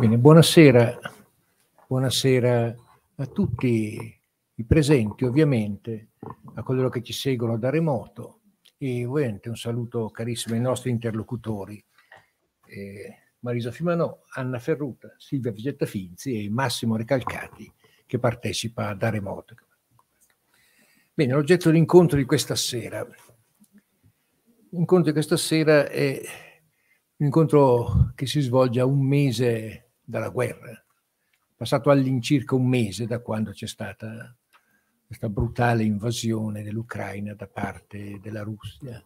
Bene, buonasera. buonasera, a tutti i presenti, ovviamente, a coloro che ci seguono da remoto e ovviamente un saluto carissimo ai nostri interlocutori, eh, Marisa Fimanò, Anna Ferruta, Silvia Vigetta Finzi e Massimo Recalcati che partecipa da remoto. Bene, l'oggetto dell'incontro di questa sera. L'incontro di questa sera è un incontro che si svolge a un mese dalla guerra. È passato all'incirca un mese da quando c'è stata questa brutale invasione dell'Ucraina da parte della Russia.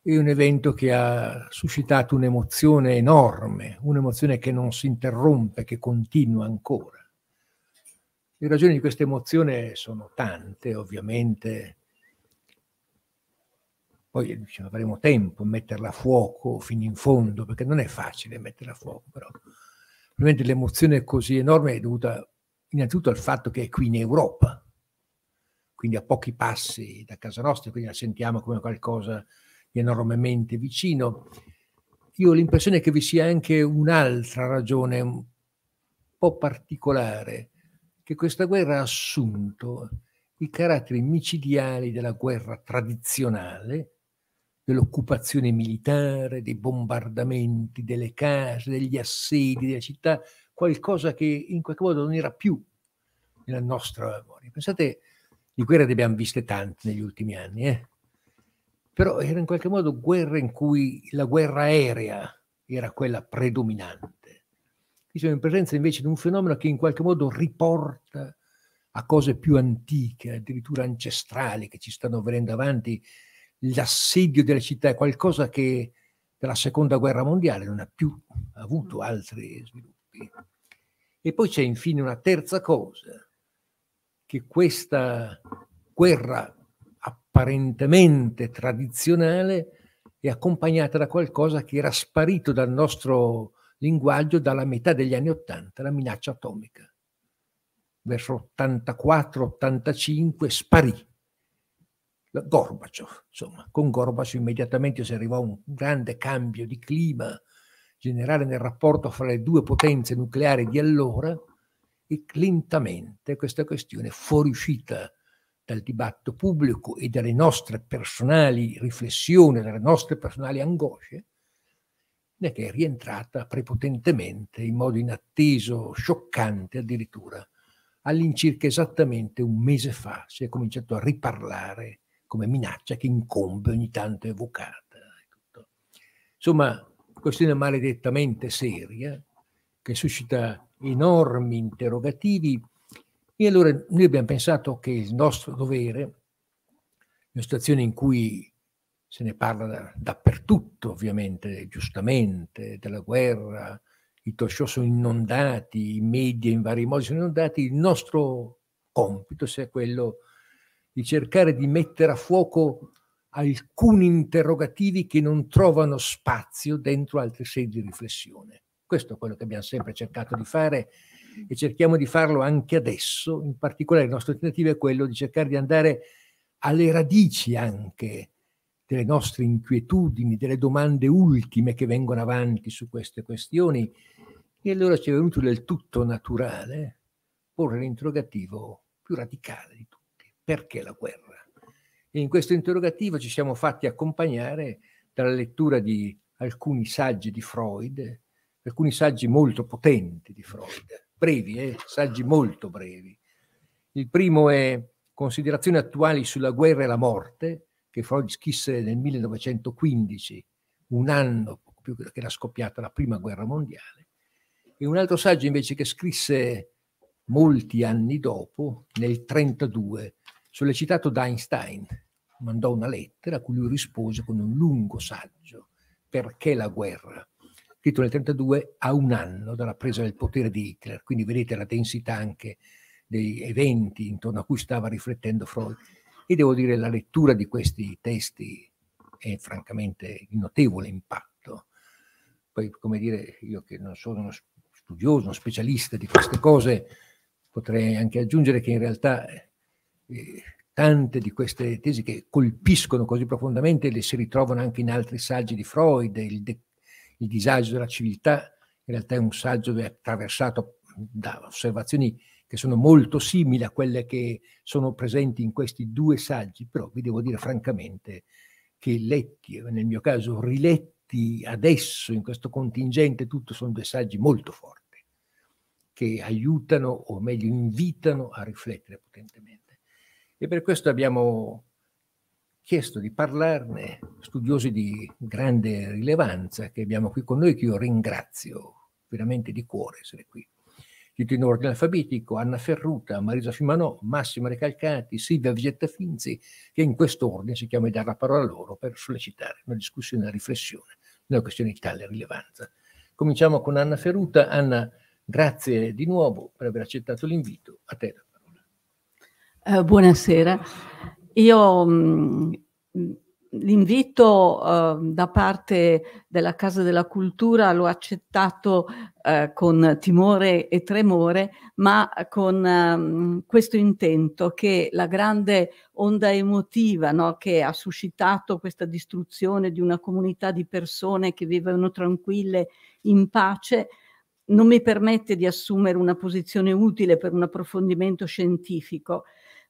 È un evento che ha suscitato un'emozione enorme, un'emozione che non si interrompe, che continua ancora. Le ragioni di questa emozione sono tante, ovviamente. Poi diciamo, avremo tempo a metterla a fuoco fino in fondo, perché non è facile metterla a fuoco, però Probabilmente l'emozione così enorme è dovuta innanzitutto al fatto che è qui in Europa, quindi a pochi passi da casa nostra, quindi la sentiamo come qualcosa di enormemente vicino. Io ho l'impressione che vi sia anche un'altra ragione un po' particolare, che questa guerra ha assunto i caratteri micidiali della guerra tradizionale, dell'occupazione militare, dei bombardamenti, delle case, degli assedi della città, qualcosa che in qualche modo non era più nella nostra memoria. Pensate, di guerre ne abbiamo viste tante negli ultimi anni, eh? però era in qualche modo guerra in cui la guerra aerea era quella predominante. Qui siamo in presenza invece di un fenomeno che in qualche modo riporta a cose più antiche, addirittura ancestrali, che ci stanno venendo avanti l'assedio della città, è qualcosa che dalla seconda guerra mondiale non ha più avuto altri sviluppi. E poi c'è infine una terza cosa, che questa guerra apparentemente tradizionale è accompagnata da qualcosa che era sparito dal nostro linguaggio dalla metà degli anni Ottanta, la minaccia atomica. Verso 84-85 sparì Gorbaciov, insomma, con Gorbaciov immediatamente si arrivò a un grande cambio di clima generale nel rapporto fra le due potenze nucleari di allora e lentamente questa questione fuoriuscita dal dibattito pubblico e dalle nostre personali riflessioni, dalle nostre personali angosce, è che è rientrata prepotentemente, in modo inatteso, scioccante addirittura, all'incirca esattamente un mese fa si è cominciato a riparlare come minaccia che incombe ogni tanto evocata. Insomma, questione maledettamente seria che suscita enormi interrogativi e allora noi abbiamo pensato che il nostro dovere, in una situazione in cui se ne parla da, dappertutto ovviamente, giustamente, della guerra, i talk sono inondati, i media in vari modi sono inondati, il nostro compito sia quello di di cercare di mettere a fuoco alcuni interrogativi che non trovano spazio dentro altre sedi di riflessione. Questo è quello che abbiamo sempre cercato di fare e cerchiamo di farlo anche adesso. In particolare il nostro tentativo è quello di cercare di andare alle radici anche delle nostre inquietudini, delle domande ultime che vengono avanti su queste questioni. E allora ci è venuto del tutto naturale porre l'interrogativo più radicale di tutto. Perché la guerra? E in questo interrogativo ci siamo fatti accompagnare dalla lettura di alcuni saggi di Freud, alcuni saggi molto potenti di Freud, brevi, eh? saggi molto brevi. Il primo è Considerazioni attuali sulla guerra e la morte, che Freud scrisse nel 1915, un anno più che era scoppiata la prima guerra mondiale, e un altro saggio invece che scrisse molti anni dopo, nel 1932, sollecitato da Einstein, mandò una lettera a cui lui rispose con un lungo saggio, Perché la guerra? Scritto nel 1932 a un anno dalla presa del potere di Hitler, quindi vedete la densità anche dei eventi intorno a cui stava riflettendo Freud. E devo dire la lettura di questi testi è francamente di notevole impatto. Poi, come dire, io che non sono uno studioso, uno specialista di queste cose, potrei anche aggiungere che in realtà eh, tante di queste tesi che colpiscono così profondamente le si ritrovano anche in altri saggi di Freud, il, de, il disagio della civiltà, in realtà è un saggio attraversato da osservazioni che sono molto simili a quelle che sono presenti in questi due saggi, però vi devo dire francamente che letti, nel mio caso riletti adesso in questo contingente, tutto sono due saggi molto forti, che aiutano o meglio invitano a riflettere potentemente. E per questo abbiamo chiesto di parlarne studiosi di grande rilevanza che abbiamo qui con noi, che io ringrazio veramente di cuore essere qui. Tutto in ordine alfabetico, Anna Ferruta, Marisa Fimanò, Massimo Recalcati, Silvia Vigetta Finzi, che in questo ordine si chiama di dare la parola a loro per sollecitare una discussione, una riflessione, una questione di tale rilevanza. Cominciamo con Anna Ferruta. Anna, grazie di nuovo per aver accettato l'invito. A te la eh, buonasera. Io mm, l'invito eh, da parte della Casa della Cultura l'ho accettato eh, con timore e tremore, ma con um, questo intento che la grande onda emotiva no, che ha suscitato questa distruzione di una comunità di persone che vivevano tranquille, in pace, non mi permette di assumere una posizione utile per un approfondimento scientifico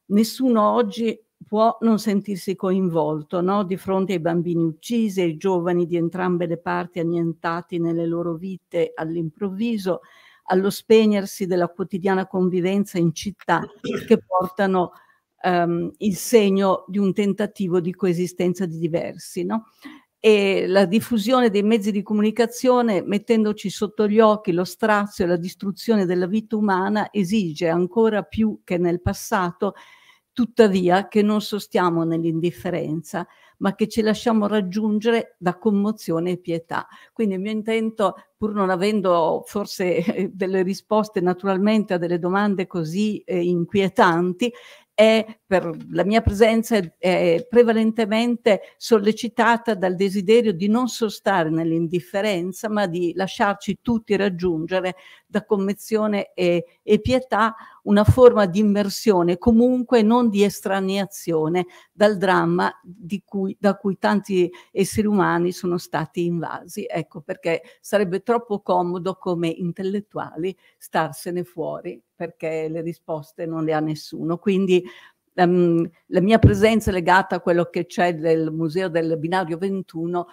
nessuno oggi può non sentirsi coinvolto no? di fronte ai bambini uccisi, ai giovani di entrambe le parti annientati nelle loro vite all'improvviso, allo spegnersi della quotidiana convivenza in città che portano ehm, il segno di un tentativo di coesistenza di diversi. No? e la diffusione dei mezzi di comunicazione mettendoci sotto gli occhi lo strazio e la distruzione della vita umana esige ancora più che nel passato tuttavia che non sostiamo nell'indifferenza, ma che ci lasciamo raggiungere da commozione e pietà. Quindi il mio intento, pur non avendo forse eh, delle risposte naturalmente a delle domande così eh, inquietanti, è per la mia presenza è prevalentemente sollecitata dal desiderio di non sostare nell'indifferenza, ma di lasciarci tutti raggiungere da commissione e, e pietà una forma di immersione, comunque non di estraneazione dal dramma cui, da cui tanti esseri umani sono stati invasi. Ecco perché sarebbe troppo comodo come intellettuali starsene fuori perché le risposte non le ha nessuno. Quindi um, la mia presenza legata a quello che c'è del Museo del Binario 21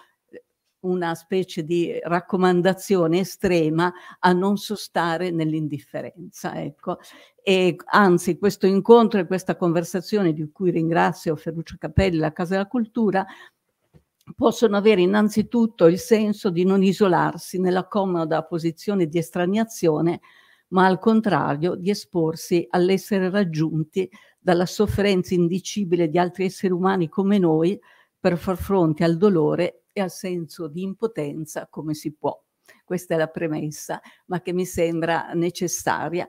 una specie di raccomandazione estrema a non sostare nell'indifferenza. Ecco. E anzi, questo incontro e questa conversazione, di cui ringrazio Ferruccio Capelli, la Casa della Cultura, possono avere innanzitutto il senso di non isolarsi nella comoda posizione di estraniazione, ma al contrario di esporsi all'essere raggiunti dalla sofferenza indicibile di altri esseri umani come noi per far fronte al dolore e al senso di impotenza come si può. Questa è la premessa, ma che mi sembra necessaria.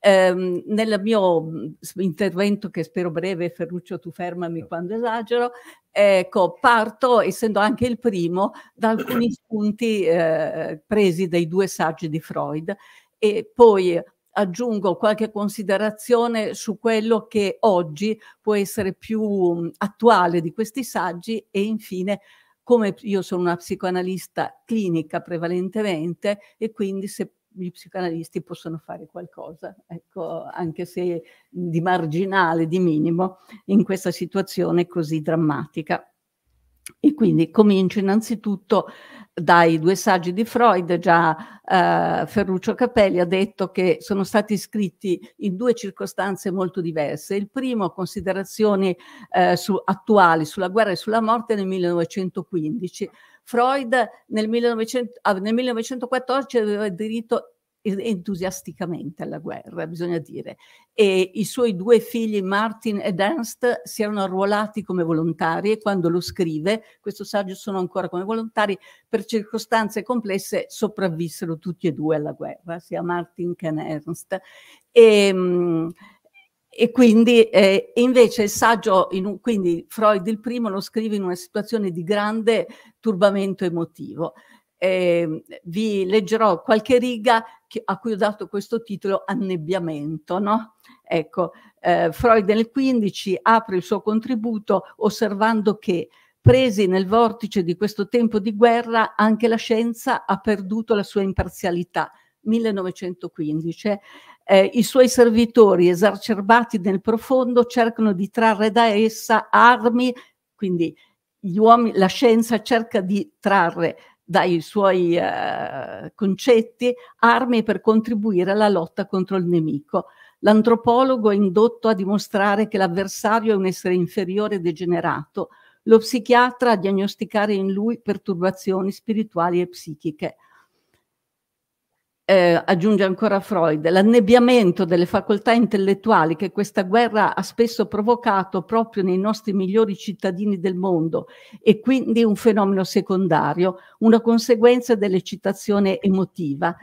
Um, nel mio mhmm, intervento, che spero breve, Ferruccio tu fermami certo. quando esagero, ecco, parto, essendo anche il primo, da alcuni spunti eh, presi dai due saggi di Freud e poi aggiungo qualche considerazione su quello che oggi può essere più mhmm, attuale di questi saggi e infine come io sono una psicoanalista clinica prevalentemente e quindi se gli psicoanalisti possono fare qualcosa, ecco, anche se di marginale, di minimo, in questa situazione così drammatica. E quindi comincio innanzitutto dai due saggi di Freud, già eh, Ferruccio Capelli ha detto che sono stati scritti in due circostanze molto diverse. Il primo, considerazioni eh, su, attuali sulla guerra e sulla morte nel 1915. Freud nel, 1900, ah, nel 1914 aveva diritto entusiasticamente alla guerra, bisogna dire. E i suoi due figli, Martin ed Ernst, si erano arruolati come volontari e quando lo scrive, questo saggio sono ancora come volontari, per circostanze complesse sopravvissero tutti e due alla guerra, sia Martin che Ernst. E, ehm, e quindi eh, invece il saggio, un, quindi Freud il primo lo scrive in una situazione di grande turbamento emotivo eh, vi leggerò qualche riga che, a cui ho dato questo titolo Annebbiamento. No? Ecco, eh, Freud nel 15 apre il suo contributo osservando che presi nel vortice di questo tempo di guerra anche la scienza ha perduto la sua imparzialità. 1915, eh, i suoi servitori esacerbati nel profondo cercano di trarre da essa armi, quindi gli uomini, la scienza cerca di trarre dai suoi eh, concetti, armi per contribuire alla lotta contro il nemico. L'antropologo è indotto a dimostrare che l'avversario è un essere inferiore e degenerato, lo psichiatra a diagnosticare in lui perturbazioni spirituali e psichiche eh, aggiunge ancora Freud, l'annebbiamento delle facoltà intellettuali che questa guerra ha spesso provocato proprio nei nostri migliori cittadini del mondo e quindi un fenomeno secondario, una conseguenza dell'eccitazione emotiva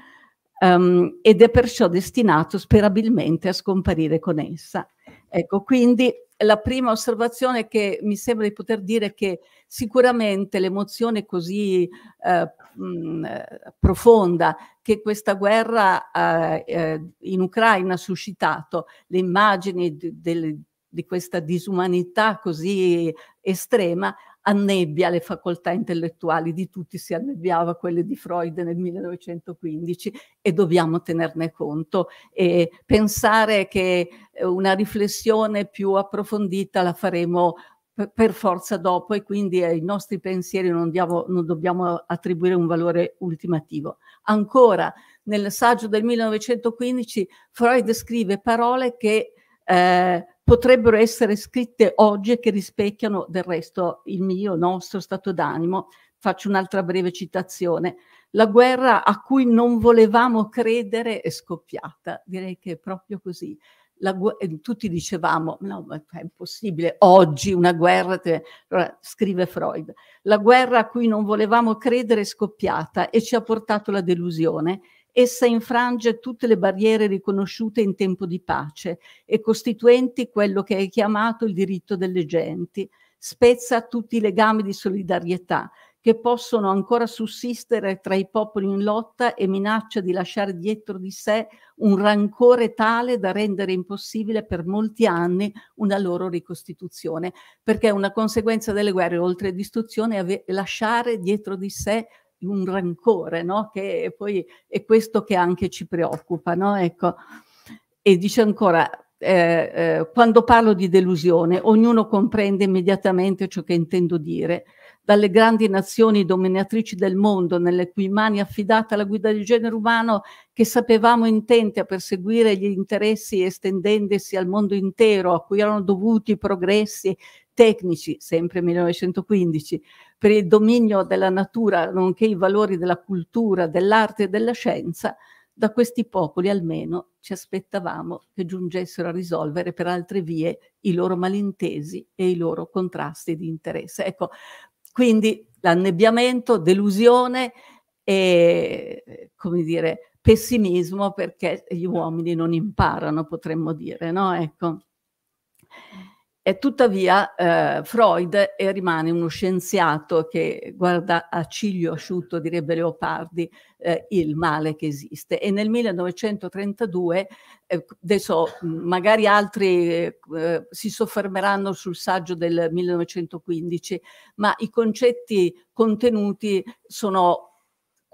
um, ed è perciò destinato sperabilmente a scomparire con essa. Ecco, quindi la prima osservazione che mi sembra di poter dire è che sicuramente l'emozione così eh, Mm, eh, profonda che questa guerra eh, in Ucraina ha suscitato, le immagini di, del, di questa disumanità così estrema annebbia le facoltà intellettuali di tutti, si annebbiava quelle di Freud nel 1915 e dobbiamo tenerne conto e pensare che una riflessione più approfondita la faremo per forza dopo e quindi ai eh, nostri pensieri non, diamo, non dobbiamo attribuire un valore ultimativo. Ancora, nel saggio del 1915 Freud scrive parole che eh, potrebbero essere scritte oggi e che rispecchiano del resto il mio, il nostro stato d'animo. Faccio un'altra breve citazione. La guerra a cui non volevamo credere è scoppiata, direi che è proprio così la, eh, tutti dicevamo, no, è impossibile, oggi una guerra, allora, scrive Freud, la guerra a cui non volevamo credere è scoppiata e ci ha portato la delusione. Essa infrange tutte le barriere riconosciute in tempo di pace e costituenti quello che è chiamato il diritto delle genti, spezza tutti i legami di solidarietà, che possono ancora sussistere tra i popoli in lotta e minaccia di lasciare dietro di sé un rancore tale da rendere impossibile per molti anni una loro ricostituzione, perché una conseguenza delle guerre, oltre a distruzione, è lasciare dietro di sé un rancore, no? che poi è questo che anche ci preoccupa. No? Ecco. E dice ancora, eh, eh, quando parlo di delusione, ognuno comprende immediatamente ciò che intendo dire dalle grandi nazioni dominatrici del mondo, nelle cui mani affidata la guida del genere umano, che sapevamo intente a perseguire gli interessi estendendosi al mondo intero, a cui erano dovuti i progressi tecnici, sempre 1915, per il dominio della natura, nonché i valori della cultura, dell'arte e della scienza, da questi popoli almeno ci aspettavamo che giungessero a risolvere per altre vie i loro malintesi e i loro contrasti di interesse. Ecco, quindi l'annebbiamento, delusione e, come dire, pessimismo perché gli uomini non imparano, potremmo dire, no? Ecco. E tuttavia eh, Freud eh, rimane uno scienziato che guarda a ciglio asciutto, direbbe Leopardi, eh, il male che esiste. E nel 1932, eh, adesso magari altri eh, si soffermeranno sul saggio del 1915, ma i concetti contenuti sono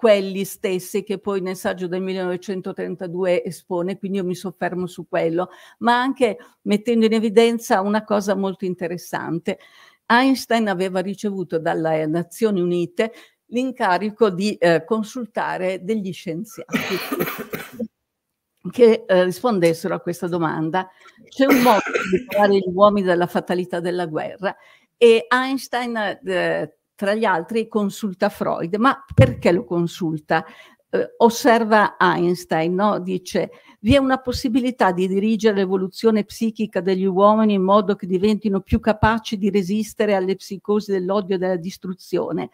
quelli stessi che poi nel saggio del 1932 espone, quindi io mi soffermo su quello, ma anche mettendo in evidenza una cosa molto interessante. Einstein aveva ricevuto dalle Nazioni Unite l'incarico di eh, consultare degli scienziati che eh, rispondessero a questa domanda. C'è un modo di trovare gli uomini dalla fatalità della guerra e Einstein eh, tra gli altri consulta Freud, ma perché lo consulta? Eh, osserva Einstein, no? dice vi è una possibilità di dirigere l'evoluzione psichica degli uomini in modo che diventino più capaci di resistere alle psicosi dell'odio e della distruzione.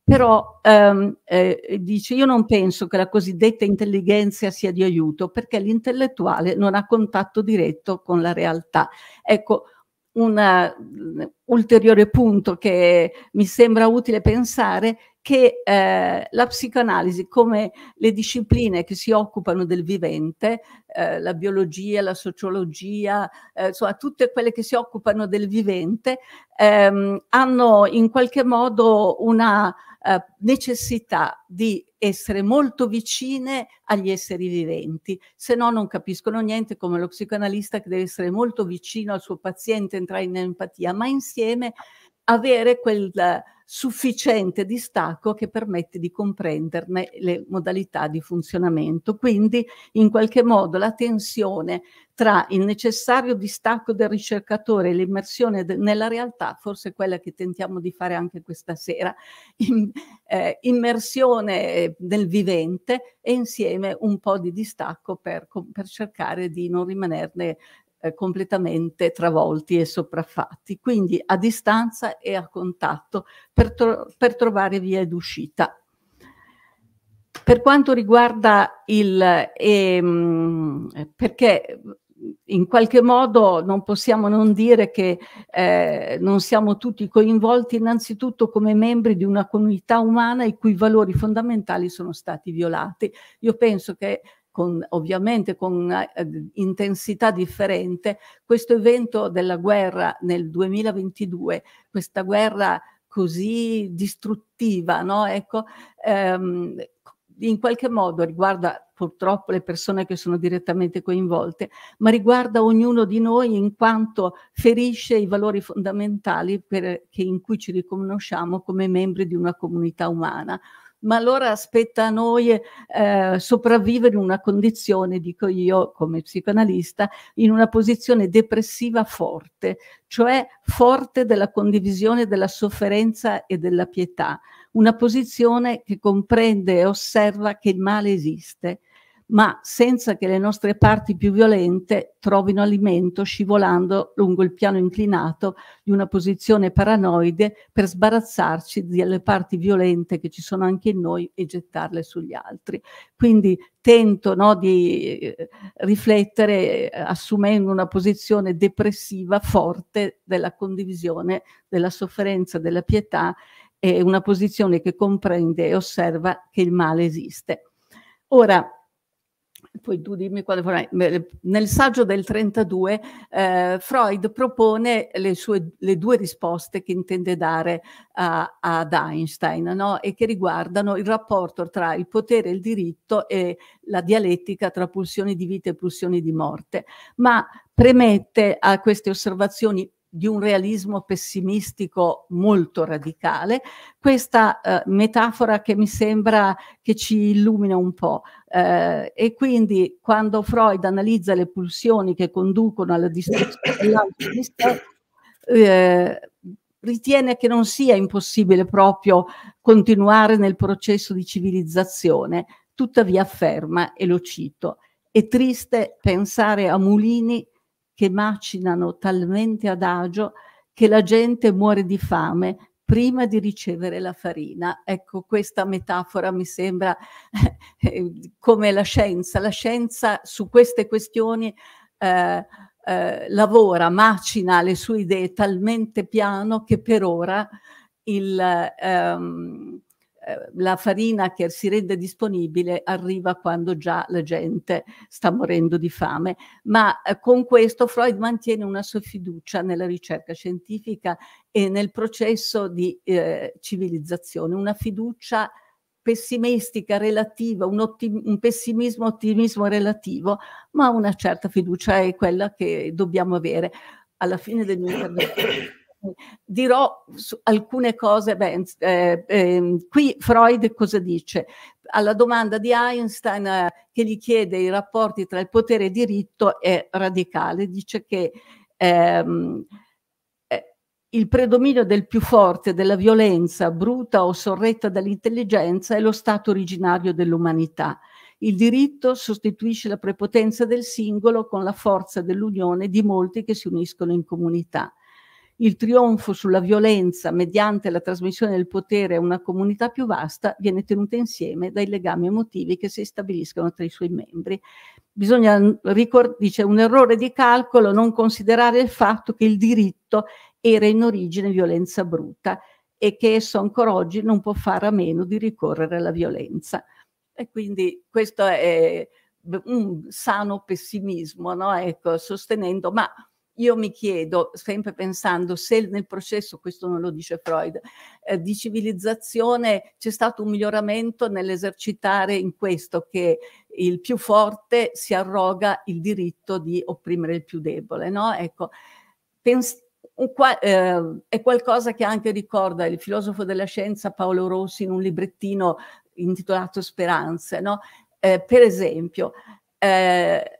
Però ehm, eh, dice io non penso che la cosiddetta intelligenza sia di aiuto perché l'intellettuale non ha contatto diretto con la realtà. Ecco, un eh, ulteriore punto che mi sembra utile pensare che eh, la psicoanalisi, come le discipline che si occupano del vivente, eh, la biologia, la sociologia, eh, insomma tutte quelle che si occupano del vivente, ehm, hanno in qualche modo una eh, necessità di essere molto vicine agli esseri viventi, se no non capiscono niente come lo psicoanalista che deve essere molto vicino al suo paziente, entrare in empatia, ma insieme avere quel sufficiente distacco che permette di comprenderne le modalità di funzionamento. Quindi, in qualche modo, la tensione tra il necessario distacco del ricercatore e l'immersione nella realtà, forse quella che tentiamo di fare anche questa sera, in, eh, immersione eh, nel vivente e insieme un po' di distacco per, per cercare di non rimanerne eh, completamente travolti e sopraffatti, quindi a distanza e a contatto per, tro- per trovare vie d'uscita. Per quanto riguarda il ehm, perché in qualche modo non possiamo non dire che eh, non siamo tutti coinvolti innanzitutto come membri di una comunità umana i cui valori fondamentali sono stati violati. Io penso che con, ovviamente con eh, intensità differente, questo evento della guerra nel 2022, questa guerra così distruttiva, no? ecco, ehm, in qualche modo riguarda purtroppo le persone che sono direttamente coinvolte, ma riguarda ognuno di noi in quanto ferisce i valori fondamentali per, in cui ci riconosciamo come membri di una comunità umana ma allora aspetta a noi eh, sopravvivere in una condizione, dico io come psicoanalista, in una posizione depressiva forte, cioè forte della condivisione della sofferenza e della pietà, una posizione che comprende e osserva che il male esiste ma senza che le nostre parti più violente trovino alimento scivolando lungo il piano inclinato di una posizione paranoide per sbarazzarci delle parti violente che ci sono anche in noi e gettarle sugli altri. Quindi tento no, di eh, riflettere eh, assumendo una posizione depressiva forte della condivisione, della sofferenza, della pietà e una posizione che comprende e osserva che il male esiste. Ora, poi tu dimmi quale vorrai. Nel saggio del 32 eh, Freud propone le, sue, le due risposte che intende dare a, ad Einstein no? e che riguardano il rapporto tra il potere e il diritto e la dialettica tra pulsioni di vita e pulsioni di morte. Ma premette a queste osservazioni di un realismo pessimistico molto radicale, questa eh, metafora che mi sembra che ci illumina un po'. Eh, e quindi quando Freud analizza le pulsioni che conducono alla distruzione dell'autonomia, eh, ritiene che non sia impossibile proprio continuare nel processo di civilizzazione, tuttavia afferma, e lo cito, è triste pensare a mulini che macinano talmente ad agio che la gente muore di fame prima di ricevere la farina. Ecco, questa metafora mi sembra eh, come la scienza. La scienza su queste questioni eh, eh, lavora, macina le sue idee talmente piano che per ora il, ehm, eh, la farina che si rende disponibile arriva quando già la gente sta morendo di fame. Ma eh, con questo Freud mantiene una sua fiducia nella ricerca scientifica e nel processo di eh, civilizzazione, una fiducia pessimistica relativa, un, ottim- un pessimismo ottimismo relativo, ma una certa fiducia è quella che dobbiamo avere. Alla fine del mio intervento dirò alcune cose. Beh, eh, eh, qui Freud cosa dice? Alla domanda di Einstein eh, che gli chiede i rapporti tra il potere e il diritto è radicale, dice che ehm, eh, il predominio del più forte, della violenza bruta o sorretta dall'intelligenza è lo stato originario dell'umanità. Il diritto sostituisce la prepotenza del singolo con la forza dell'unione di molti che si uniscono in comunità il trionfo sulla violenza mediante la trasmissione del potere a una comunità più vasta viene tenuta insieme dai legami emotivi che si stabiliscono tra i suoi membri. Bisogna ricordare, dice, un errore di calcolo non considerare il fatto che il diritto era in origine violenza bruta e che esso ancora oggi non può fare a meno di ricorrere alla violenza. E quindi questo è un sano pessimismo, no? ecco, sostenendo, ma io mi chiedo, sempre pensando, se nel processo, questo non lo dice Freud, eh, di civilizzazione c'è stato un miglioramento nell'esercitare in questo che il più forte si arroga il diritto di opprimere il più debole, no? Ecco, pens- Qua, eh, è qualcosa che anche ricorda il filosofo della scienza Paolo Rossi in un librettino intitolato Speranze. No? Eh, per esempio, eh,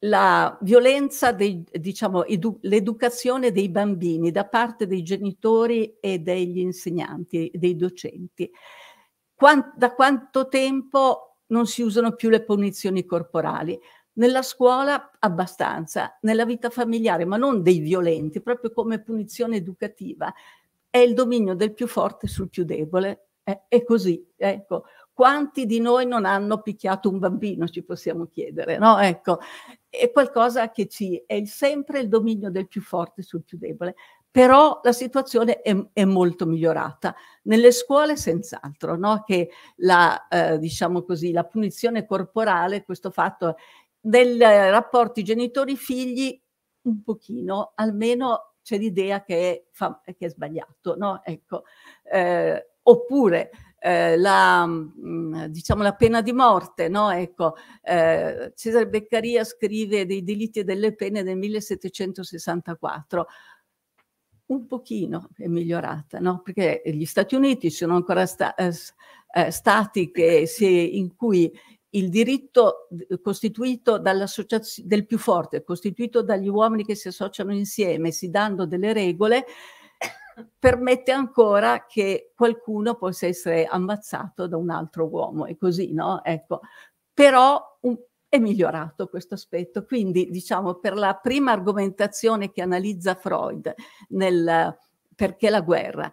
la violenza, dei, diciamo, edu- l'educazione dei bambini da parte dei genitori e degli insegnanti, dei docenti. Quant- da quanto tempo non si usano più le punizioni corporali? Nella scuola abbastanza, nella vita familiare, ma non dei violenti, proprio come punizione educativa. È il dominio del più forte sul più debole. Eh, è così, ecco, quanti di noi non hanno picchiato un bambino, ci possiamo chiedere, no? Ecco, è qualcosa che ci è sempre il dominio del più forte sul più debole. Però la situazione è, è molto migliorata. Nelle scuole, senz'altro, no? che la, eh, diciamo così, la punizione corporale, questo fatto del eh, rapporto genitori-figli, un pochino, almeno c'è l'idea che, che, è sbagliato. No? Ecco. Eh, oppure eh, la, mm, diciamo, la, pena di morte. No? Ecco, eh, Cesare Beccaria scrive dei delitti e delle pene del 1764 un pochino è migliorata, no? perché gli Stati Uniti sono ancora sta, eh, eh stati che si, in cui il diritto costituito dall'associazione del più forte, costituito dagli uomini che si associano insieme, si dando delle regole, permette ancora che qualcuno possa essere ammazzato da un altro uomo, e così, no? Ecco, però un, è migliorato questo aspetto. Quindi, diciamo, per la prima argomentazione che analizza Freud nel perché la guerra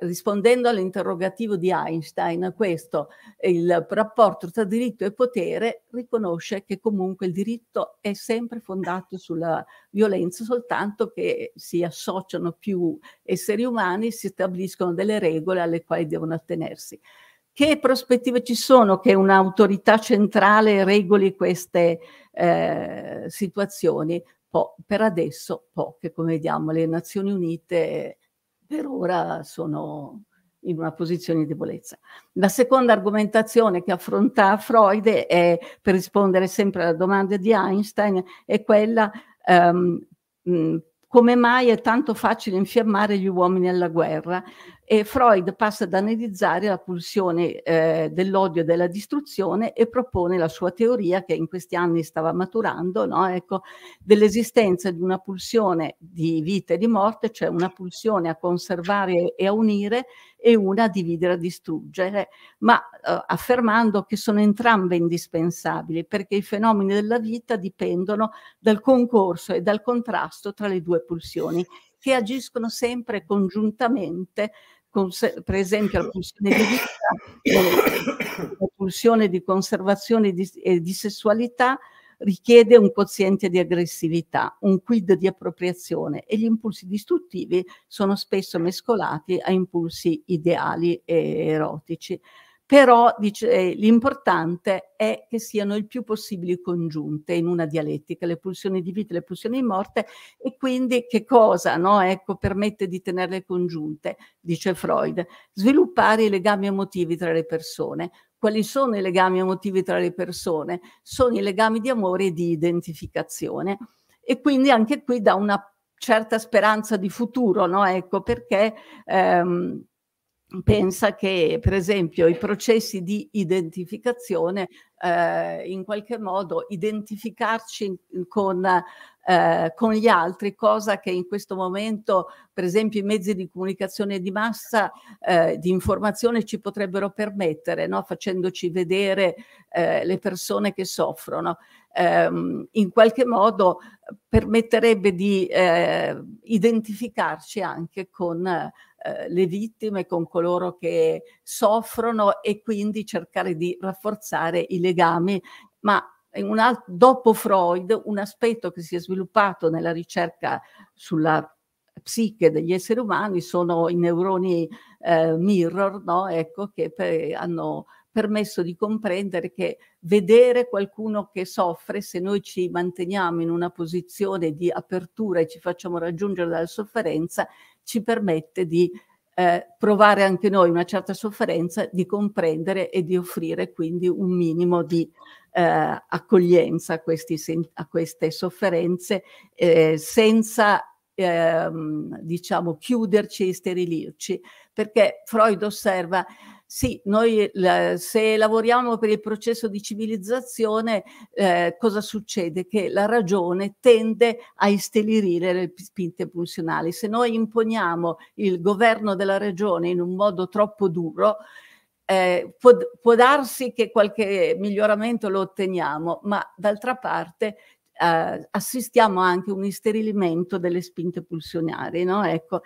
rispondendo all'interrogativo di Einstein a questo, il rapporto tra diritto e potere riconosce che comunque il diritto è sempre fondato sulla violenza, soltanto che si associano più esseri umani, si stabiliscono delle regole alle quali devono attenersi. Che prospettive ci sono che un'autorità centrale regoli queste eh, situazioni? Po per adesso poche, come vediamo, le Nazioni Unite per ora sono in una posizione di debolezza. La seconda argomentazione che affronta Freud è, per rispondere sempre alla domanda di Einstein, è quella um, come mai è tanto facile infiammare gli uomini alla guerra e Freud passa ad analizzare la pulsione eh, dell'odio e della distruzione e propone la sua teoria che in questi anni stava maturando, no? ecco, dell'esistenza di una pulsione di vita e di morte, cioè una pulsione a conservare e a unire e una a dividere e a distruggere, ma eh, affermando che sono entrambe indispensabili perché i fenomeni della vita dipendono dal concorso e dal contrasto tra le due pulsioni che agiscono sempre congiuntamente per esempio la pulsione di vita, eh, la pulsione di conservazione di, e di sessualità richiede un quoziente di aggressività, un quid di appropriazione e gli impulsi distruttivi sono spesso mescolati a impulsi ideali e erotici però dice, eh, l'importante è che siano il più possibile congiunte in una dialettica, le pulsioni di vita e le pulsioni di morte, e quindi che cosa no? ecco, permette di tenerle congiunte, dice Freud? Sviluppare i legami emotivi tra le persone. Quali sono i legami emotivi tra le persone? Sono i legami di amore e di identificazione. E quindi anche qui dà una certa speranza di futuro, no? ecco, perché... Ehm, pensa che per esempio i processi di identificazione eh, in qualche modo identificarci con, eh, con, gli altri, cosa che in questo momento per esempio i mezzi di comunicazione di massa, eh, di informazione ci potrebbero permettere, no? facendoci vedere eh, le persone che soffrono. Ehm, in qualche modo permetterebbe di eh, identificarci anche con eh, le vittime, con coloro che soffrono e quindi cercare di rafforzare i legami. Ma alt- dopo Freud, un aspetto che si è sviluppato nella ricerca sulla psiche degli esseri umani sono i neuroni eh, mirror, no? ecco, che per, hanno permesso di comprendere che vedere qualcuno che soffre, se noi ci manteniamo in una posizione di apertura e ci facciamo raggiungere dalla sofferenza, ci permette di eh, provare anche noi una certa sofferenza, di comprendere e di offrire quindi un minimo di eh, accoglienza a, questi, a, queste sofferenze eh, senza ehm, diciamo chiuderci e sterilirci, perché Freud osserva sì, noi se lavoriamo per il processo di civilizzazione, eh, cosa succede? Che la ragione tende a istelirire le spinte pulsionali. Se noi imponiamo il governo della ragione in un modo troppo duro, eh, può, può darsi che qualche miglioramento lo otteniamo, ma d'altra parte eh, assistiamo anche a un isterilimento delle spinte pulsionali. No? Ecco,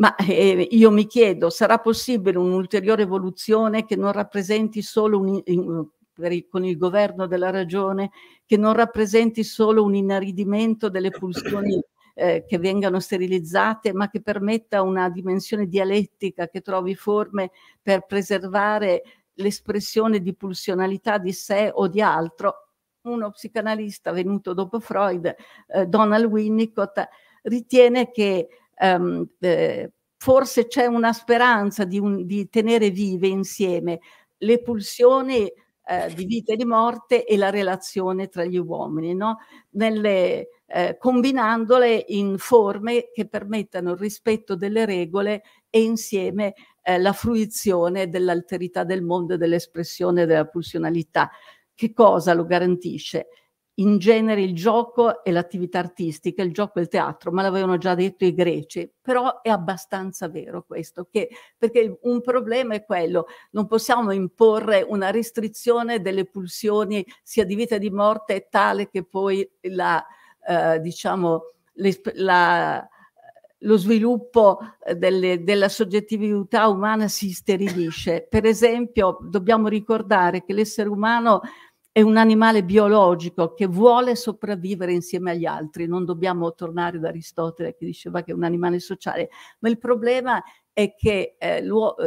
ma eh, io mi chiedo, sarà possibile un'ulteriore evoluzione che non rappresenti solo un, in, il, con il governo della ragione, che non rappresenti solo un inaridimento delle pulsioni eh, che vengano sterilizzate, ma che permetta una dimensione dialettica che trovi forme per preservare l'espressione di pulsionalità di sé o di altro. Uno psicanalista venuto dopo Freud, eh, Donald Winnicott, ritiene che ehm, eh, forse c'è una speranza di, un, di, tenere vive insieme le pulsioni eh, di vita e di morte e la relazione tra gli uomini, no? Nelle, eh, combinandole in forme che permettano il rispetto delle regole e insieme eh, la fruizione dell'alterità del mondo e dell'espressione della pulsionalità. Che cosa lo garantisce? in genere il gioco è l'attività artistica, il gioco è il teatro, ma l'avevano già detto i greci, però è abbastanza vero questo, che, perché un problema è quello, non possiamo imporre una restrizione delle pulsioni sia di vita che di morte tale che poi la, eh, diciamo, la, lo sviluppo eh, delle, della soggettività umana si sterilisce. Per esempio, dobbiamo ricordare che l'essere umano è un animale biologico che vuole sopravvivere insieme agli altri. Non dobbiamo tornare ad Aristotele che diceva che è un animale sociale, ma il problema è che eh,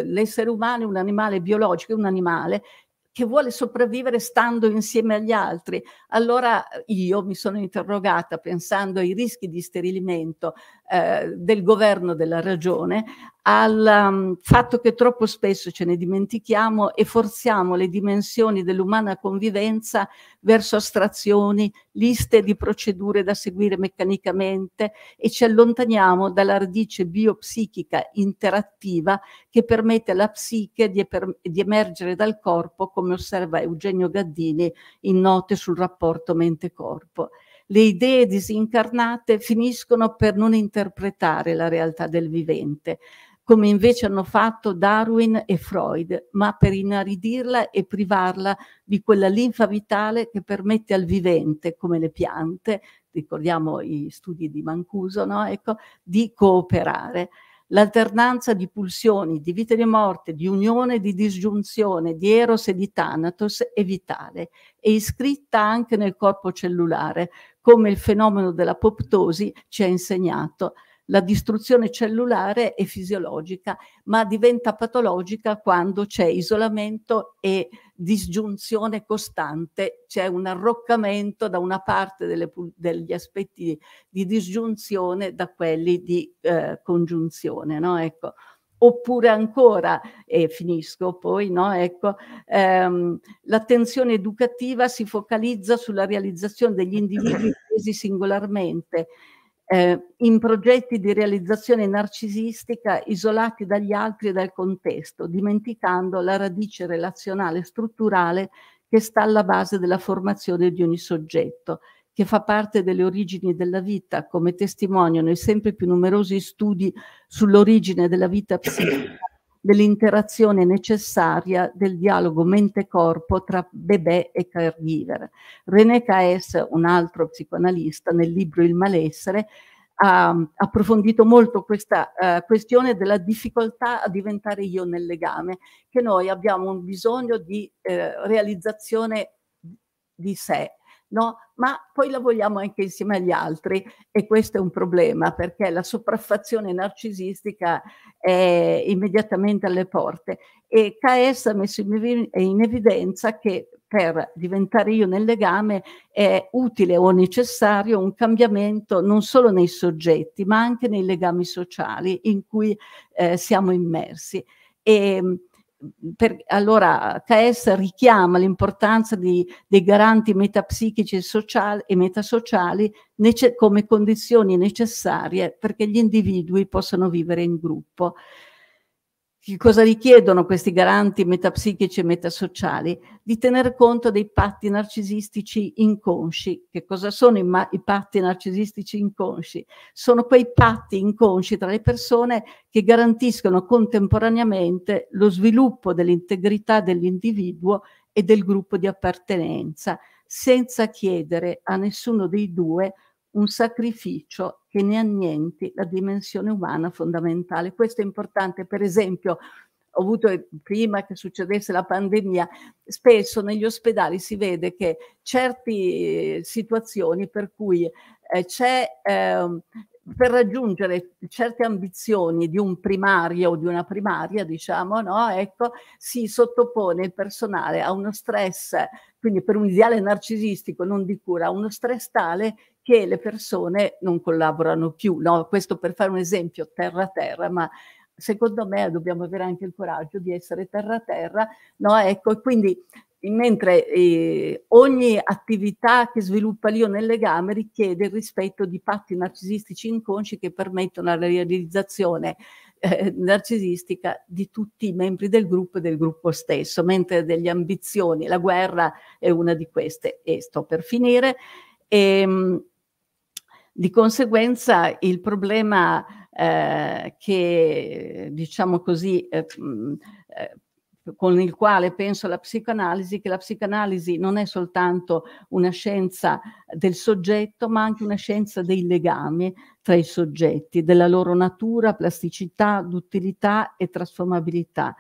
l'essere umano è un animale biologico, è un animale che vuole sopravvivere stando insieme agli altri. Allora io mi sono interrogata pensando ai rischi di sterilimento eh, del governo della ragione, al um, fatto che troppo spesso ce ne dimentichiamo e forziamo le dimensioni dell'umana convivenza verso astrazioni, liste di procedure da seguire meccanicamente e ci allontaniamo dalla radice biopsichica interattiva che permette alla psiche di, di emergere dal corpo come osserva Eugenio Gaddini in Note sul rapporto mente-corpo. Le idee disincarnate finiscono per non interpretare la realtà del vivente, come invece hanno fatto Darwin e Freud, ma per inaridirla e privarla di quella linfa vitale che permette al vivente, come le piante, ricordiamo i studi di Mancuso, no? ecco, di cooperare l'alternanza di pulsioni, di vita e di morte, di unione e di disgiunzione, di eros e di thanatos è vitale, è iscritta anche nel corpo cellulare, come il fenomeno dell'apoptosi ci ha insegnato la distruzione cellulare è fisiologica, ma diventa patologica quando c'è isolamento e disgiunzione costante, c'è un arroccamento da una parte delle, degli aspetti di disgiunzione da quelli di eh, congiunzione. No? Ecco. Oppure ancora, e finisco poi, no? ecco, ehm, l'attenzione educativa si focalizza sulla realizzazione degli individui presi singolarmente eh, in progetti di realizzazione narcisistica isolati dagli altri e dal contesto, dimenticando la radice relazionale strutturale che sta alla base della formazione di ogni soggetto, che fa parte delle origini della vita, come testimoniano i sempre più numerosi studi sull'origine della vita psichica dell'interazione necessaria del dialogo mente-corpo tra bebè e caregiver. René Caes, un altro psicoanalista, nel libro Il malessere, ha mm, approfondito molto questa uh, questione della difficoltà a diventare io nel legame, che noi abbiamo un bisogno di uh, realizzazione di sé, no? ma poi la vogliamo anche insieme agli altri e questo è un problema perché la sopraffazione narcisistica è immediatamente alle porte e KS ha messo in evidenza che per diventare io nel legame è utile o necessario un cambiamento non solo nei soggetti ma anche nei legami sociali in cui eh, siamo immersi. E, ehm, per, allora KS richiama l'importanza di, dei garanti metapsichici e, sociali, e metasociali nece, come condizioni necessarie perché gli individui possano vivere in gruppo. Che cosa richiedono questi garanti metapsichici e metasociali? Di tenere conto dei patti narcisistici inconsci. Che cosa sono i, i patti narcisistici inconsci? Sono quei patti inconsci tra le persone che garantiscono contemporaneamente lo sviluppo dell'integrità dell'individuo e del gruppo di appartenenza, senza chiedere a nessuno dei due un sacrificio che ne annienti la dimensione umana fondamentale. Questo è importante, per esempio, ho avuto eh, prima che succedesse la pandemia, spesso negli ospedali si vede che certe eh, situazioni per cui eh, c'è eh, per raggiungere certe ambizioni di un primario o di una primaria, diciamo, no? ecco, si sottopone il personale a uno stress, quindi per un ideale narcisistico, non di cura, a uno stress tale che le persone non collaborano più. No? Questo per fare un esempio terra-terra, ma secondo me dobbiamo avere anche il coraggio di essere terra-terra. No? Ecco, quindi mentre eh, ogni attività che sviluppa l'io nel legame richiede il rispetto di patti narcisistici inconsci che permettono la realizzazione eh, narcisistica di tutti i membri del gruppo e del gruppo stesso, mentre delle ambizioni, la guerra è una di queste e sto per finire. E, ehm, di conseguenza il problema eh, che, diciamo così, eh, mm, eh con il quale penso la psicanalisi, che la psicoanalisi non è soltanto una scienza del soggetto, ma anche una scienza dei legami tra i soggetti, della loro natura, plasticità, duttilità e trasformabilità.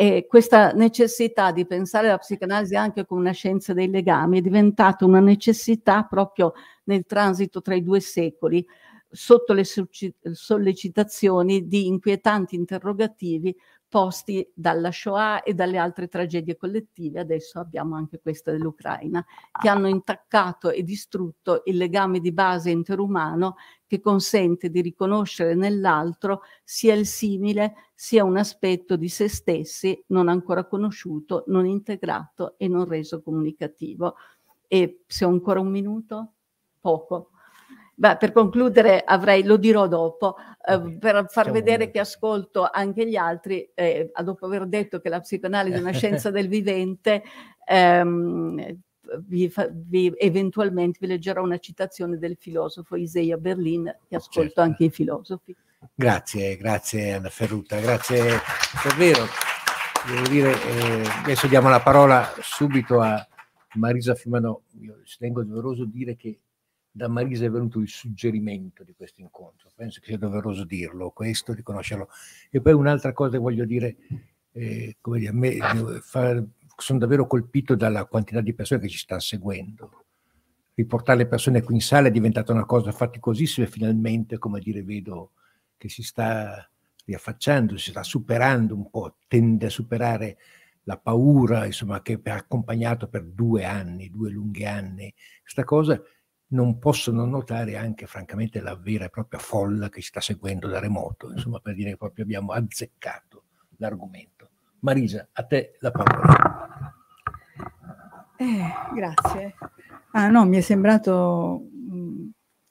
E questa necessità di pensare alla psicanalisi anche come una scienza dei legami è diventata una necessità proprio nel transito tra i due secoli, sotto le sollecitazioni di inquietanti interrogativi posti dalla Shoah e dalle altre tragedie collettive, adesso abbiamo anche questa dell'Ucraina, che hanno intaccato e distrutto il legame di base interumano che consente di riconoscere nell'altro sia il simile, sia un aspetto di se stessi non ancora conosciuto, non integrato e non reso comunicativo. E se ho ancora un minuto, poco. Beh, per concludere avrei, lo dirò dopo, eh, per far vedere che ascolto anche gli altri, eh, dopo aver detto che la psicoanalisi è una scienza del vivente, ehm, vi, vi, eventualmente vi leggerò una citazione del filosofo Isaiah Berlin, che certo. ascolto certo. anche i filosofi. Grazie, grazie Anna Ferruta, grazie davvero. Devo dire, eh, adesso diamo la parola subito a Marisa Fiumano. Io ci tengo doveroso dire che da Marisa è venuto il suggerimento di questo incontro, penso che sia doveroso dirlo, questo, riconoscerlo. E poi un'altra cosa che voglio dire, eh, come dire, a me eh, fa, sono davvero colpito dalla quantità di persone che ci stanno seguendo. Riportare le persone qui in sala è diventata una cosa faticosissima e finalmente, come dire, vedo che si sta riaffacciando, si sta superando un po', tende a superare la paura insomma, che ha accompagnato per due anni, due lunghi anni, questa cosa non possono notare anche francamente la vera e propria folla che ci sta seguendo da remoto, mm. insomma per dire che proprio abbiamo azzeccato l'argomento. Marisa, a te la parola. Eh, grazie. Ah no, mi è sembrato mh, mm,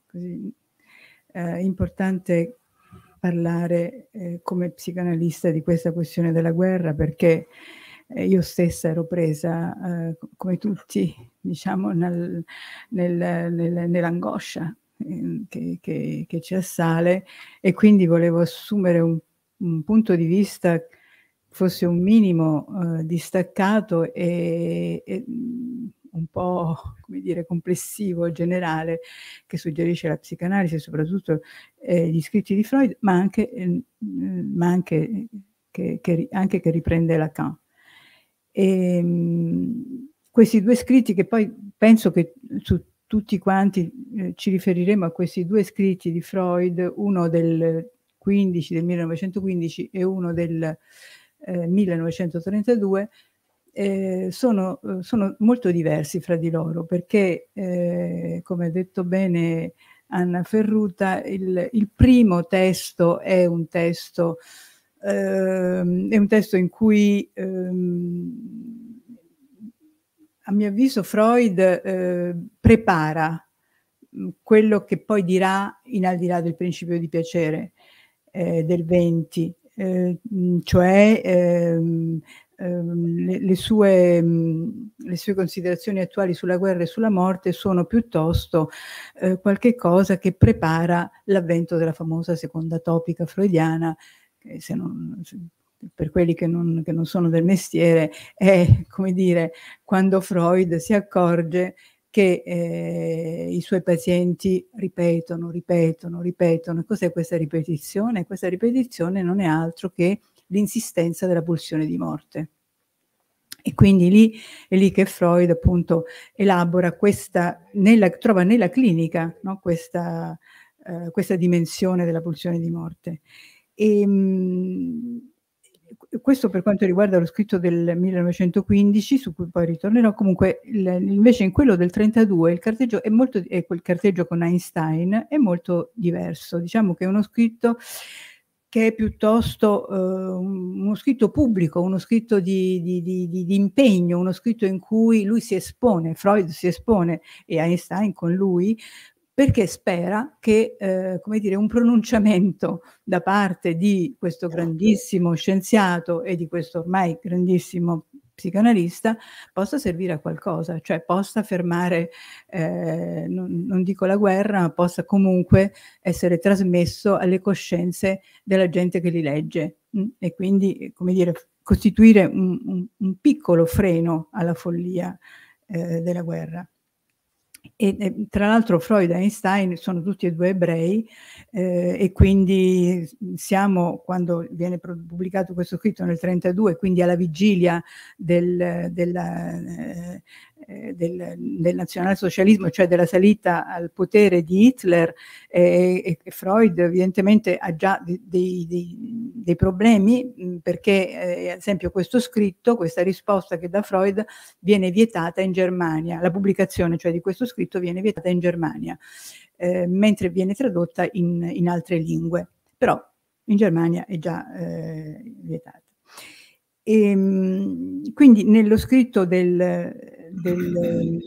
così, eh, importante parlare eh, come psicanalista di questa questione della guerra perché eh, io stessa ero presa, eh, come tutti, diciamo, nel, nel, nel, nell'angoscia ehm, che, che, che, ci assale e quindi volevo assumere un, un punto di vista fosse un minimo eh, distaccato e, e, mm, un po' come dire, complessivo, generale, che suggerisce la psicanalisi, e soprattutto eh, gli scritti di Freud, ma anche, eh, mm, ma anche, che, che, anche che riprende Lacan. E, ehm, questi due scritti che poi penso che su tutti quanti eh, ci riferiremo a questi due scritti di Freud, uno del 15 del 1915 e uno del eh, 1932, eh, sono, eh, sono, molto diversi fra di loro perché, eh, come ha detto bene Anna Ferruta, il, il, primo testo è un testo ehm, è un testo in cui ehm, a mio avviso Freud eh, prepara mm, quello che poi dirà in al di là del principio di piacere eh, del 20, eh, mm, cioè ehm, ehm, le, le, sue, mm, le, sue, considerazioni attuali sulla guerra e sulla morte sono piuttosto eh, qualche cosa che prepara l'avvento della famosa seconda topica freudiana se non, se, per quelli che non, che non, sono del mestiere, è come dire quando Freud si accorge che eh, i suoi pazienti ripetono, ripetono, ripetono. Cos'è questa ripetizione? Questa ripetizione non è altro che l'insistenza della pulsione di morte. E quindi lì è lì che Freud appunto elabora questa, nella, trova nella clinica no? questa, eh, questa dimensione della pulsione di morte. Ehm, e, questo per quanto riguarda lo scritto del 1915, su cui poi ritornerò, comunque invece in quello del 32 il carteggio è molto, e quel carteggio con Einstein è molto diverso, diciamo che è uno scritto che è piuttosto eh, uno scritto pubblico, uno scritto di, di, di, di, impegno, uno scritto in cui lui si espone, Freud si espone e Einstein con lui, perché spera che eh, come dire, un pronunciamento da parte di questo certo. grandissimo scienziato e di questo ormai grandissimo psicanalista possa servire a qualcosa, cioè possa fermare, eh, non, non, dico la guerra, ma possa comunque essere trasmesso alle coscienze della gente che li legge mh? Mm? e quindi eh, come dire, costituire un, un, un piccolo freno alla follia eh, della guerra. E, e, tra l'altro Freud e Einstein sono tutti e due ebrei eh, e quindi siamo, quando viene pubblicato questo scritto nel 1932, quindi alla vigilia del, della, eh, eh, del, del, nazionalsocialismo, cioè della salita al potere di Hitler, eh, e Freud evidentemente ha già dei, dei, dei problemi mh, mm, perché eh, ad esempio questo scritto, questa risposta che da Freud viene vietata in Germania, la pubblicazione cioè di questo scritto viene vietata in Germania, eh, mentre viene tradotta in, in, altre lingue, però in Germania è già eh, vietata. E, ehm, quindi nello scritto del, del,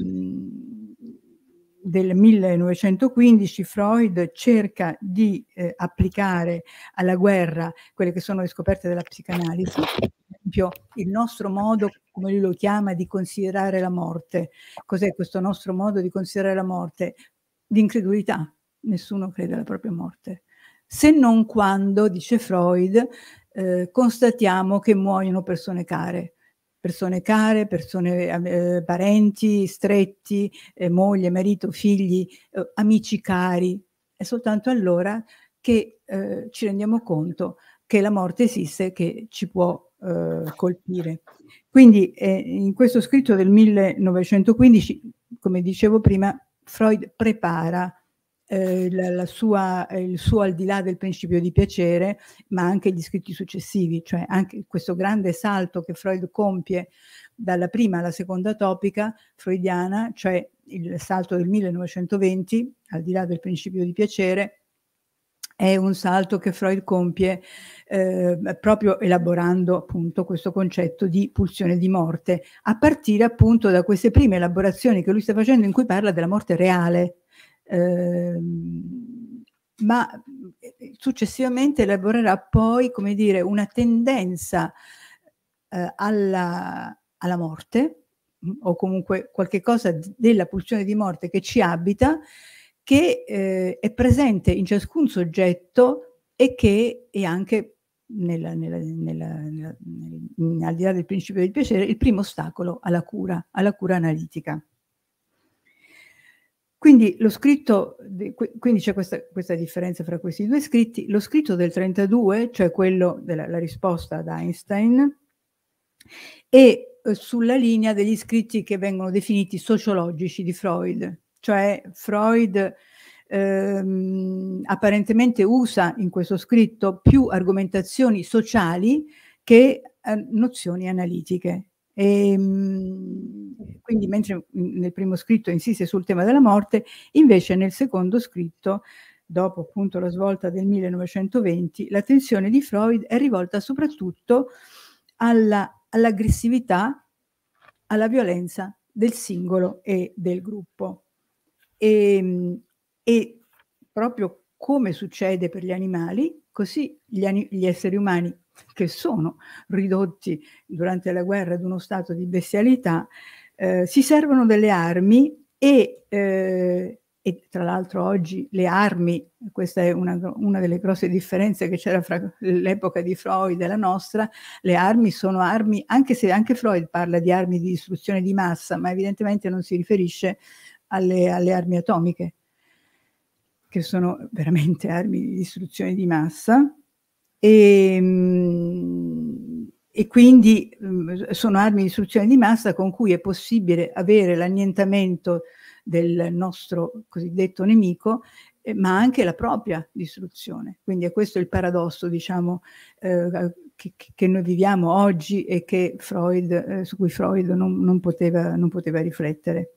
del 1915 Freud cerca di eh, applicare alla guerra quelle che sono le scoperte della psicanalisi, per esempio il nostro modo, come lui lo chiama, di considerare la morte. Cos'è questo nostro modo di considerare la morte? L'incredulità. Nessuno crede alla propria morte. Se non quando, dice Freud, eh, constatiamo che muoiono persone care persone care, persone, eh, eh, parenti stretti, eh, moglie, marito, figli, eh, amici cari. È soltanto allora che eh, ci rendiamo conto che la morte esiste e che ci può eh, colpire. Quindi in questo scritto del 1915, come dicevo prima, Freud prepara eh, la, la sua, eh, il suo al di là del principio di piacere, ma anche gli scritti successivi, cioè anche questo grande salto che Freud compie dalla prima alla seconda topica freudiana, cioè il salto del 1920, al di là del principio di piacere, è un salto che Freud compie eh, proprio elaborando appunto questo concetto di pulsione di morte, a partire appunto da queste prime elaborazioni che lui sta facendo in cui parla della morte reale, Ehm, ma eh, successivamente elaborerà poi, come dire, una tendenza eh, alla, alla morte mm, o comunque qualche cosa della pulsione di morte che ci abita, che eh, è presente in ciascun soggetto e che è anche, nella, nella, nella, al di là del principio del piacere, il primo ostacolo alla cura, alla cura analitica. Quindi, scritto, quindi c'è questa, questa, differenza fra questi due scritti. Lo scritto del 32, cioè quello della risposta ad Einstein, è eh, sulla linea degli scritti che vengono definiti sociologici di Freud, cioè Freud ehm, apparentemente usa in questo scritto più argomentazioni sociali che eh, nozioni analitiche. E, ehm, mh, quindi mentre mm, nel primo scritto insiste sul tema della morte, invece nel secondo scritto, dopo appunto la svolta del 1920, l'attenzione di Freud è rivolta soprattutto alla, all'aggressività, alla violenza del singolo e del gruppo. E, ehm, e proprio come succede per gli animali, così gli, gli, esseri umani che sono ridotti durante la guerra ad uno stato di bestialità eh, si servono delle armi e, eh, e tra l'altro oggi le armi, questa è una, una delle grosse differenze che c'era fra l'epoca di Freud e la nostra, le armi sono armi, anche se anche Freud parla di armi di distruzione di massa, ma evidentemente non si riferisce alle, alle armi atomiche, che sono veramente armi di distruzione di massa. E, ehm, mh, e quindi mh, mm, sono armi di distruzione di massa con cui è possibile avere l'annientamento del nostro cosiddetto nemico, eh, ma anche la propria distruzione. Quindi è questo il paradosso, diciamo, eh, che, che, noi viviamo oggi e Freud, eh, su cui Freud non, non, poteva, non, poteva, riflettere.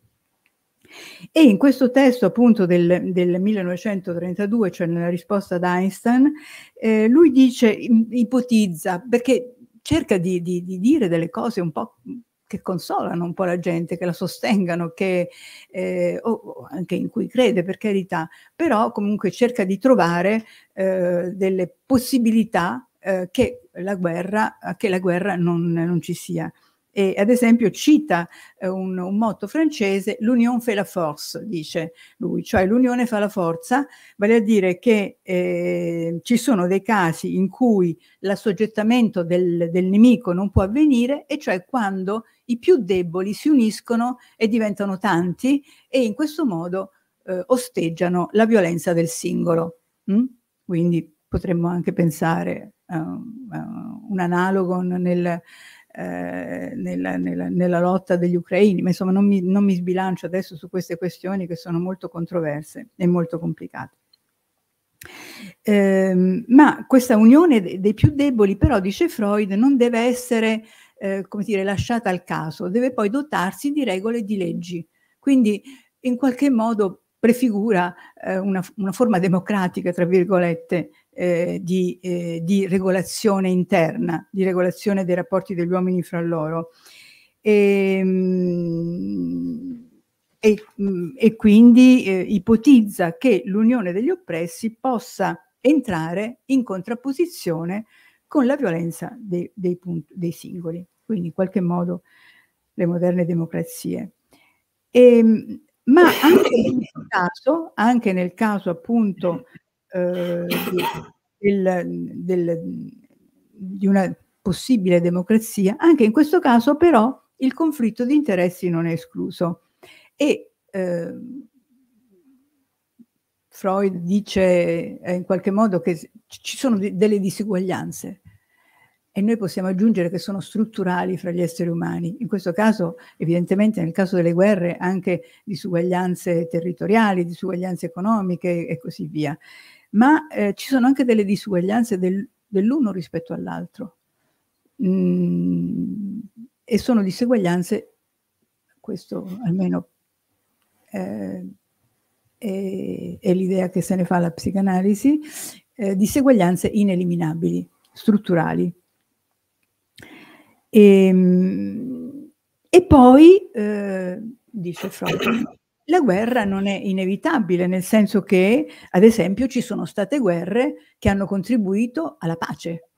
E in questo testo appunto del, del 1932, cioè nella risposta ad Einstein, eh, lui dice, ipotizza, perché cerca di, di, di, dire delle cose un po' che consolano un po' la gente, che la sostengano, che, eh, o anche in cui crede per carità, però comunque cerca di trovare eh, delle possibilità eh, che la guerra, che la guerra non, non ci sia e ad esempio cita eh, un, un, motto francese, l'union fait la force, dice lui, cioè l'unione fa la forza, vale a dire che eh, ci sono dei casi in cui l'assoggettamento del, del nemico non può avvenire e cioè quando i più deboli si uniscono e diventano tanti e in questo modo eh, osteggiano la violenza del singolo. Mm? Quindi potremmo anche pensare a uh, uh, un analogo nel, eh, nella, nella, nella, lotta degli ucraini, ma insomma non mi, non mi sbilancio adesso su queste questioni che sono molto controverse e molto complicate. Eh, ma questa unione dei più deboli, però, dice Freud, non deve essere eh, come dire, lasciata al caso, deve poi dotarsi di regole e di leggi. Quindi, in qualche modo, prefigura eh, una, una, forma democratica, tra virgolette, eh, di, eh, di, regolazione interna, di regolazione dei rapporti degli uomini fra loro. Ehm, e, mh, mm, e, mh, e quindi eh, ipotizza che l'unione degli oppressi possa entrare in contrapposizione con la violenza dei, dei, punti, dei singoli, quindi in qualche modo le moderne democrazie. E, ehm, ma anche nel, caso, anche nel caso, appunto eh, del, del, di una possibile democrazia. Anche in questo caso però il conflitto di interessi non è escluso. E eh, Freud dice eh, in qualche modo che ci sono d- delle disuguaglianze e noi possiamo aggiungere che sono strutturali fra gli esseri umani. In questo caso, evidentemente, nel caso delle guerre, anche disuguaglianze territoriali, disuguaglianze economiche e così via ma eh, ci sono anche delle disuguaglianze del, dell'uno rispetto all'altro. Mm, e sono disuguaglianze, questo almeno eh, è, è, l'idea che se ne fa la psicanalisi, eh, diseguaglianze ineliminabili, strutturali. E, ehm, e poi, eh, dice Freud, la guerra non è inevitabile, nel senso che, ad esempio, ci sono state guerre che hanno contribuito alla pace.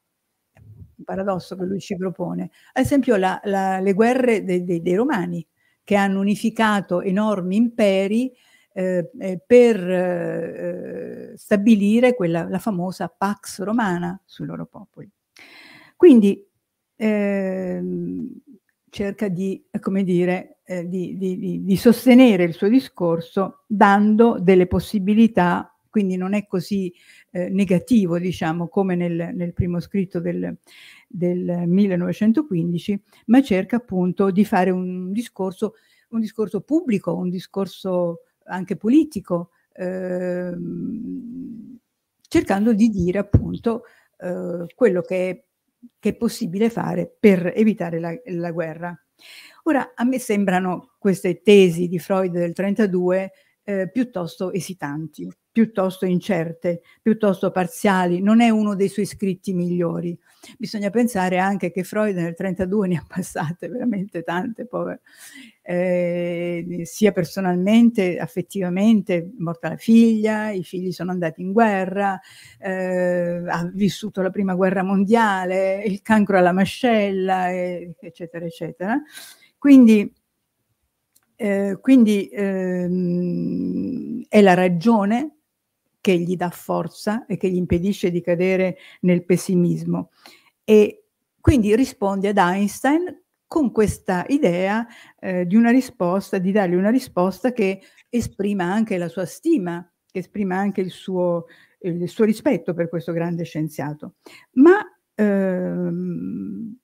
Un paradosso che lui ci propone. Ad esempio, la, la, le guerre dei, dei, dei Romani, che hanno unificato enormi imperi eh, eh per eh, stabilire quella, la famosa Pax Romana sui loro popoli. Quindi ehm, cerca di, eh, come dire, eh, di, di, di sostenere il suo discorso dando delle possibilità quindi non è così eh, negativo, diciamo, come nel, nel primo scritto del, del, 1915, ma cerca appunto di fare un discorso, un discorso pubblico, un discorso anche politico, eh, cercando di dire appunto eh, quello che è che è possibile fare per evitare la, la guerra. Ora, a me sembrano queste tesi di Freud del 1932 eh, piuttosto esitanti piuttosto incerte, piuttosto parziali, non è uno dei suoi scritti migliori. Bisogna pensare anche che Freud nel 32 ne ha passate veramente tante, povero, eh, sia personalmente, affettivamente, morta la figlia, i figli sono andati in guerra, eh, ha vissuto la prima guerra mondiale, il cancro alla mascella, eh, eccetera, eccetera. Quindi, eh, quindi ehm, è la ragione che gli dà forza e che gli impedisce di cadere nel pessimismo. E quindi risponde ad Einstein con questa idea eh, di una risposta, di dargli una risposta che esprima anche la sua stima, che esprima anche il suo, il suo rispetto per questo grande scienziato. Ma ehm,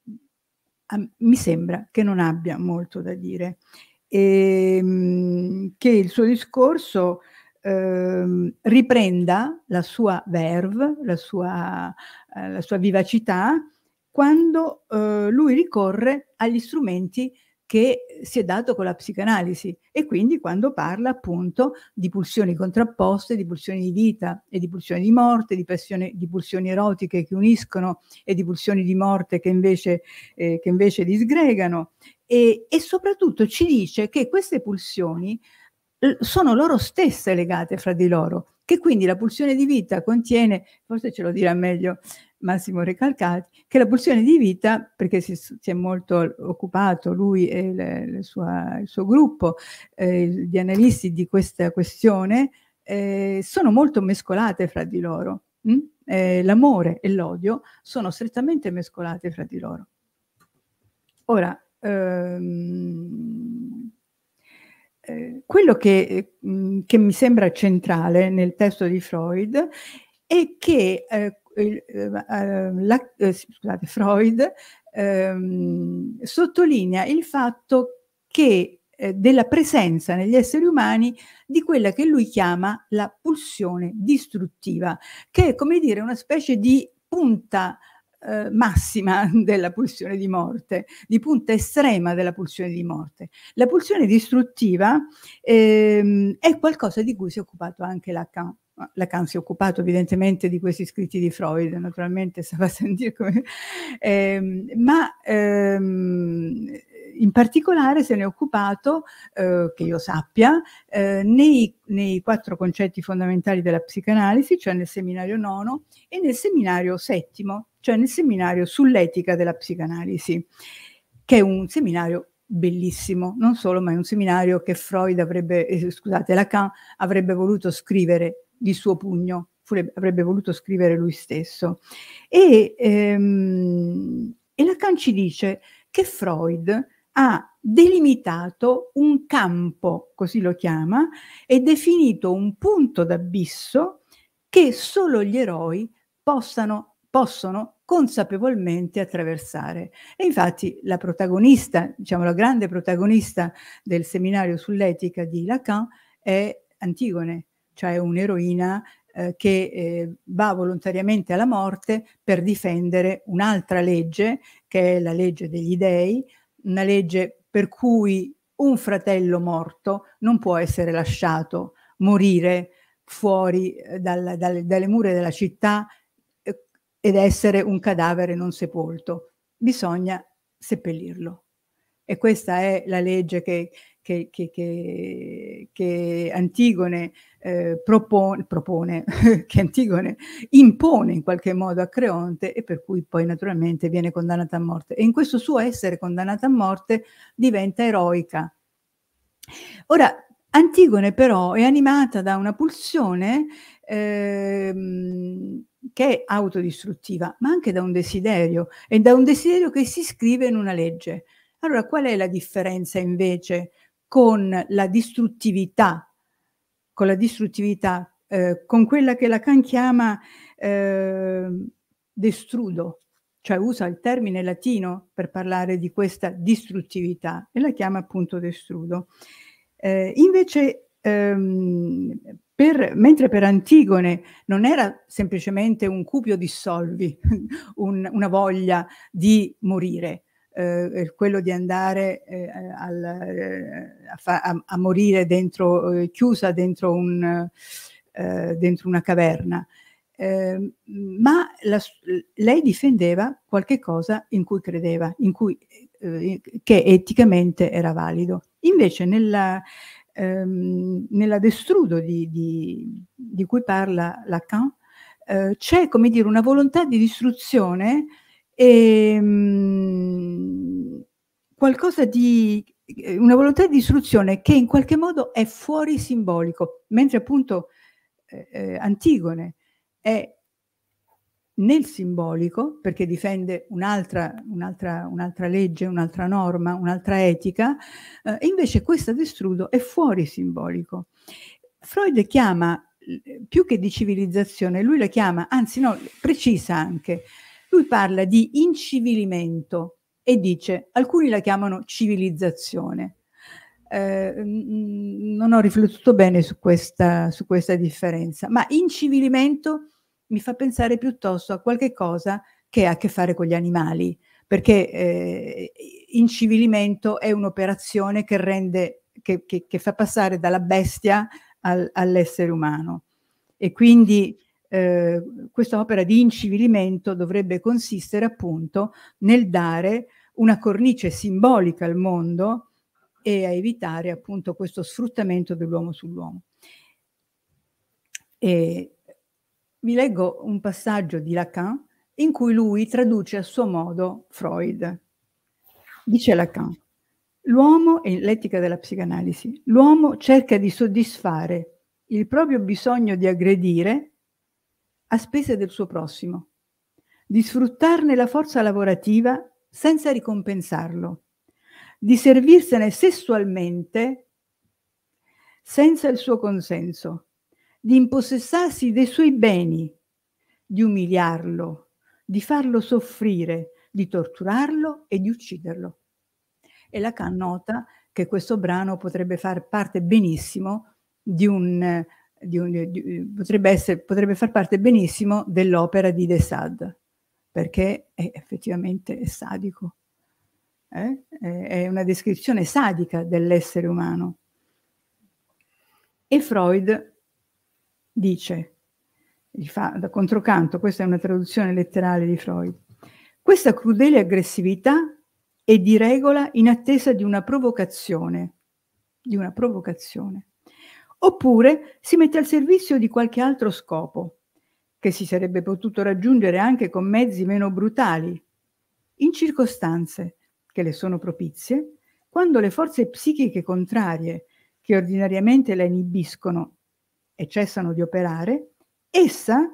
mi sembra che non abbia molto da dire e ehm, che il suo discorso eh, riprenda la sua verve, la sua, eh, la sua vivacità, quando eh, lui ricorre agli strumenti che si è dato con la psicanalisi e quindi quando parla appunto di pulsioni contrapposte, di pulsioni di vita e di pulsioni di morte, di, passione, di pulsioni erotiche che uniscono e di pulsioni di morte che invece, eh, che invece disgregano e, e, soprattutto ci dice che queste pulsioni sono loro stesse legate fra di loro, che quindi la pulsione di vita contiene, forse ce lo dirà meglio Massimo Recalcati, che la pulsione di vita, perché si, si è molto occupato lui e le, le sua, il suo gruppo eh, di analisti di questa questione, eh, sono molto mescolate fra di loro. Mm? Eh, l'amore e l'odio sono strettamente mescolate fra di loro. Ora, ehm, eh, quello che, eh, che, mi sembra centrale nel testo di Freud è che eh, la, scusate, Freud ehm, sottolinea il fatto che della presenza negli esseri umani di quella che lui chiama la pulsione distruttiva, che è come dire una specie di punta eh, massima della pulsione di morte, di punta estrema della pulsione di morte. La pulsione distruttiva ehm, è qualcosa di cui si è occupato anche Lacan. Lacan si è occupato evidentemente di questi scritti di Freud, naturalmente stava a sentire come... Ehm, ma ehm, in particolare se ne è occupato, eh, che io sappia, eh, nei, nei, quattro concetti fondamentali della psicanalisi, cioè nel seminario nono e nel seminario settimo, cioè nel seminario sull'etica della psicanalisi, che è un seminario bellissimo, non solo, ma è un seminario che Freud avrebbe, eh, scusate, Lacan avrebbe voluto scrivere di suo pugno, avrebbe voluto scrivere lui stesso. E, ehm, e Lacan ci dice che Freud ha delimitato un campo, così lo chiama, e definito un punto d'abisso che solo gli eroi possano, possono consapevolmente attraversare. E infatti la protagonista, diciamo la grande protagonista del seminario sull'etica di Lacan è Antigone, cioè un'eroina eh, che eh, va volontariamente alla morte per difendere un'altra legge, che è la legge degli dei, una legge per cui un fratello morto non può essere lasciato morire fuori eh, dal, dal, dalle mura della città eh, ed essere un cadavere non sepolto. Bisogna seppellirlo. E questa è la legge che, che, che, che, che Antigone eh, propone, propone che Antigone impone in qualche modo a Creonte e per cui poi naturalmente viene condannata a morte. E in questo suo essere condannata a morte diventa eroica. Ora, Antigone però è animata da una pulsione ehm, che è autodistruttiva, ma anche da un desiderio, e da un desiderio che si scrive in una legge. Allora, qual è la differenza invece con la distruttività, con la distruttività, eh, con quella che Lacan chiama eh, destrudo, cioè usa il termine latino per parlare di questa distruttività e la chiama appunto destrudo. Eh, invece, ehm, per, mentre per Antigone non era semplicemente un cupio dissolvi, un, una voglia di morire, eh, eh, quello di andare eh, eh al, eh, a, a, a, morire dentro, eh, chiusa dentro, un, dentro, una caverna. Ehm, ma la, lei difendeva qualche cosa in cui credeva, in cui, che eticamente era valido. Invece nella, ehm, nella destrudo di, di, di, cui parla Lacan c'è come dire una volontà di distruzione e, ehm, mh, qualcosa di eh, una volontà di distruzione che in qualche modo è fuori simbolico, mentre appunto eh, eh, Antigone è nel simbolico, perché difende un'altra, un'altra, un'altra legge, un'altra norma, un'altra etica, eh, e invece questa destrudo è fuori simbolico. Freud chiama, eh, più che di civilizzazione, lui la chiama, anzi no, precisa anche, lui parla di incivilimento, e dice, alcuni la chiamano civilizzazione. Eh, non ho riflettuto bene su questa, su questa differenza, ma incivilimento mi fa pensare piuttosto a qualche cosa che ha a che fare con gli animali, perché eh, incivilimento è un'operazione che rende, che, che, che fa passare dalla bestia al, all'essere umano. E quindi eh, questa opera di incivilimento dovrebbe consistere appunto nel dare una cornice simbolica al mondo e a evitare appunto questo sfruttamento dell'uomo sull'uomo. E vi leggo un passaggio di Lacan in cui lui traduce a suo modo Freud. Dice Lacan, l'uomo, è l'etica della psicanalisi, l'uomo cerca di soddisfare il proprio bisogno di aggredire a spese del suo prossimo, di sfruttarne la forza lavorativa senza ricompensarlo, di servirsene sessualmente senza il suo consenso, di impossessarsi dei suoi beni, di umiliarlo, di farlo soffrire, di torturarlo e di ucciderlo. E Lacan nota che questo brano potrebbe far parte benissimo di un di un, di, potrebbe, essere, potrebbe far parte benissimo dell'opera di De Sade, perché è effettivamente è sadico. Eh? È una descrizione sadica dell'essere umano. E Freud dice, gli fa da controcanto, questa è una traduzione letterale di Freud, questa crudele aggressività è di regola in attesa di una provocazione, di una provocazione oppure si mette al servizio di qualche altro scopo, che si sarebbe potuto raggiungere anche con mezzi meno brutali, in circostanze che le sono propizie, quando le forze psichiche contrarie che ordinariamente la inibiscono e cessano di operare, essa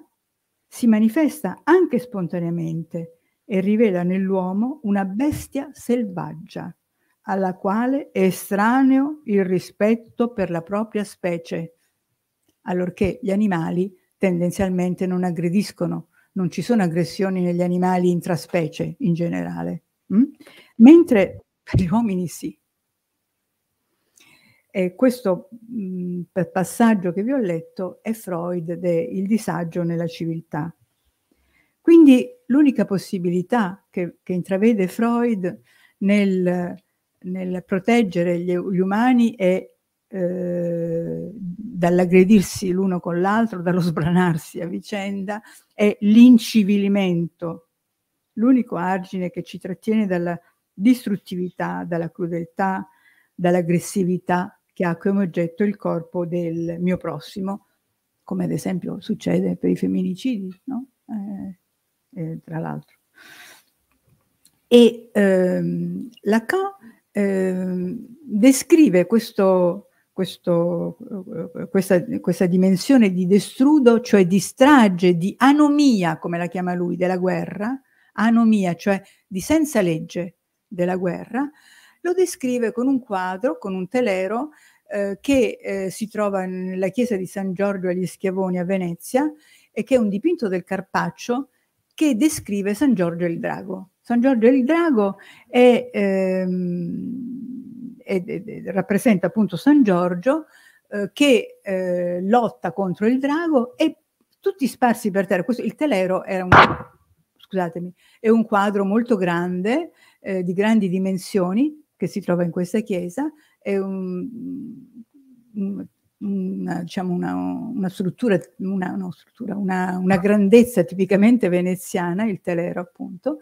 si manifesta anche spontaneamente e rivela nell'uomo una bestia selvaggia alla quale è estraneo il rispetto per la propria specie, allorché gli animali tendenzialmente non aggrediscono, non ci sono aggressioni negli animali intraspecie in generale, mh? Mm? mentre per gli uomini sì. E questo mh, mm, passaggio che vi ho letto è Freud de Il disagio nella civiltà. Quindi l'unica possibilità che, che intravede Freud nel nel proteggere gli, gli umani è eh, dall'aggredirsi l'uno con l'altro, dallo sbranarsi a vicenda, è l'incivilimento, l'unico argine che ci trattiene dalla distruttività, dalla crudeltà, dall'aggressività che ha come oggetto il corpo del mio prossimo, come ad esempio succede per i femminicidi, no? eh, eh, tra l'altro. E ehm, Lacan Ehm, descrive questo, questo, eh, questa, questa, dimensione di destrudo, cioè di strage, di anomia, come la chiama lui, della guerra, anomia, cioè di senza legge della guerra, lo descrive con un quadro, con un telero, eh, che eh, si trova nella chiesa di San Giorgio agli Schiavoni a Venezia e che è un dipinto del Carpaccio che descrive San Giorgio il drago. San Giorgio il Drago è, ehm, è, è, rappresenta appunto San Giorgio eh, che eh, lotta contro il drago e tutti sparsi per terra. Questo, il telero era un, scusatemi, è un quadro molto grande, eh, di grandi dimensioni, che si trova in questa chiesa, è un, una, diciamo una, una, struttura, una, struttura una, grandezza tipicamente veneziana, il telero appunto,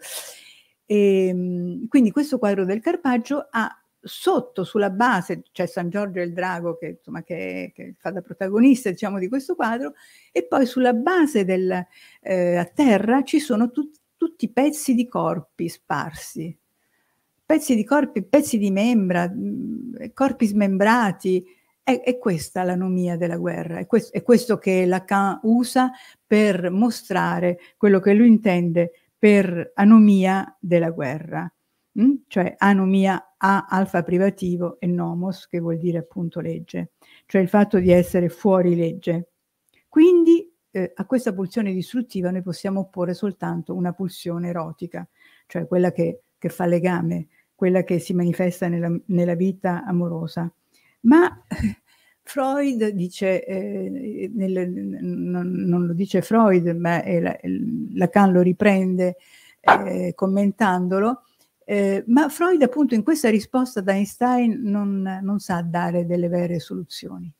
e, ehm, quindi questo quadro del Carpaggio ha sotto, sulla base, c'è cioè San Giorgio e il Drago che, insomma, che, che, fa da protagonista diciamo, di questo quadro, e poi sulla base del, eh, a terra ci sono tu, tutti pezzi di corpi sparsi, pezzi di corpi, pezzi di membra, mm, corpi smembrati. È, è questa l'anomia della guerra, è questo che Lacan usa per mostrare quello che lui intende per anomia della guerra, mh? Mm? cioè anomia a alfa privativo e nomos, che vuol dire appunto legge, cioè il fatto di essere fuori legge. Quindi eh, a questa pulsione distruttiva noi possiamo opporre soltanto una pulsione erotica, cioè quella che, che fa legame, quella che si manifesta nella, nella vita amorosa. Ma eh, Freud dice, eh, nel, non, non, lo dice Freud, ma la, Lacan lo riprende eh, commentandolo, eh, ma Freud appunto in questa risposta ad Einstein non, non sa dare delle vere soluzioni.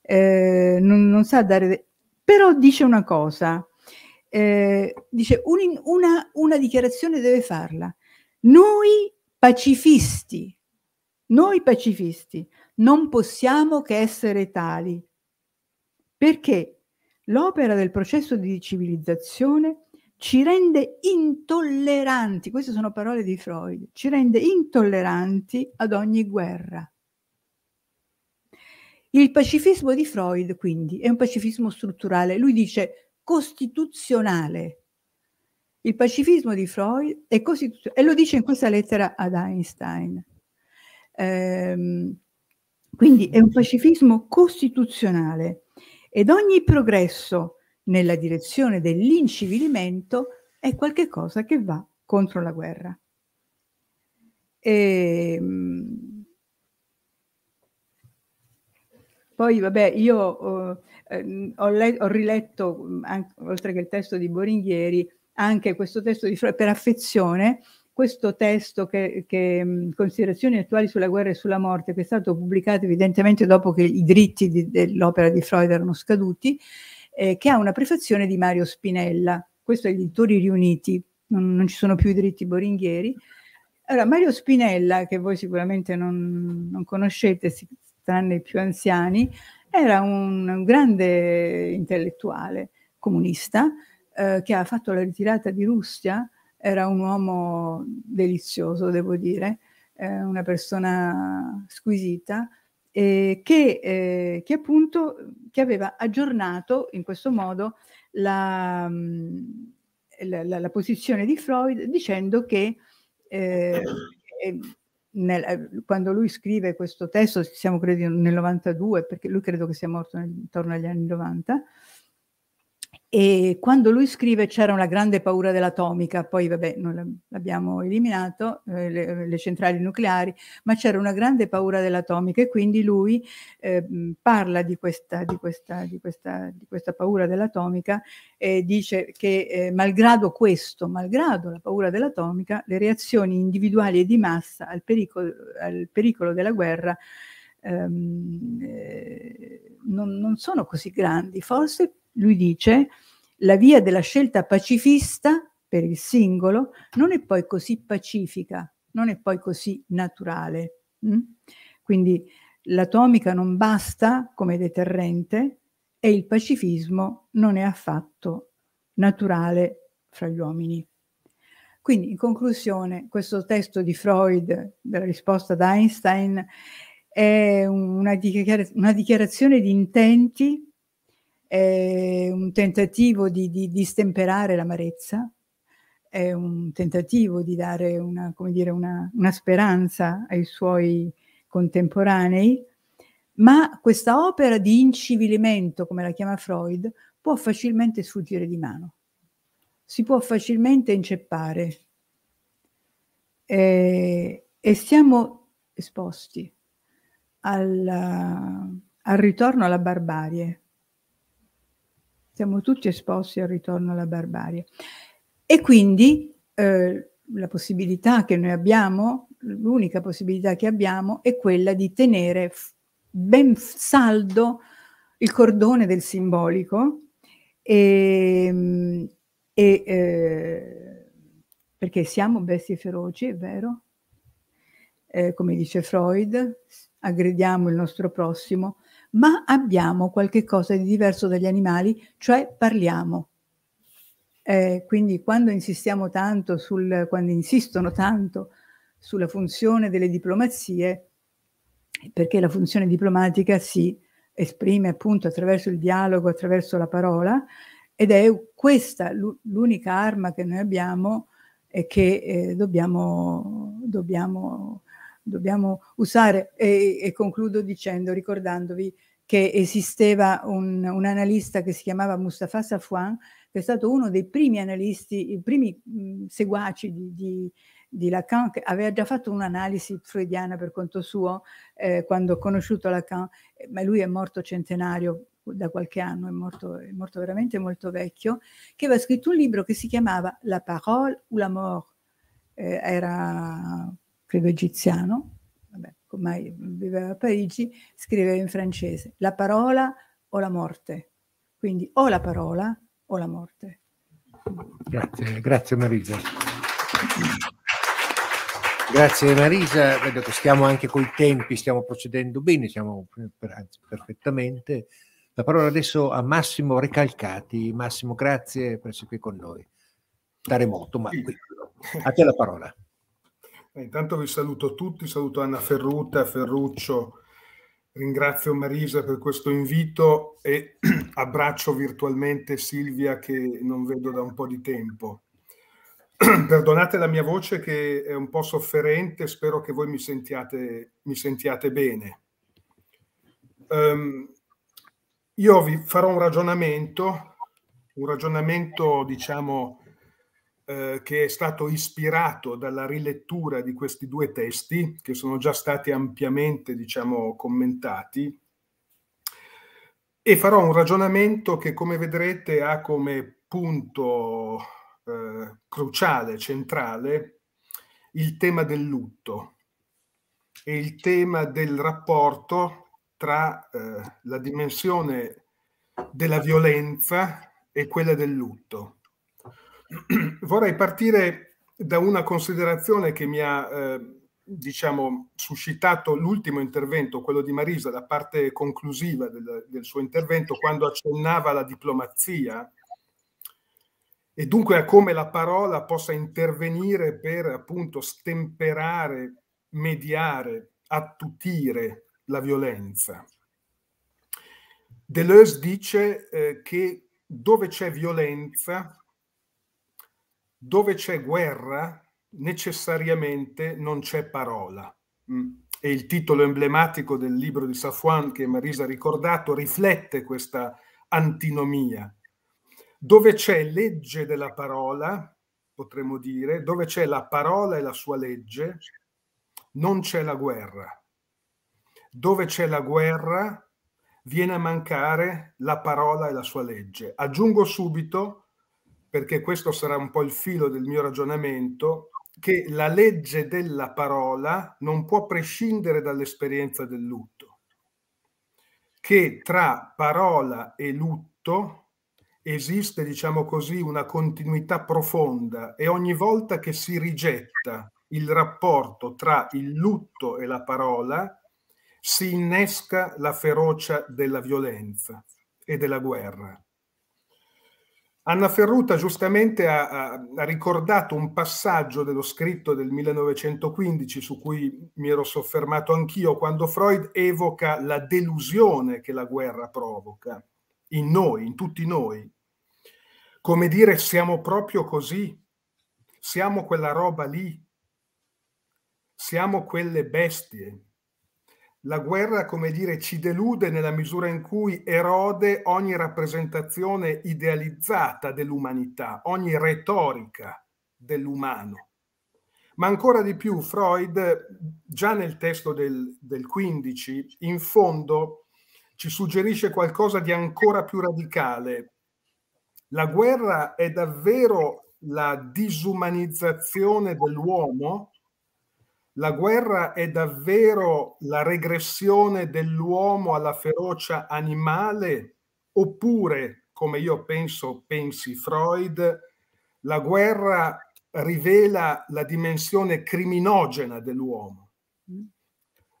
Eh, non, non, sa dare, però dice una cosa, eh, dice un, una, una dichiarazione deve farla. Noi pacifisti, noi pacifisti non possiamo che essere tali, perché l'opera del processo di civilizzazione ci rende intolleranti, queste sono parole di Freud, ci rende intolleranti ad ogni guerra. Il pacifismo di Freud, quindi, è un pacifismo strutturale, lui dice costituzionale. Il pacifismo di Freud è costituzionale, e lo dice in questa lettera ad Einstein. Ehm, quindi è un pacifismo costituzionale ed ogni progresso nella direzione dell'incivilimento è qualcosa che va contro la guerra. E, ehm, poi, vabbè, io eh, ehm, ho, let, ho, riletto, mm, anche, oltre che il testo di Boringhieri, anche questo testo di Freud per affezione, questo testo che, che, Considerazioni attuali sulla guerra e sulla morte, che è stato pubblicato evidentemente dopo che i dritti di, dell'opera di Freud erano scaduti, eh, che ha una prefazione di Mario Spinella. Questo è gli editori riuniti, non, non ci sono più i dritti boringhieri. Allora, Mario Spinella, che voi sicuramente non, non conoscete, tranne i più anziani, era un, un grande intellettuale comunista eh, che ha fatto la ritirata di Russia era un uomo delizioso, devo dire, eh, una persona squisita, eh, che, eh, che, appunto che aveva aggiornato in questo modo la, mm, la, la posizione di Freud dicendo che eh, nel, eh, quando lui scrive questo testo, siamo credi nel 92, perché lui credo che sia morto nel, intorno agli anni 90, e quando lui scrive c'era una grande paura dell'atomica, poi vabbè, non l'abbiamo eliminato, eh, le, eh, le, centrali nucleari, ma c'era una grande paura dell'atomica e quindi lui eh, mm, parla di questa, di questa, di questa, di questa paura dell'atomica e dice che eh, malgrado questo, malgrado la paura dell'atomica, le reazioni individuali e di massa al pericolo, al pericolo della guerra ehm, eh, non, non sono così grandi, forse lui dice, la via della scelta pacifista per il singolo non è poi così pacifica, non è poi così naturale. Mm? Quindi l'atomica non basta come deterrente e il pacifismo non è affatto naturale fra gli uomini. Quindi in conclusione questo testo di Freud della risposta ad Einstein è una, dichiar- una dichiarazione di intenti è un tentativo di, di, di stemperare l'amarezza, è un tentativo di dare una, dire, una, una speranza ai suoi contemporanei, ma questa opera di incivilimento, come la chiama Freud, può facilmente sfuggire di mano, si può facilmente inceppare e, e siamo esposti al, al ritorno alla barbarie siamo tutti esposti al ritorno alla barbarie. E quindi eh, la possibilità che noi abbiamo, l'unica possibilità che abbiamo è quella di tenere ben saldo il cordone del simbolico e, ehm, e eh, perché siamo bestie feroci, è vero? Eh, come dice Freud, aggrediamo il nostro prossimo ma abbiamo qualche cosa di diverso dagli animali, cioè parliamo. Eh, quindi quando insistiamo tanto sul, quando insistono tanto sulla funzione delle diplomazie, perché la funzione diplomatica si esprime appunto attraverso il dialogo, attraverso la parola, ed è questa l'unica arma che noi abbiamo e che eh, dobbiamo, dobbiamo dobbiamo usare. E, e concludo dicendo, ricordandovi che esisteva un, un, analista che si chiamava Mustafa Safwan, che è stato uno dei primi analisti, i primi mh, mm, seguaci di, di, di, Lacan, che aveva già fatto un'analisi freudiana per conto suo eh, quando ho conosciuto Lacan, eh, ma lui è morto centenario da qualche anno, è morto, è morto veramente molto vecchio, che aveva scritto un libro che si chiamava La parole ou la mort, eh, era credo egiziano, vabbè, ormai viveva a Parigi, scriveva in francese, la parola o la morte. Quindi o la parola o la morte. Grazie, grazie Marisa. Grazie Marisa, vedo che stiamo anche coi tempi, stiamo procedendo bene, siamo anzi, perfettamente. La parola adesso a Massimo Recalcati. Massimo, grazie per essere qui con noi. Da remoto, ma qui. A te la parola. Eh, intanto vi saluto tutti, saluto Anna Ferruta, Ferruccio, ringrazio Marisa per questo invito e abbraccio virtualmente Silvia che non vedo da un po' di tempo. Perdonate la mia voce che è un po' sofferente, spero che voi mi sentiate, mi sentiate bene. Um, io vi farò un ragionamento, un ragionamento diciamo eh, che è stato ispirato dalla rilettura di questi due testi che sono già stati ampiamente diciamo, commentati e farò un ragionamento che come vedrete ha come punto eh, cruciale, centrale, il tema del lutto e il tema del rapporto tra eh, la dimensione della violenza e quella del lutto. vorrei partire da una considerazione che mi ha, eh, diciamo, suscitato l'ultimo intervento, quello di Marisa, la parte conclusiva del, del suo intervento, quando accennava alla diplomazia e dunque a come la parola possa intervenire per appunto stemperare, mediare, attutire la violenza. Deleuze dice eh, che dove c'è violenza dove c'è guerra necessariamente non c'è parola. Mm. E il titolo emblematico del libro di Safuan che Marisa ha ricordato riflette questa antinomia. Dove c'è legge della parola, potremmo dire, dove c'è la parola e la sua legge, non c'è la guerra. Dove c'è la guerra, viene a mancare la parola e la sua legge. Aggiungo subito perché questo sarà un po' il filo del mio ragionamento, che la legge della parola non può prescindere dall'esperienza del lutto, che tra parola e lutto esiste, diciamo così, una continuità profonda e ogni volta che si rigetta il rapporto tra il lutto e la parola, si innesca la ferocia della violenza e della guerra. Anna Ferruta giustamente ha, ha, ricordato un passaggio dello scritto del 1915 su cui mi ero soffermato anch'io quando Freud evoca la delusione che la guerra provoca in noi, in tutti noi. Come dire siamo proprio così, siamo quella roba lì, siamo quelle bestie la guerra, come dire, ci delude nella misura in cui erode ogni rappresentazione idealizzata dell'umanità, ogni retorica dell'umano. Ma ancora di più, Freud, già nel testo del, del 15, in fondo ci suggerisce qualcosa di ancora più radicale. La guerra è davvero la disumanizzazione dell'uomo la guerra è davvero la regressione dell'uomo alla ferocia animale oppure, come io penso, pensi Freud, la guerra rivela la dimensione criminogena dell'uomo, mm.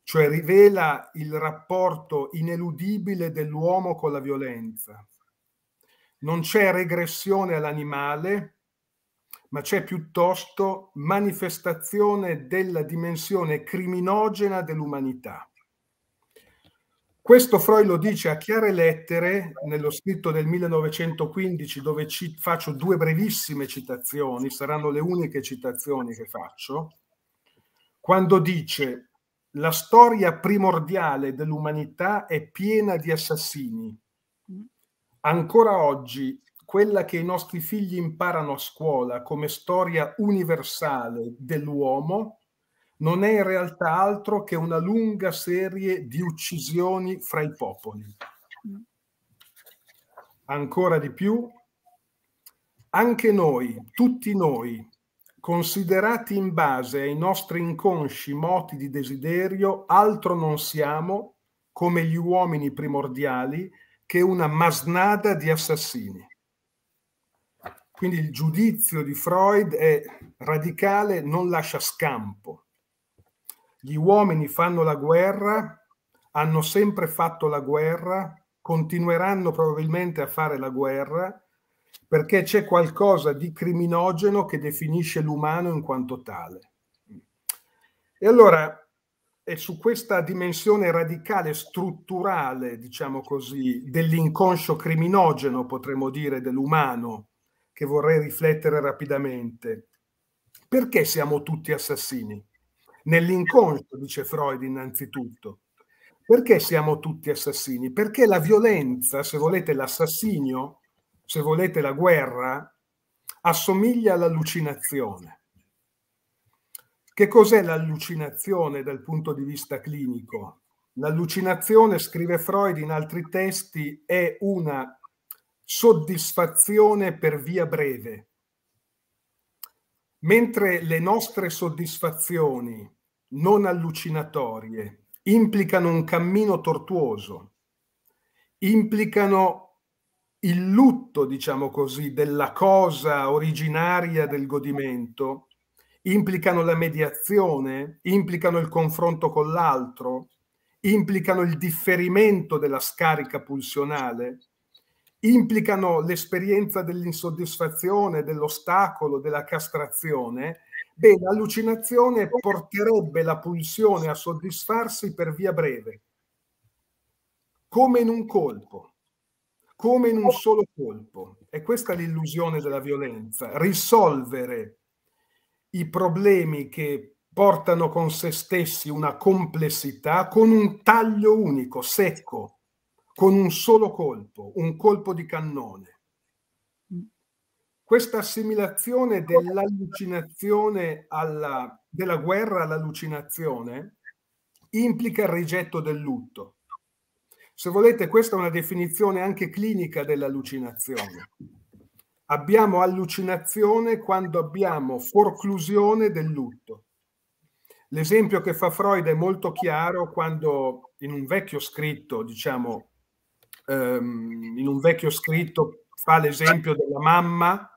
cioè rivela il rapporto ineludibile dell'uomo con la violenza. Non c'è regressione all'animale, ma c'è piuttosto manifestazione della dimensione criminogena dell'umanità. Questo Freud lo dice a chiare lettere nello scritto del 1915 dove ci faccio due brevissime citazioni, saranno le uniche citazioni che faccio, quando dice la storia primordiale dell'umanità è piena di assassini. Ancora oggi quella che i nostri figli imparano a scuola come storia universale dell'uomo, non è in realtà altro che una lunga serie di uccisioni fra i popoli. Ancora di più, anche noi, tutti noi, considerati in base ai nostri inconsci moti di desiderio, altro non siamo, come gli uomini primordiali, che una masnada di assassini. Quindi il giudizio di Freud è radicale, non lascia scampo. Gli uomini fanno la guerra, hanno sempre fatto la guerra, continueranno probabilmente a fare la guerra, perché c'è qualcosa di criminogeno che definisce l'umano in quanto tale. E allora è su questa dimensione radicale, strutturale, diciamo così, dell'inconscio criminogeno, potremmo dire, dell'umano, che vorrei riflettere rapidamente. Perché siamo tutti assassini? Nell'inconscio, dice Freud innanzitutto. Perché siamo tutti assassini? Perché la violenza, se volete l'assassinio, se volete la guerra, assomiglia all'allucinazione. Che cos'è l'allucinazione dal punto di vista clinico? L'allucinazione, scrive Freud in altri testi, è una soddisfazione per via breve. Mentre le nostre soddisfazioni non allucinatorie implicano un cammino tortuoso, implicano il lutto, diciamo così, della cosa originaria del godimento, implicano la mediazione, implicano il confronto con l'altro, implicano il differimento della scarica pulsionale, implicano l'esperienza dell'insoddisfazione, dell'ostacolo, della castrazione, beh, l'allucinazione porterebbe la pulsione a soddisfarsi per via breve, come in un colpo, come in un solo colpo. E questa è l'illusione della violenza, risolvere i problemi che portano con se stessi una complessità con un taglio unico, secco, con un solo colpo, un colpo di cannone. Questa assimilazione dell'allucinazione alla, della guerra all'allucinazione implica il rigetto del lutto. Se volete, questa è una definizione anche clinica dell'allucinazione. Abbiamo allucinazione quando abbiamo forclusione del lutto. L'esempio che fa Freud è molto chiaro quando in un vecchio scritto, diciamo, ehm, in un vecchio scritto fa l'esempio della mamma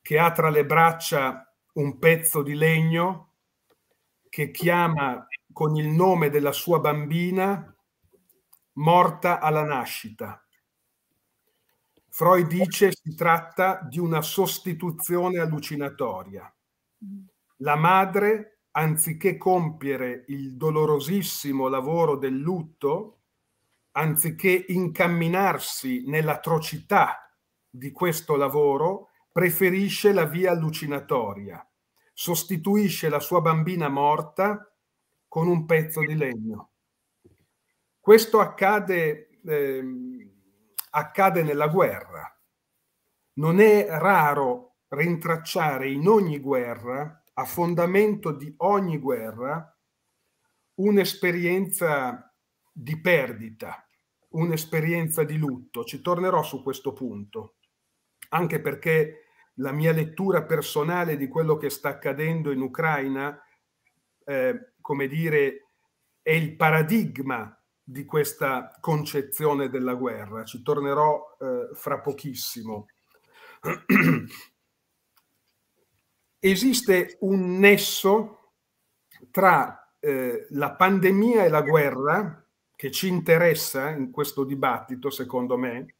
che ha tra le braccia un pezzo di legno che chiama con il nome della sua bambina morta alla nascita. Freud dice si tratta di una sostituzione allucinatoria. La madre, anziché compiere il dolorosissimo lavoro del lutto, anziché incamminarsi nell'atrocità di questo lavoro, preferisce la via allucinatoria, sostituisce la sua bambina morta con un pezzo di legno. Questo accade, eh, accade nella guerra. Non è raro rintracciare in ogni guerra, a fondamento di ogni guerra, un'esperienza di perdita un'esperienza di lutto. Ci tornerò su questo punto, anche perché la mia lettura personale di quello che sta accadendo in Ucraina, eh, come dire, è il paradigma di questa concezione della guerra. Ci tornerò eh, fra pochissimo. Esiste un nesso tra eh, la pandemia e la guerra che ci interessa eh, in questo dibattito, secondo me,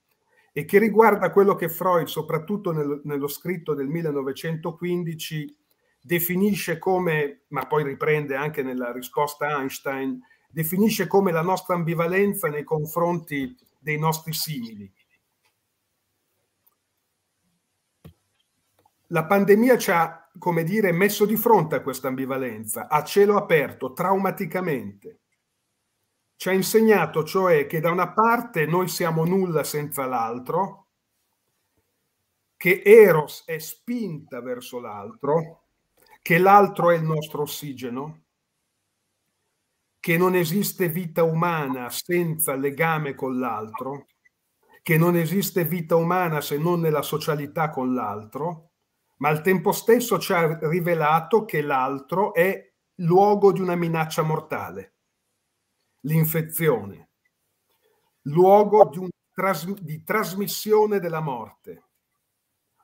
e che riguarda quello che Freud, soprattutto nello, nello scritto del 1915, definisce come, ma poi riprende anche nella risposta a Einstein, definisce come la nostra ambivalenza nei confronti dei nostri simili. La pandemia ci ha, come dire, messo di fronte a questa ambivalenza, a cielo aperto, traumaticamente. Ci ha insegnato cioè che da una parte noi siamo nulla senza l'altro, che Eros è spinta verso l'altro, che l'altro è il nostro ossigeno, che non esiste vita umana senza legame con l'altro, che non esiste vita umana se non nella socialità con l'altro, ma al tempo stesso ci ha rivelato che l'altro è luogo di una minaccia mortale l'infezione, luogo di, tras- di trasmissione della morte,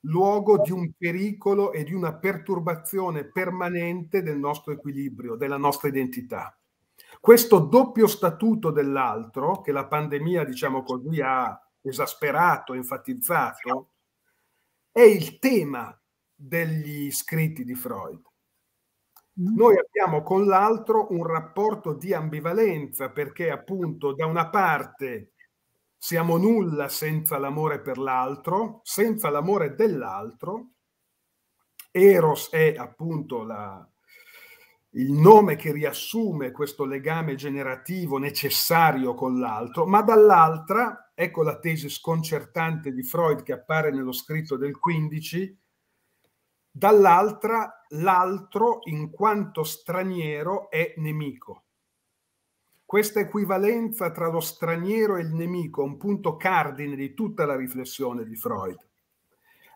luogo di un pericolo e di una perturbazione permanente del nostro equilibrio, della nostra identità. Questo doppio statuto dell'altro, che la pandemia, diciamo così, ha esasperato, enfatizzato, è il tema degli scritti di Freud. Noi abbiamo con l'altro un rapporto di ambivalenza perché appunto da una parte siamo nulla senza l'amore per l'altro, senza l'amore dell'altro. Eros è appunto la, il nome che riassume questo legame generativo necessario con l'altro, ma dall'altra, ecco la tesi sconcertante di Freud che appare nello scritto del 15, dall'altra l'altro in quanto straniero è nemico. Questa equivalenza tra lo straniero e il nemico è un punto cardine di tutta la riflessione di Freud.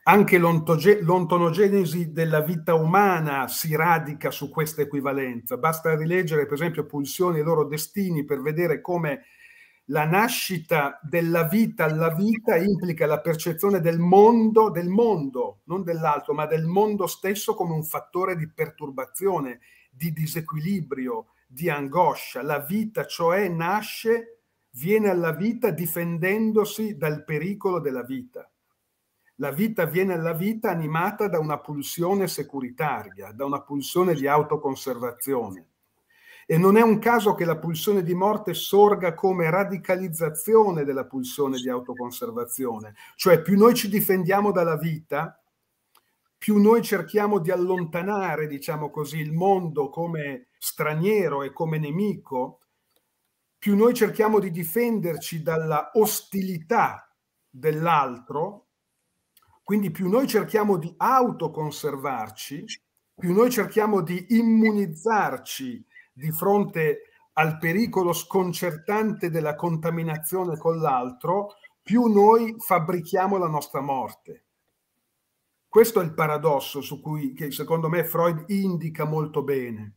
Anche l'ontogenesi della vita umana si radica su questa equivalenza. Basta rileggere, per esempio, Pulsioni e i loro destini per vedere come la nascita della vita alla vita implica la percezione del mondo, del mondo, non dell'altro, ma del mondo stesso come un fattore di perturbazione, di disequilibrio, di angoscia. La vita, cioè, nasce, viene alla vita difendendosi dal pericolo della vita. La vita viene alla vita animata da una pulsione securitaria, da una pulsione di autoconservazione e non è un caso che la pulsione di morte sorga come radicalizzazione della pulsione di autoconservazione, cioè più noi ci difendiamo dalla vita, più noi cerchiamo di allontanare, diciamo così, il mondo come straniero e come nemico, più noi cerchiamo di difenderci dalla ostilità dell'altro, quindi più noi cerchiamo di autoconservarci, più noi cerchiamo di immunizzarci di fronte al pericolo sconcertante della contaminazione con l'altro, più noi fabbrichiamo la nostra morte. Questo è il paradosso su cui, che secondo me Freud indica molto bene.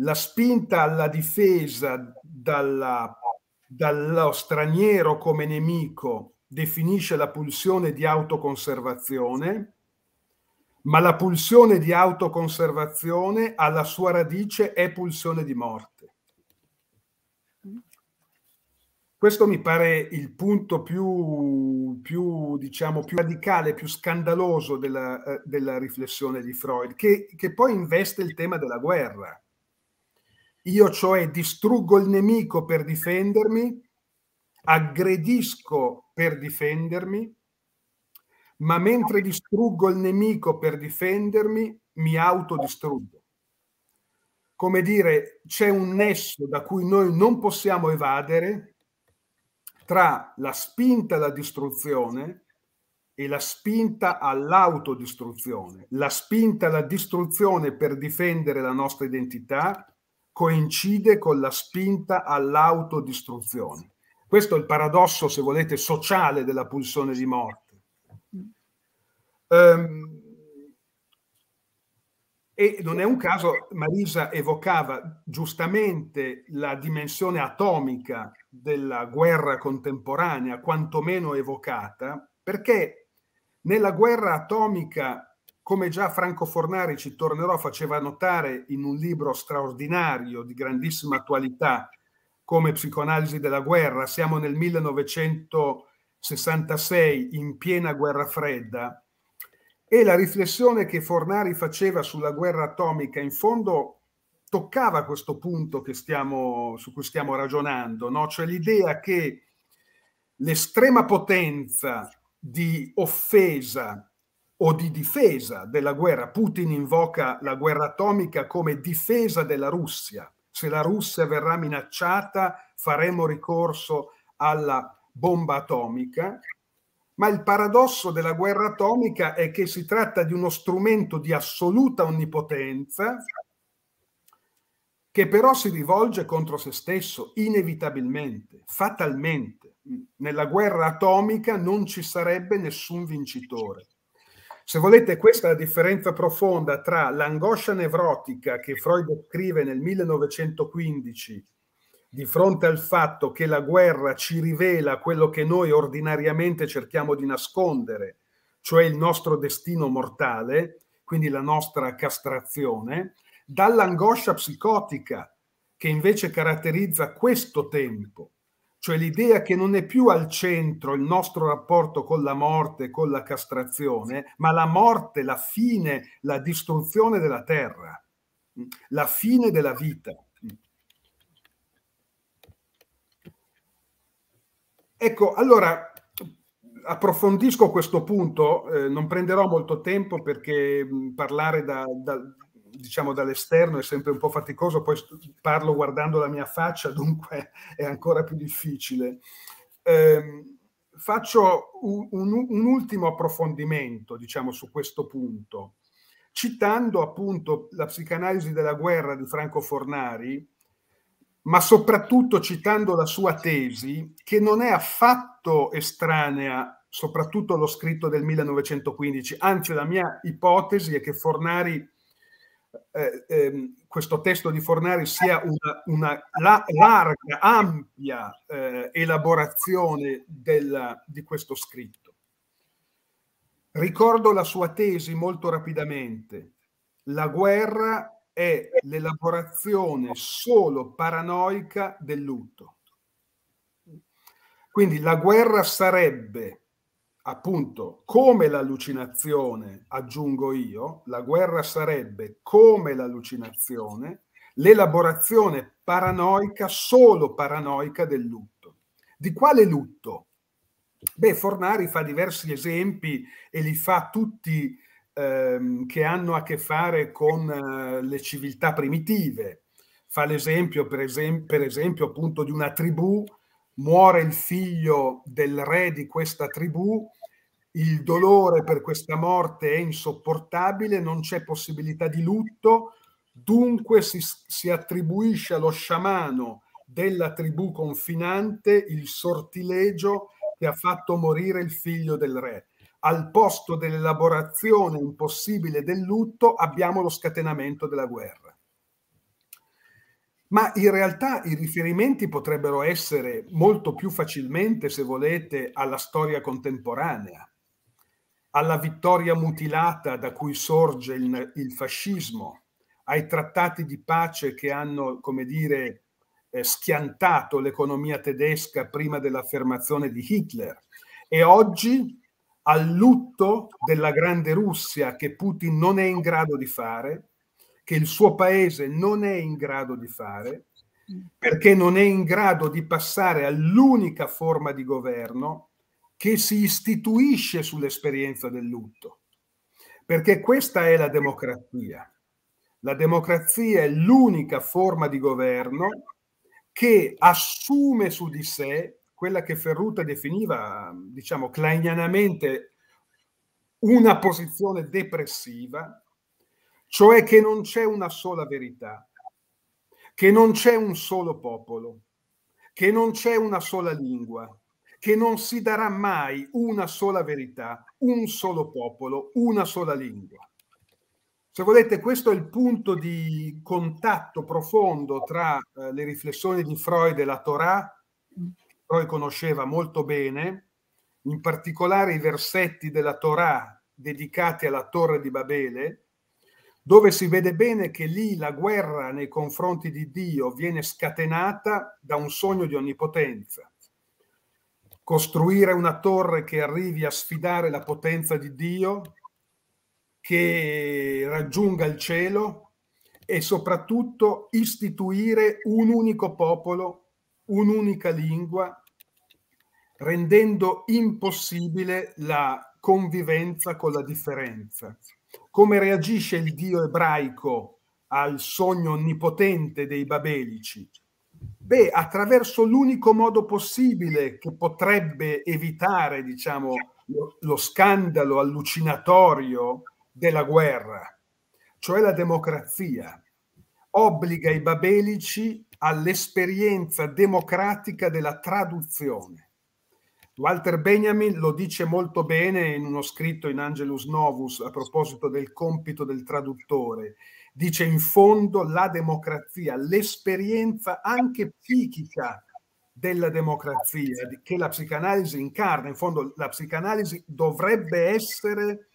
La spinta alla difesa dalla, dallo straniero come nemico definisce la pulsione di autoconservazione, ma la pulsione di autoconservazione alla sua radice è pulsione di morte. Questo mi pare il punto più, più, diciamo, più radicale, più scandaloso della, eh, della riflessione di Freud, che, che poi investe il tema della guerra. Io cioè distruggo il nemico per difendermi, aggredisco per difendermi, ma mentre distruggo il nemico per difendermi, mi autodistruggo. Come dire, c'è un nesso da cui noi non possiamo evadere tra la spinta alla distruzione e la spinta all'autodistruzione, la spinta alla distruzione per difendere la nostra identità coincide con la spinta all'autodistruzione. Questo è il paradosso, se volete, sociale della pulsione di morte Um, e non è un caso, Marisa evocava giustamente la dimensione atomica della guerra contemporanea, quantomeno evocata, perché nella guerra atomica, come già Franco Fornari ci tornerò, faceva notare in un libro straordinario di grandissima attualità come psicoanalisi della guerra, siamo nel 1966 in piena guerra fredda, e la riflessione che Fornari faceva sulla guerra atomica, in fondo, toccava questo punto stiamo, su cui stiamo ragionando, no? cioè l'idea che l'estrema potenza di offesa o di difesa della guerra, Putin invoca la guerra atomica come difesa della Russia, se la Russia verrà minacciata faremo ricorso alla bomba atomica, ma il paradosso della guerra atomica è che si tratta di uno strumento di assoluta onnipotenza che però si rivolge contro se stesso inevitabilmente, fatalmente. Nella guerra atomica non ci sarebbe nessun vincitore. Se volete, questa è la differenza profonda tra l'angoscia nevrotica che Freud scrive nel 1915 di fronte al fatto che la guerra ci rivela quello che noi ordinariamente cerchiamo di nascondere, cioè il nostro destino mortale, quindi la nostra castrazione, dall'angoscia psicotica che invece caratterizza questo tempo, cioè l'idea che non è più al centro il nostro rapporto con la morte, con la castrazione, ma la morte, la fine, la distruzione della terra, la fine della vita. Ecco, allora approfondisco questo punto, eh, non prenderò molto tempo perché mm, parlare da, da, diciamo, dall'esterno è sempre un po' faticoso, poi parlo guardando la mia faccia, dunque è ancora più difficile. Eh, faccio un, un, un, ultimo approfondimento, diciamo, su questo punto, citando appunto la psicanalisi della guerra di Franco Fornari, ma soprattutto citando la sua tesi, che non è affatto estranea soprattutto allo scritto del 1915, anzi la mia ipotesi è che Fornari, eh, eh, questo testo di Fornari sia una, una la, larga, ampia eh, elaborazione della, di questo scritto. Ricordo la sua tesi molto rapidamente. La guerra è l'elaborazione solo paranoica del lutto. Quindi la guerra sarebbe, appunto, come l'allucinazione, aggiungo io, la guerra sarebbe come l'allucinazione, l'elaborazione paranoica, solo paranoica del lutto. Di quale lutto? Beh, Fornari fa diversi esempi e li fa tutti ehm, che hanno a che fare con eh, le civiltà primitive. Fa l'esempio, per, esem- per esempio, appunto di una tribù, muore il figlio del re di questa tribù, il dolore per questa morte è insopportabile, non c'è possibilità di lutto, dunque si, si attribuisce allo sciamano della tribù confinante il sortilegio che ha fatto morire il figlio del re al posto dell'elaborazione impossibile del lutto abbiamo lo scatenamento della guerra. Ma in realtà i riferimenti potrebbero essere molto più facilmente, se volete, alla storia contemporanea, alla vittoria mutilata da cui sorge il, il fascismo, ai trattati di pace che hanno, come dire, eh, schiantato l'economia tedesca prima dell'affermazione di Hitler. E oggi al lutto della grande Russia che Putin non è in grado di fare, che il suo paese non è in grado di fare, perché non è in grado di passare all'unica forma di governo che si istituisce sull'esperienza del lutto. Perché questa è la democrazia. La democrazia è l'unica forma di governo che assume su di sé quella che Ferruta definiva, diciamo, kleinianamente una posizione depressiva, cioè che non c'è una sola verità, che non c'è un solo popolo, che non c'è una sola lingua, che non si darà mai una sola verità, un solo popolo, una sola lingua. Se volete, questo è il punto di contatto profondo tra eh, le riflessioni di Freud e la Torah Roy conosceva molto bene, in particolare i versetti della Torah dedicati alla torre di Babele, dove si vede bene che lì la guerra nei confronti di Dio viene scatenata da un sogno di onnipotenza. Costruire una torre che arrivi a sfidare la potenza di Dio, che raggiunga il cielo e soprattutto istituire un unico popolo un'unica lingua, rendendo impossibile la convivenza con la differenza. Come reagisce il Dio ebraico al sogno onnipotente dei babelici? Beh, attraverso l'unico modo possibile che potrebbe evitare, diciamo, lo, lo scandalo allucinatorio della guerra, cioè la democrazia. Obbliga i babelici all'esperienza democratica della traduzione. Walter Benjamin lo dice molto bene in uno scritto in Angelus Novus a proposito del compito del traduttore. Dice in fondo la democrazia, l'esperienza anche psichica della democrazia che la psicanalisi incarna. In fondo la psicanalisi dovrebbe essere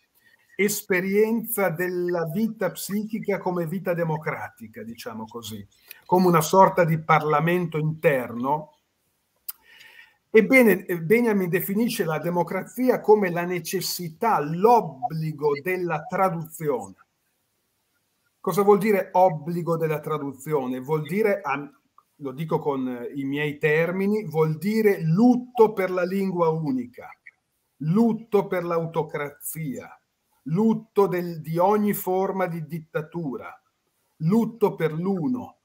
esperienza della vita psichica come vita democratica, diciamo così come una sorta di Parlamento interno. Ebbene, eh, Benjamin definisce la democrazia come la necessità, l'obbligo della traduzione. Cosa vuol dire obbligo della traduzione? Vuol dire, lo dico con eh, i miei termini, vuol dire lutto per la lingua unica, lutto per l'autocrazia, lutto del, di ogni forma di dittatura, lutto per l'uno,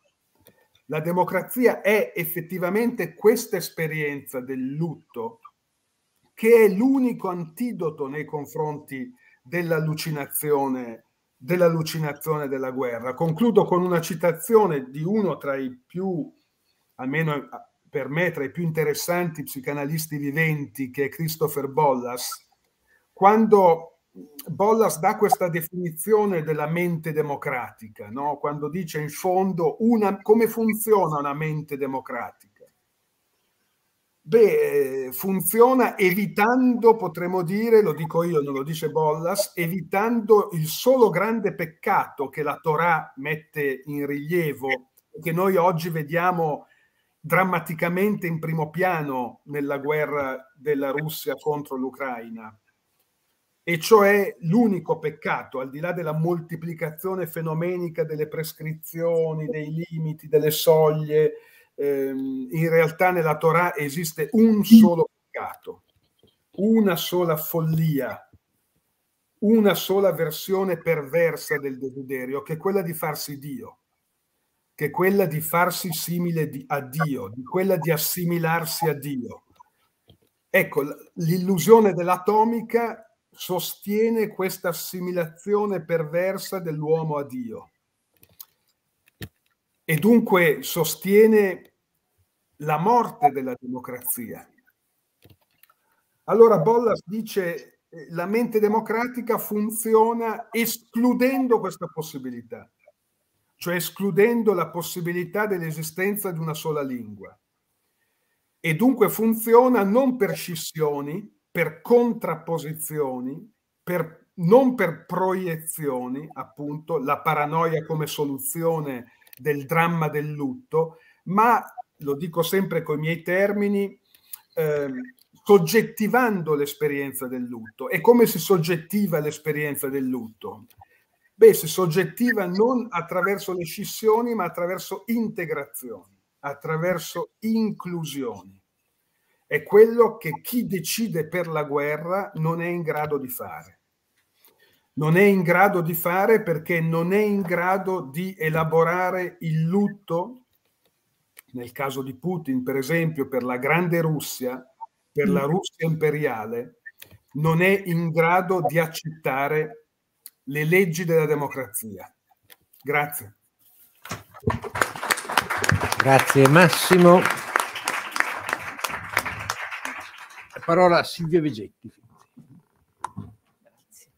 la democrazia è effettivamente questa esperienza del lutto che è l'unico antidoto nei confronti dell'allucinazione, dell'allucinazione della guerra. Concludo con una citazione di uno tra i più, almeno per me, tra i più interessanti psicanalisti viventi, che è Christopher Bollas, quando Bollas dà questa definizione della mente democratica, no? quando dice in fondo una, come funziona una mente democratica. Beh, eh, funziona evitando, potremmo dire, lo dico io, non lo dice Bollas, evitando il solo grande peccato che la Torah mette in rilievo, che noi oggi vediamo drammaticamente in primo piano nella guerra della Russia contro l'Ucraina e cioè l'unico peccato, al di là della moltiplicazione fenomenica delle prescrizioni, dei limiti, delle soglie, ehm, in realtà nella Torah esiste un solo peccato, una sola follia, una sola versione perversa del desiderio, che è quella di farsi Dio, che è quella di farsi simile a Dio, di quella di assimilarsi a Dio. Ecco, l'illusione dell'atomica sostiene questa assimilazione perversa dell'uomo a Dio e dunque sostiene la morte della democrazia. Allora Bollas dice eh, la mente democratica funziona escludendo questa possibilità, cioè escludendo la possibilità dell'esistenza di una sola lingua. E dunque funziona non per scissioni, per contrapposizioni, per, non per proiezioni, appunto, la paranoia come soluzione del dramma del lutto, ma, lo dico sempre con i miei termini, eh, soggettivando l'esperienza del lutto. E come si soggettiva l'esperienza del lutto? Beh, si soggettiva non attraverso le scissioni, ma attraverso integrazioni, attraverso inclusioni è quello che chi decide per la guerra non è in grado di fare. Non è in grado di fare perché non è in grado di elaborare il lutto, nel caso di Putin per esempio, per la grande Russia, per la mm. Russia imperiale, non è in grado di accettare le leggi della democrazia. Grazie. Grazie Massimo. parola a Silvia Vegetti. Grazie.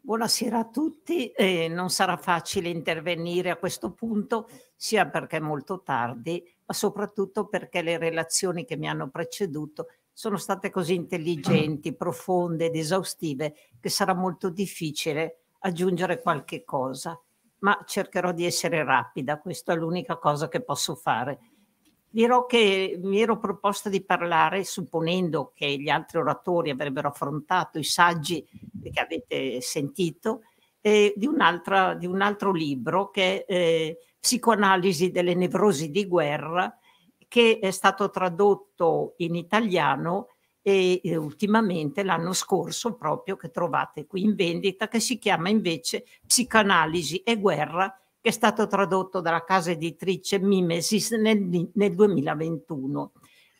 Buonasera a tutti, eh, non sarà facile intervenire a questo punto, sia perché è molto tardi, ma soprattutto perché le relazioni che mi hanno preceduto sono state così intelligenti, profonde ed esaustive che sarà molto difficile aggiungere qualche cosa, ma cercherò di essere rapida, questa è l'unica cosa che posso fare Dirò che mi ero proposta di parlare, supponendo che gli altri oratori avrebbero affrontato i saggi che avete sentito, eh, di, di, un altro libro che è eh, Psicoanalisi delle nevrosi di guerra, che è stato tradotto in italiano e eh, ultimamente l'anno scorso proprio che trovate qui in vendita, che si chiama invece Psicoanalisi e guerra che è stato tradotto dalla casa editrice Mimesis nel, nel 2021.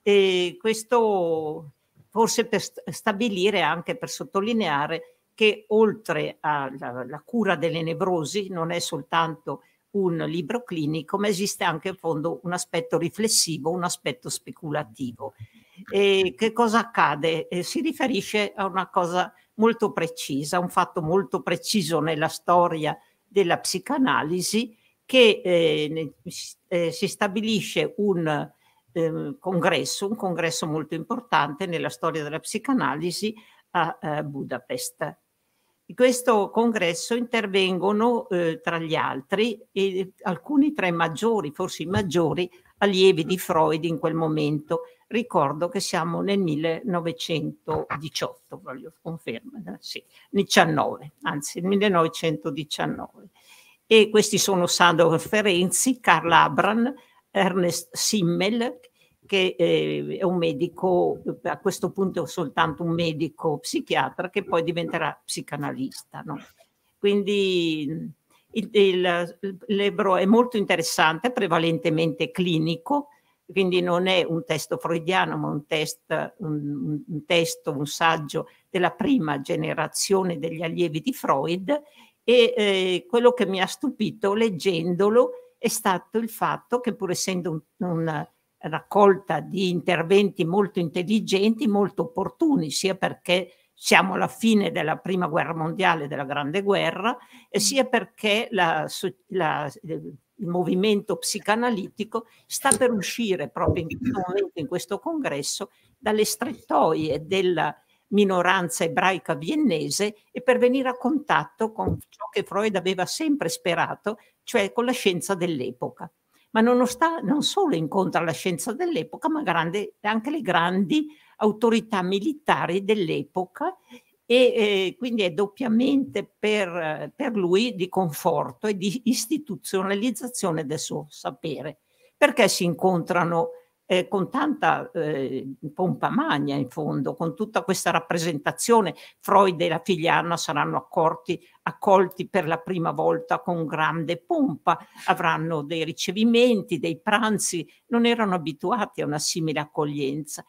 E questo forse per stabilire anche, per sottolineare che oltre alla cura delle nevrosi non è soltanto un libro clinico, ma esiste anche in fondo un aspetto riflessivo, un aspetto speculativo. E che cosa accade? Eh, si riferisce a una cosa molto precisa, un fatto molto preciso nella storia della psicanalisi che eh, eh si stabilisce un eh, congresso, un congresso molto importante nella storia della psicanalisi a, a Budapest. In questo congresso intervengono eh, tra gli altri alcuni tra i maggiori, forse i maggiori, allievi di Freud in quel momento. Ricordo che siamo nel 1918, voglio confermare, sì, 19, anzi 1919 e questi sono Sandor Ferenzi, Carl Abran, Ernest Simmel, che eh, è un medico, a questo punto soltanto un medico psichiatra, che poi diventerà psicanalista. No? Quindi il, il, il, libro è molto interessante, prevalentemente clinico, quindi non è un testo freudiano, ma un, test, un, un testo, un saggio della prima generazione degli allievi di Freud e eh, quello che mi ha stupito leggendolo è stato il fatto che pur essendo un, una eh, raccolta di interventi molto intelligenti, molto opportuni, sia perché siamo alla fine della prima guerra mondiale, della grande guerra, e mm. sia perché la, la, eh, il movimento psicanalitico sta per uscire proprio in questo momento, in questo congresso, dalle strettoie della, minoranza ebraica viennese e per venire a contatto con ciò che Freud aveva sempre sperato, cioè con la scienza dell'epoca. Ma non, sta, non solo incontra la scienza dell'epoca, ma grande, anche le grandi autorità militari dell'epoca e eh, quindi è doppiamente per, per lui di conforto e di istituzionalizzazione del suo sapere. Perché si incontrano eh, con tanta eh, pompa magna in fondo, con tutta questa rappresentazione. Freud e la figlia Anna saranno accorti, accolti per la prima volta con grande pompa, avranno dei ricevimenti, dei pranzi, non erano abituati a una simile accoglienza.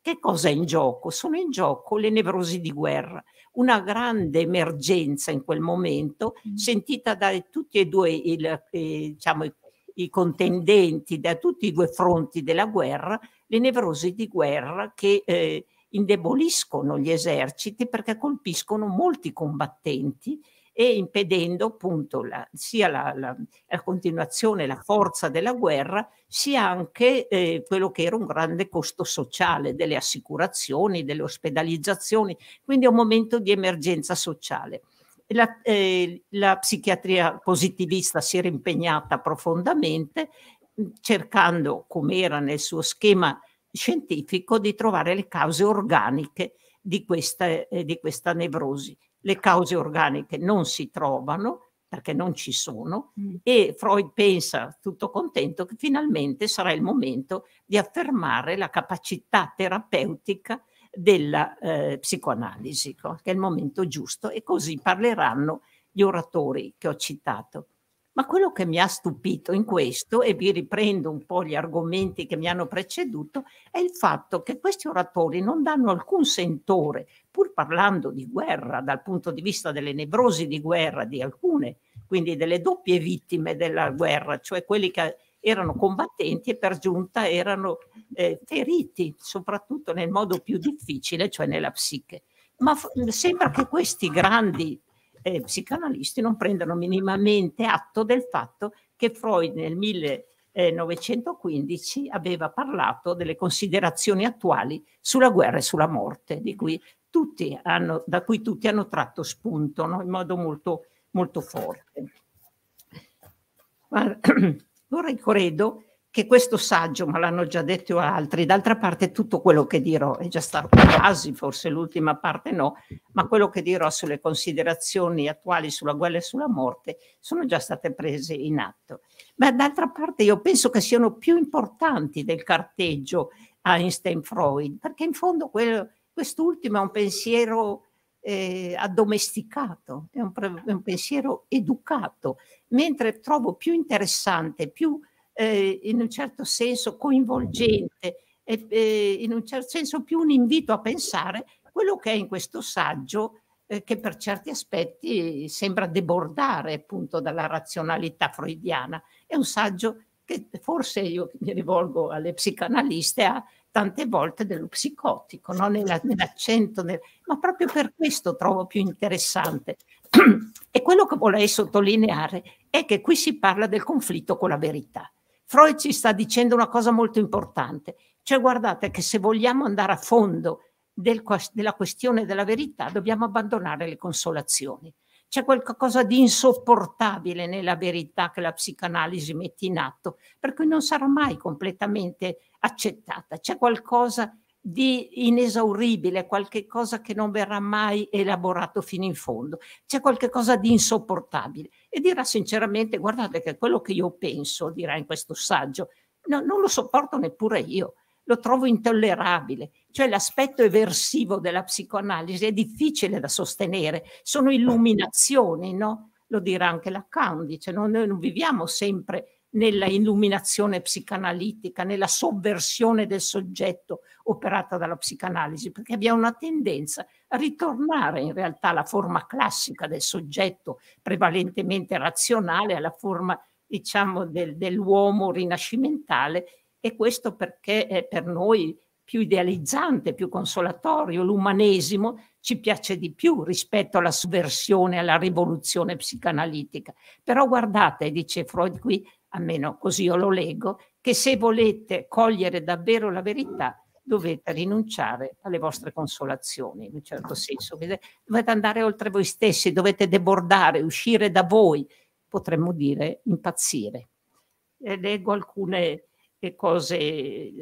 Che cosa è in gioco? Sono in gioco le nevrosi di guerra, una grande emergenza in quel momento, mm. sentita da tutti e due il, eh, diciamo, i i contendenti da tutti i due fronti della guerra, le nevrosi di guerra che eh, indeboliscono gli eserciti perché colpiscono molti combattenti e impedendo appunto la, sia la, la, la continuazione, la forza della guerra, sia anche eh, quello che era un grande costo sociale delle assicurazioni, delle ospedalizzazioni, quindi è un momento di emergenza sociale. La, eh, la psichiatria positivista si era impegnata profondamente mm, cercando, come era nel suo schema scientifico, di trovare le cause organiche di questa, eh, di questa nevrosi. Le cause organiche non si trovano perché non ci sono mm. e Freud pensa, tutto contento, che finalmente sarà il momento di affermare la capacità terapeutica della eh, psicoanalisi, che è il momento giusto, e così parleranno gli oratori che ho citato. Ma quello che mi ha stupito in questo, e vi riprendo un po' gli argomenti che mi hanno preceduto, è il fatto che questi oratori non danno alcun sentore, pur parlando di guerra, dal punto di vista delle nevrosi di guerra di alcune, quindi delle doppie vittime della guerra, cioè quelli che erano combattenti e per giunta erano eh, feriti, soprattutto nel modo più difficile, cioè nella psiche. Ma f- sembra che questi grandi eh, psicanalisti non prendano minimamente atto del fatto che Freud nel 1915 aveva parlato delle considerazioni attuali sulla guerra e sulla morte, cui hanno, da cui tutti hanno tratto spunto no? in modo molto, molto forte. Ora credo che questo saggio, ma l'hanno già detto altri, d'altra parte tutto quello che dirò è già stato quasi, forse l'ultima parte no, ma quello che dirò sulle considerazioni attuali sulla guerra e sulla morte sono già state prese in atto. Ma d'altra parte io penso che siano più importanti del carteggio Einstein-Freud, perché in fondo quello, quest'ultimo è un pensiero eh, addomesticato, è un, è un, pensiero educato, mentre trovo più interessante, più eh, in un certo senso coinvolgente e eh, in un certo senso più un invito a pensare quello che è in questo saggio eh, che per certi aspetti eh, sembra debordare appunto dalla razionalità freudiana. È un saggio che forse io mi rivolgo alle psicanaliste ha tante volte dello psicotico, no? Nella, nell'accento, nel... ma proprio per questo trovo più interessante. e quello che vorrei sottolineare è che qui si parla del conflitto con la verità. Freud ci sta dicendo una cosa molto importante, cioè guardate che se vogliamo andare a fondo del, della questione della verità dobbiamo abbandonare le consolazioni c'è qualcosa di insopportabile nella verità che la psicanalisi mette in atto, per cui non sarà mai completamente accettata. C'è qualcosa di inesauribile, qualcosa che non verrà mai elaborato fino in fondo. C'è qualcosa di insopportabile. E dirà sinceramente, guardate che quello che io penso, dirà in questo saggio, no, non lo sopporto neppure io lo trovo intollerabile. Cioè l'aspetto eversivo della psicoanalisi è difficile da sostenere, sono illuminazioni, no? Lo dirà anche Lacan, dice, no? noi non viviamo sempre nella illuminazione psicanalitica, nella sovversione del soggetto operata dalla psicanalisi, perché abbiamo una tendenza a ritornare in realtà alla forma classica del soggetto, prevalentemente razionale, alla forma diciamo del, dell'uomo rinascimentale e questo perché è per noi più idealizzante, più consolatorio, l'umanesimo ci piace di più rispetto alla sovversione, alla rivoluzione psicanalitica. Però guardate, dice Freud qui, almeno così io lo leggo, che se volete cogliere davvero la verità dovete rinunciare alle vostre consolazioni, in un certo senso. Dovete andare oltre voi stessi, dovete debordare, uscire da voi, potremmo dire impazzire. E leggo alcune e cose.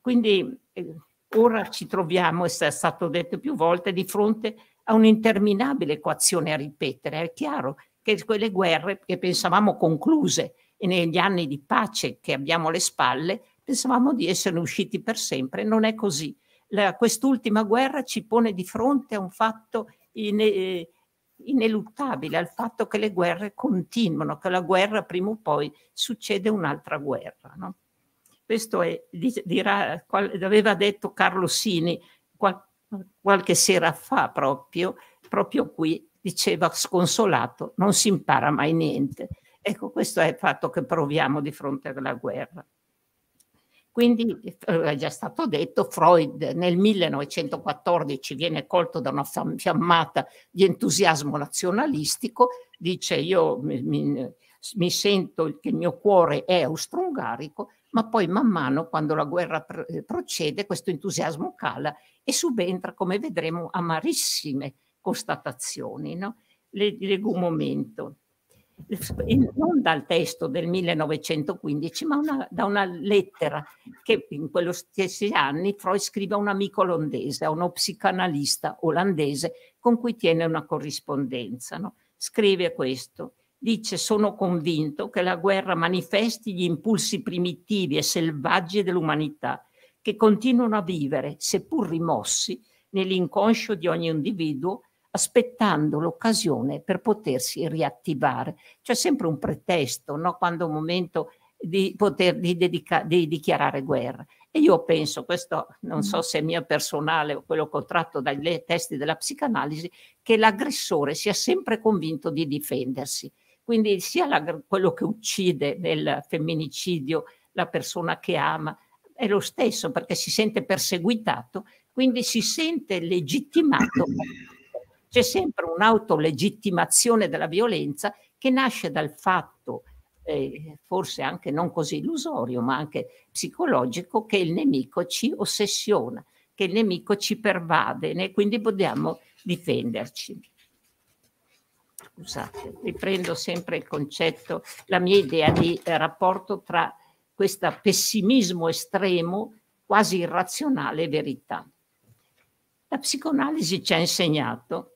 Quindi eh, ora ci troviamo, è stato detto più volte, di fronte a un'interminabile equazione a ripetere. È chiaro che quelle guerre che pensavamo concluse e negli anni di pace che abbiamo alle spalle, pensavamo di essere usciti per sempre. Non è così. La, quest'ultima guerra ci pone di fronte a un fatto in, eh, ineluttabile al fatto che le guerre continuano, che la guerra prima o poi succede un'altra guerra. No? Questo è, dirà, qual, aveva detto Carlo Sini qual, qualche sera fa proprio, proprio qui, diceva sconsolato, non si impara mai niente. Ecco, questo è il fatto che proviamo di fronte alla guerra. Quindi, eh, è già stato detto, Freud nel 1914 viene colto da una fiammata di entusiasmo nazionalistico, dice io mi, mi, sento che il mio cuore è austro-ungarico, ma poi man mano, quando la guerra eh, procede, questo entusiasmo cala e subentra, come vedremo, amarissime constatazioni. No? Le, leggo un momento non dal testo del 1915, ma una, da una lettera che in quegli stessi anni Freud scrive a un amico olandese, a uno psicanalista olandese con cui tiene una corrispondenza. No? Scrive questo. Dice, sono convinto che la guerra manifesti gli impulsi primitivi e selvaggi dell'umanità che continuano a vivere, seppur rimossi, nell'inconscio di ogni individuo aspettando l'occasione per potersi riattivare. C'è sempre un pretesto, no? quando è un momento di poter di, dedica, di dichiarare guerra. E io penso, questo non so mm. se è mio personale o quello che ho tratto dai testi della psicanalisi, che l'aggressore sia sempre convinto di difendersi. Quindi sia la, quello che uccide nel femminicidio la persona che ama è lo stesso perché si sente perseguitato, quindi si sente legittimato C'è sempre un'autolegittimazione della violenza che nasce dal fatto, eh, forse anche non così illusorio, ma anche psicologico, che il nemico ci ossessiona, che il nemico ci pervade e quindi dobbiamo difenderci. Scusate, riprendo sempre il concetto, la mia idea di eh, rapporto tra questo pessimismo estremo, quasi irrazionale, e verità. La psicoanalisi ci ha insegnato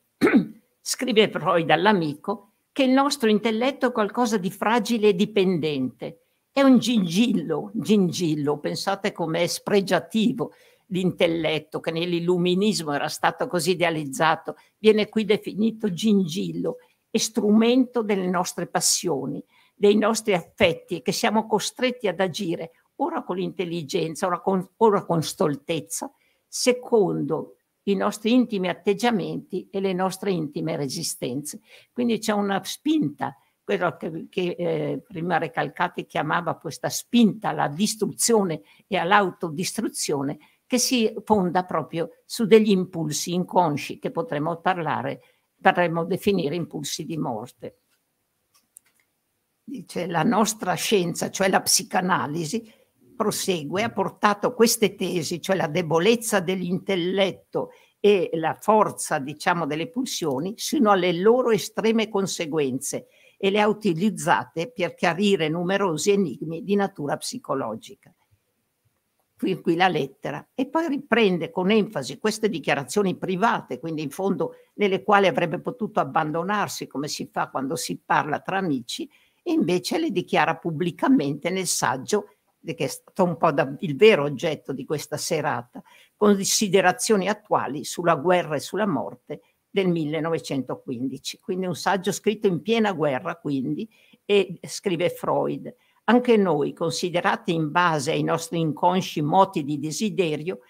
scrive Freud dall'amico, che il nostro intelletto è qualcosa di fragile e dipendente. È un gingillo, gingillo, pensate com'è spregiativo l'intelletto che nell'illuminismo era stato così idealizzato, viene qui definito gingillo e strumento delle nostre passioni, dei nostri affetti che siamo costretti ad agire ora con intelligenza, ora con, ora con stoltezza, secondo i nostri intimi atteggiamenti e le nostre intime resistenze. Quindi c'è una spinta, quello che, che eh, prima Recalcati chiamava questa spinta alla distruzione e all'autodistruzione, che si fonda proprio su degli impulsi inconsci che potremmo parlare, potremmo definire impulsi di morte. Dice la nostra scienza, cioè la psicanalisi, prosegue, ha portato queste tesi, cioè la debolezza dell'intelletto e la forza, diciamo, delle pulsioni, sino alle loro estreme conseguenze e le ha utilizzate per chiarire numerosi enigmi di natura psicologica. Qui, qui la lettera. E poi riprende con enfasi queste dichiarazioni private, quindi in fondo nelle quali avrebbe potuto abbandonarsi, come si fa quando si parla tra amici, e invece le dichiara pubblicamente nel saggio che è stato un po' da, il vero oggetto di questa serata, considerazioni attuali sulla guerra e sulla morte del 1915. Quindi un saggio scritto in piena guerra, quindi, e scrive Freud, anche noi, considerati in base ai nostri inconsci moti di desiderio,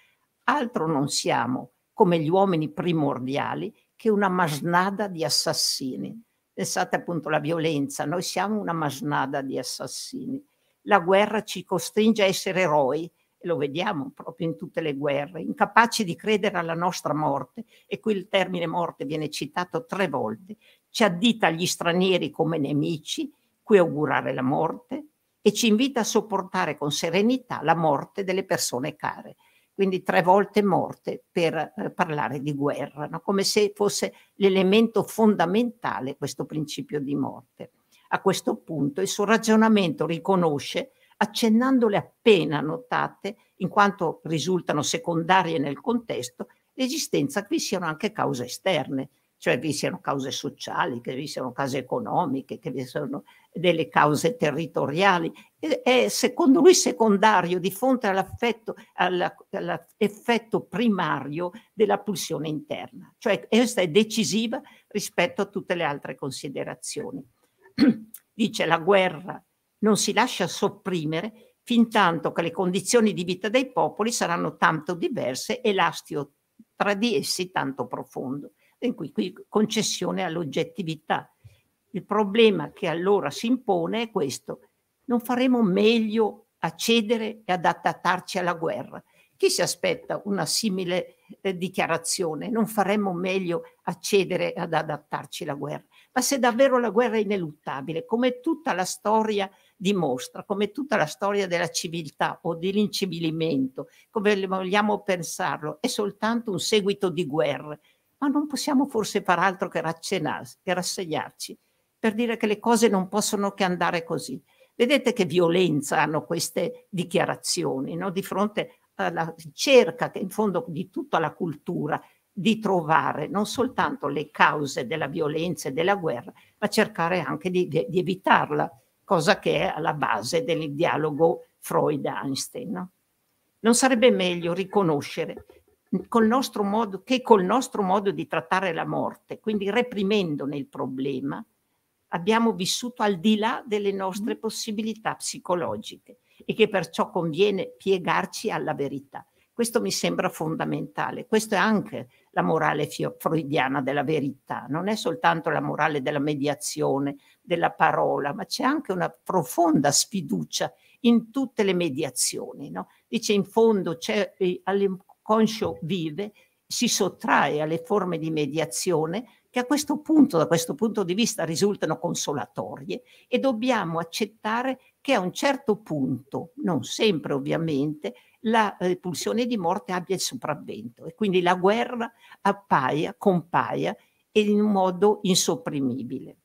altro non siamo, come gli uomini primordiali, che una masnada di assassini. Pensate appunto alla violenza, noi siamo una masnada di assassini la guerra ci costringe a essere eroi, e lo vediamo proprio in tutte le guerre, incapaci di credere alla nostra morte, e qui il termine morte viene citato tre volte, ci addita agli stranieri come nemici, cui augurare la morte, e ci invita a sopportare con serenità la morte delle persone care. Quindi tre volte morte per eh, parlare di guerra, no? come se fosse l'elemento fondamentale questo principio di morte. A questo punto il suo ragionamento riconosce, accennandole appena notate, in quanto risultano secondarie nel contesto, l'esistenza che vi siano anche cause esterne, cioè vi siano cause sociali, che vi siano cause economiche, che vi siano delle cause territoriali. È secondo lui secondario di fronte all'affetto, all'effetto primario della pulsione interna, cioè questa è decisiva rispetto a tutte le altre considerazioni. dice la guerra non si lascia sopprimere fin tanto che le condizioni di vita dei popoli saranno tanto diverse e l'astio tra di essi tanto profondo. E qui, qui concessione all'oggettività. Il problema che allora si impone è questo. Non faremo meglio a cedere e ad adattarci alla guerra. Chi si aspetta una simile eh, dichiarazione? Non faremo meglio a cedere e ad adattarci alla guerra ma se davvero la guerra è ineluttabile, come tutta la storia dimostra, come tutta la storia della civiltà o dell'incivilimento, come vogliamo pensarlo, è soltanto un seguito di guerre, ma non possiamo forse far altro che, che rassegnarci per dire che le cose non possono che andare così. Vedete che violenza hanno queste dichiarazioni no? di fronte alla ricerca che in fondo di tutta la cultura di trovare non soltanto le cause della violenza e della guerra, ma cercare anche di, di evitarla, cosa che è alla base del dialogo Freud-Einstein. No? Non sarebbe meglio riconoscere col modo, che col nostro modo di trattare la morte, quindi reprimendone il problema, abbiamo vissuto al di là delle nostre possibilità psicologiche e che perciò conviene piegarci alla verità. Questo mi sembra fondamentale. Questa è anche la morale freudiana della verità, non è soltanto la morale della mediazione, della parola, ma c'è anche una profonda sfiducia in tutte le mediazioni. No? Dice in fondo c'è eh, all'inconscio vive, si sottrae alle forme di mediazione che a questo punto, da questo punto di vista, risultano consolatorie e dobbiamo accettare che a un certo punto, non sempre ovviamente, la eh, pulsione di morte abbia il sopravvento e quindi la guerra appaia, compaia e in un modo insopprimibile.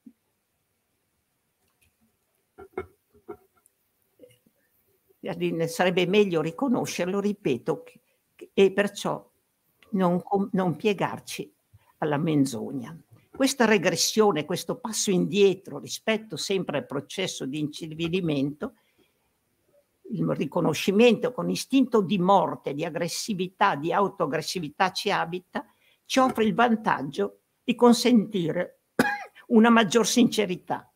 Sarebbe meglio riconoscerlo, ripeto, e perciò non, non piegarci alla menzogna. Questa regressione, questo passo indietro rispetto sempre al processo di incivilimento, il riconoscimento con istinto di morte, di aggressività, di autoaggressività ci abita, ci offre il vantaggio di consentire una maggior sincerità.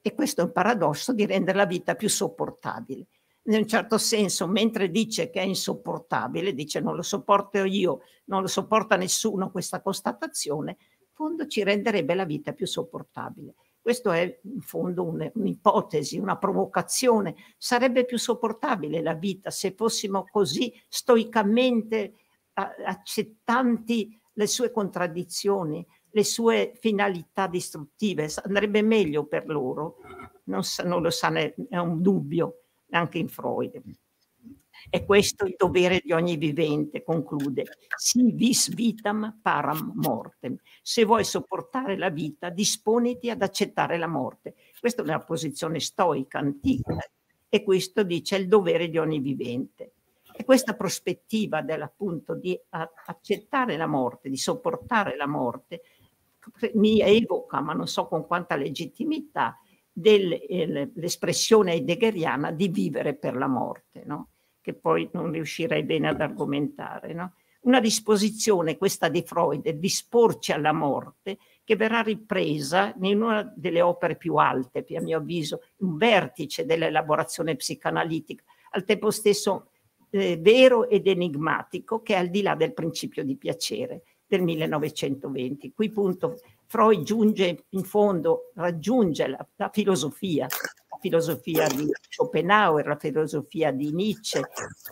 E questo è un paradosso di rendere la vita più sopportabile. In un certo senso, mentre dice che è insopportabile, dice non lo sopporto io, non lo sopporta nessuno questa constatazione, in fondo ci renderebbe la vita più sopportabile. Questo è in fondo un'ipotesi, una provocazione. Sarebbe più sopportabile la vita se fossimo così stoicamente accettanti le sue contraddizioni, le sue finalità distruttive. Andrebbe meglio per loro. Non, non lo sa, è un dubbio anche in Freud. È questo il dovere di ogni vivente, conclude. Si vis vitam param mortem. Se vuoi sopportare la vita, disponiti ad accettare la morte. Questa è una posizione stoica, antica, e questo dice il dovere di ogni vivente. E questa prospettiva dell'appunto di accettare la morte, di sopportare la morte, mi evoca, ma non so con quanta legittimità, dell'espressione eh, heideggeriana di vivere per la morte. No? che poi non riuscirei bene ad argomentare. No? Una disposizione, questa di Freud, disporci alla morte, che verrà ripresa in una delle opere più alte, a mio avviso, un vertice dell'elaborazione psicoanalitica, al tempo stesso eh, vero ed enigmatico, che è al di là del principio di piacere del 1920. Qui punto Freud giunge in fondo, raggiunge la, la filosofia, filosofia di Schopenhauer, la filosofia di Nietzsche,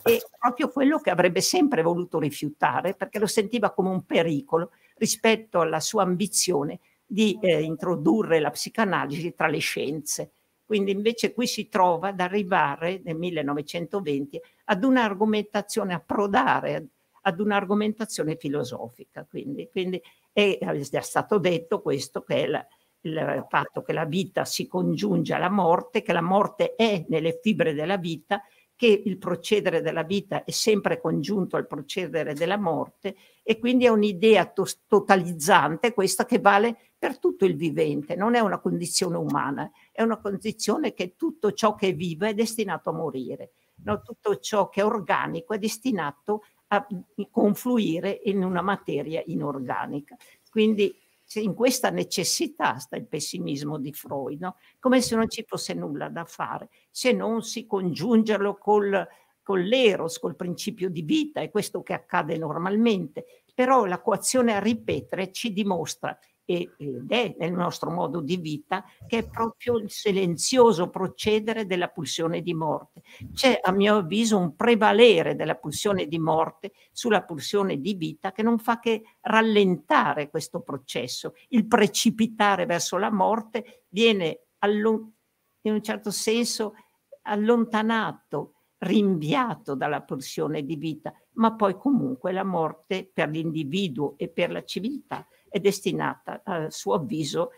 e proprio quello che avrebbe sempre voluto rifiutare perché lo sentiva come un pericolo rispetto alla sua ambizione di eh, introdurre la psicanalisi tra le scienze. Quindi invece qui si trova ad arrivare nel 1920 ad un'argomentazione, a prodare ad un'argomentazione filosofica. Quindi, quindi è, già stato detto questo che è la, il fatto che la vita si congiunge alla morte, che la morte è nelle fibre della vita, che il procedere della vita è sempre congiunto al procedere della morte e quindi è un'idea to- totalizzante questa che vale per tutto il vivente, non è una condizione umana, è una condizione che tutto ciò che vive è destinato a morire, no? tutto ciò che è organico è destinato a confluire in una materia inorganica. Quindi in questa necessità sta il pessimismo di Freud, no? come se non ci fosse nulla da fare, se non si congiungerlo col, con l'eros, col principio di vita, è questo che accade normalmente. Però la coazione a ripetere ci dimostra ed è nel nostro modo di vita, che è proprio il silenzioso procedere della pulsione di morte. C'è a mio avviso un prevalere della pulsione di morte sulla pulsione di vita che non fa che rallentare questo processo. Il precipitare verso la morte viene in un certo senso allontanato, rinviato dalla pulsione di vita, ma poi comunque la morte per l'individuo e per la civiltà è destinata, a suo avviso,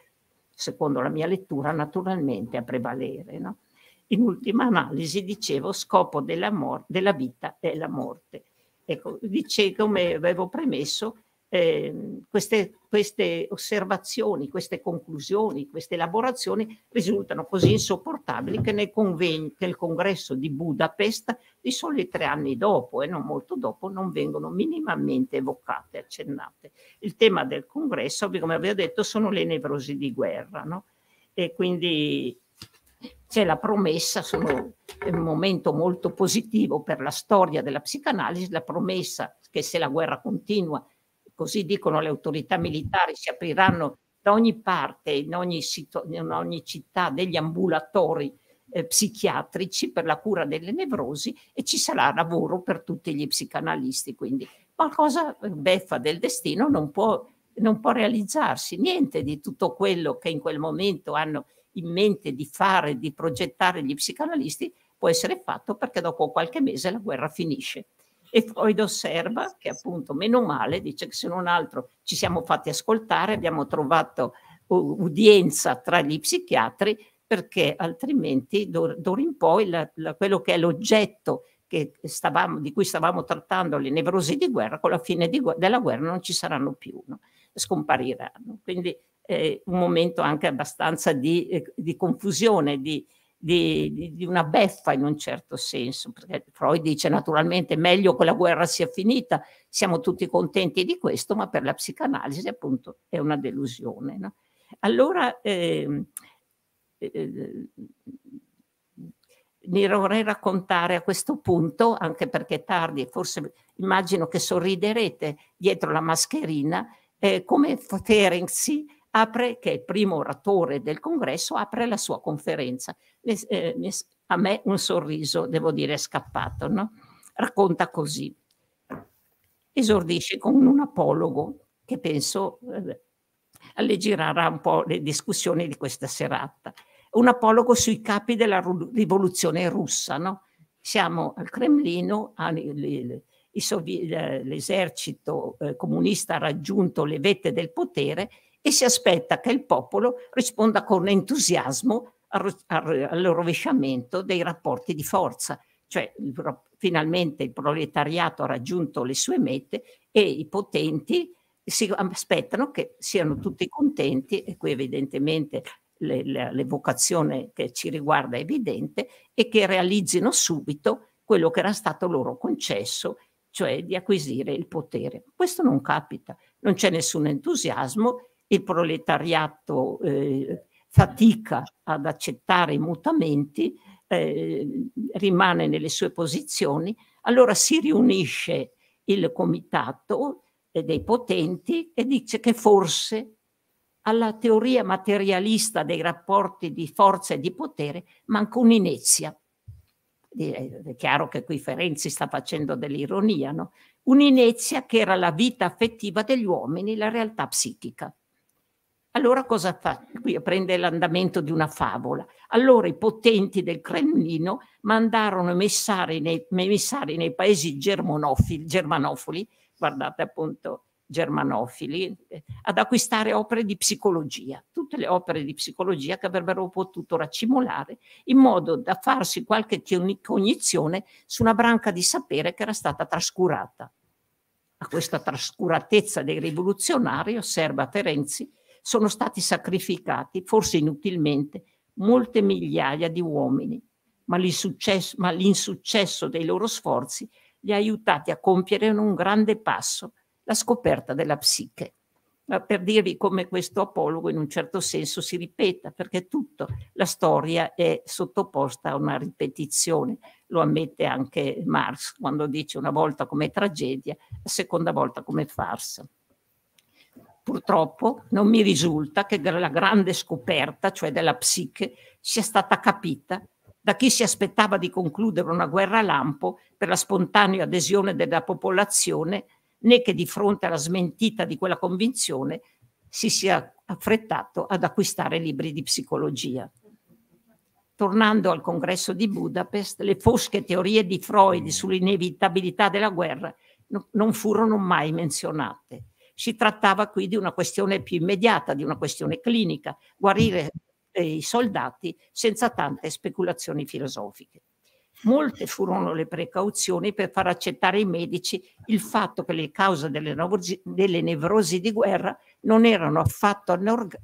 secondo la mia lettura, naturalmente a prevalere. No? In ultima analisi, dicevo, scopo della, della vita è la morte. Ecco, dice, come avevo premesso, eh, queste, queste osservazioni, queste conclusioni, queste elaborazioni risultano così insopportabili che nel, conven- nel congresso di Budapest di soli tre anni dopo e non molto dopo non vengono minimamente evocate, accennate. Il tema del congresso, come avevo detto, sono le nevrosi di guerra no? e quindi c'è la promessa, sono un momento molto positivo per la storia della psicanalisi, la promessa che se la guerra continua così dicono le autorità militari, si apriranno da ogni parte, in ogni, sito, in ogni città, degli ambulatori eh, psichiatrici per la cura delle nevrosi e ci sarà lavoro per tutti gli psicanalisti. Quindi qualcosa eh, beffa del destino non può, non può realizzarsi, niente di tutto quello che in quel momento hanno in mente di fare, di progettare gli psicanalisti può essere fatto perché dopo qualche mese la guerra finisce. E Freud osserva che appunto, meno male, dice che se non altro ci siamo fatti ascoltare, abbiamo trovato udienza tra gli psichiatri perché altrimenti d'ora in poi la, la, quello che è l'oggetto che stavamo, di cui stavamo trattando le nevrosi di guerra, con la fine di, della guerra non ci saranno più, no? scompariranno. Quindi eh, un momento anche abbastanza di, eh, di confusione, di, di, di, una beffa in un certo senso, perché Freud dice naturalmente meglio che la guerra sia finita, siamo tutti contenti di questo, ma per la psicanalisi appunto è una delusione. No? Allora, ehm, eh, eh, vorrei raccontare a questo punto, anche perché è tardi e forse immagino che sorriderete dietro la mascherina, eh, come Ferenczi apre, che è il primo oratore del congresso, apre la sua conferenza. Eh, a me un sorriso, devo dire, è scappato. No? Racconta così. Esordisce con un apologo che penso eh, alleggerirà un po' le discussioni di questa serata. Un apologo sui capi della rivoluzione russa. No? Siamo al Cremlino, eh, l'esercito eh, comunista ha raggiunto le vette del potere e si aspetta che il popolo risponda con entusiasmo al, rovesciamento dei rapporti di forza, cioè finalmente il proletariato ha raggiunto le sue mete e i potenti si aspettano che siano tutti contenti e qui evidentemente l'evocazione che ci riguarda è evidente e che realizzino subito quello che era stato loro concesso, cioè di acquisire il potere. Questo non capita, non c'è nessun entusiasmo il proletariato eh, fatica ad accettare i mutamenti, eh, rimane nelle sue posizioni, allora si riunisce il comitato eh, dei potenti e dice che forse alla teoria materialista dei rapporti di forza e di potere manca un'inezia. È chiaro che qui Ferenzi sta facendo dell'ironia, no? Un'inezia che era la vita affettiva degli uomini, la realtà psichica. Allora cosa fa? Qui prende l'andamento di una favola. Allora i potenti del Cremlino mandarono emissari nei, emissari nei paesi germanofili, guardate appunto germanofili, ad acquistare opere di psicologia, tutte le opere di psicologia che avrebbero potuto racimolare in modo da farsi qualche cognizione su una branca di sapere che era stata trascurata. A questa trascuratezza dei rivoluzionari osserva Ferenzi sono stati sacrificati, forse inutilmente, molte migliaia di uomini, ma l'insuccesso, ma l'insuccesso dei loro sforzi li ha aiutati a compiere un grande passo, la scoperta della psiche. Ma per dirvi come questo apologo in un certo senso si ripeta, perché tutta la storia è sottoposta a una ripetizione, lo ammette anche Marx quando dice una volta come tragedia, la seconda volta come farsa. Purtroppo non mi risulta che la grande scoperta, cioè della psiche, sia stata capita da chi si aspettava di concludere una guerra lampo per la spontanea adesione della popolazione, né che di fronte alla smentita di quella convinzione si sia affrettato ad acquistare libri di psicologia. Tornando al congresso di Budapest, le fosche teorie di Freud sull'inevitabilità della guerra non furono mai menzionate si trattava qui di una questione più immediata, di una questione clinica, guarire eh, i soldati senza tante speculazioni filosofiche. Molte furono le precauzioni per far accettare ai medici il fatto che le cause delle nevrosi, delle nevrosi di guerra non erano affatto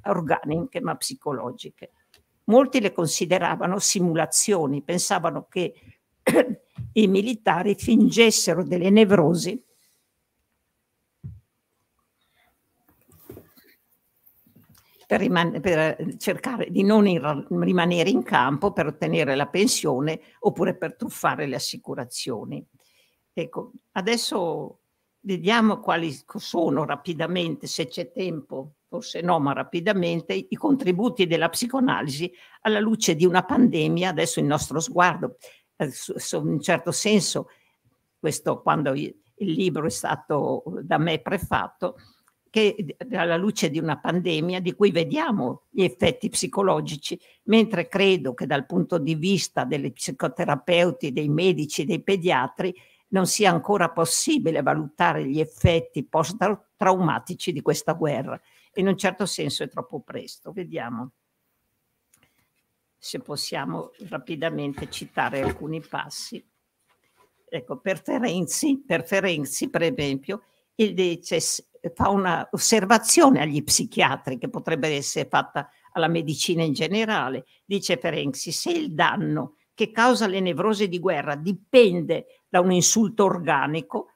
organiche ma psicologiche. Molti le consideravano simulazioni, pensavano che i militari fingessero delle nevrosi per, riman- per eh, cercare di non ir- rimanere in campo per ottenere la pensione oppure per truffare le assicurazioni. Ecco, adesso vediamo quali sono rapidamente, se c'è tempo, forse no, ma rapidamente, i contributi della psicoanalisi alla luce di una pandemia. Adesso il nostro sguardo, in eh, un certo senso, questo quando il libro è stato da me prefatto, che eh, alla luce di una pandemia di cui vediamo gli effetti psicologici, mentre credo che dal punto di vista delle psicoterapeuti, dei medici, dei pediatri, non sia ancora possibile valutare gli effetti post-traumatici di questa guerra. In un certo senso è troppo presto. Vediamo se possiamo rapidamente citare alcuni passi. Ecco, per Ferenzi, per Ferenzi per esempio, il DCS fa un'osservazione agli psichiatri che potrebbe essere fatta alla medicina in generale. Dice Ferenzi, se il danno che causa le nevrosi di guerra dipende da un insulto organico,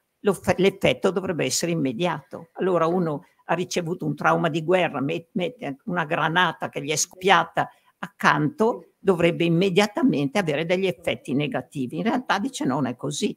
l'effetto dovrebbe essere immediato. Allora uno ha ricevuto un trauma di guerra, mette una granata che gli è scoppiata accanto, dovrebbe immediatamente avere degli effetti negativi. In realtà dice non è così.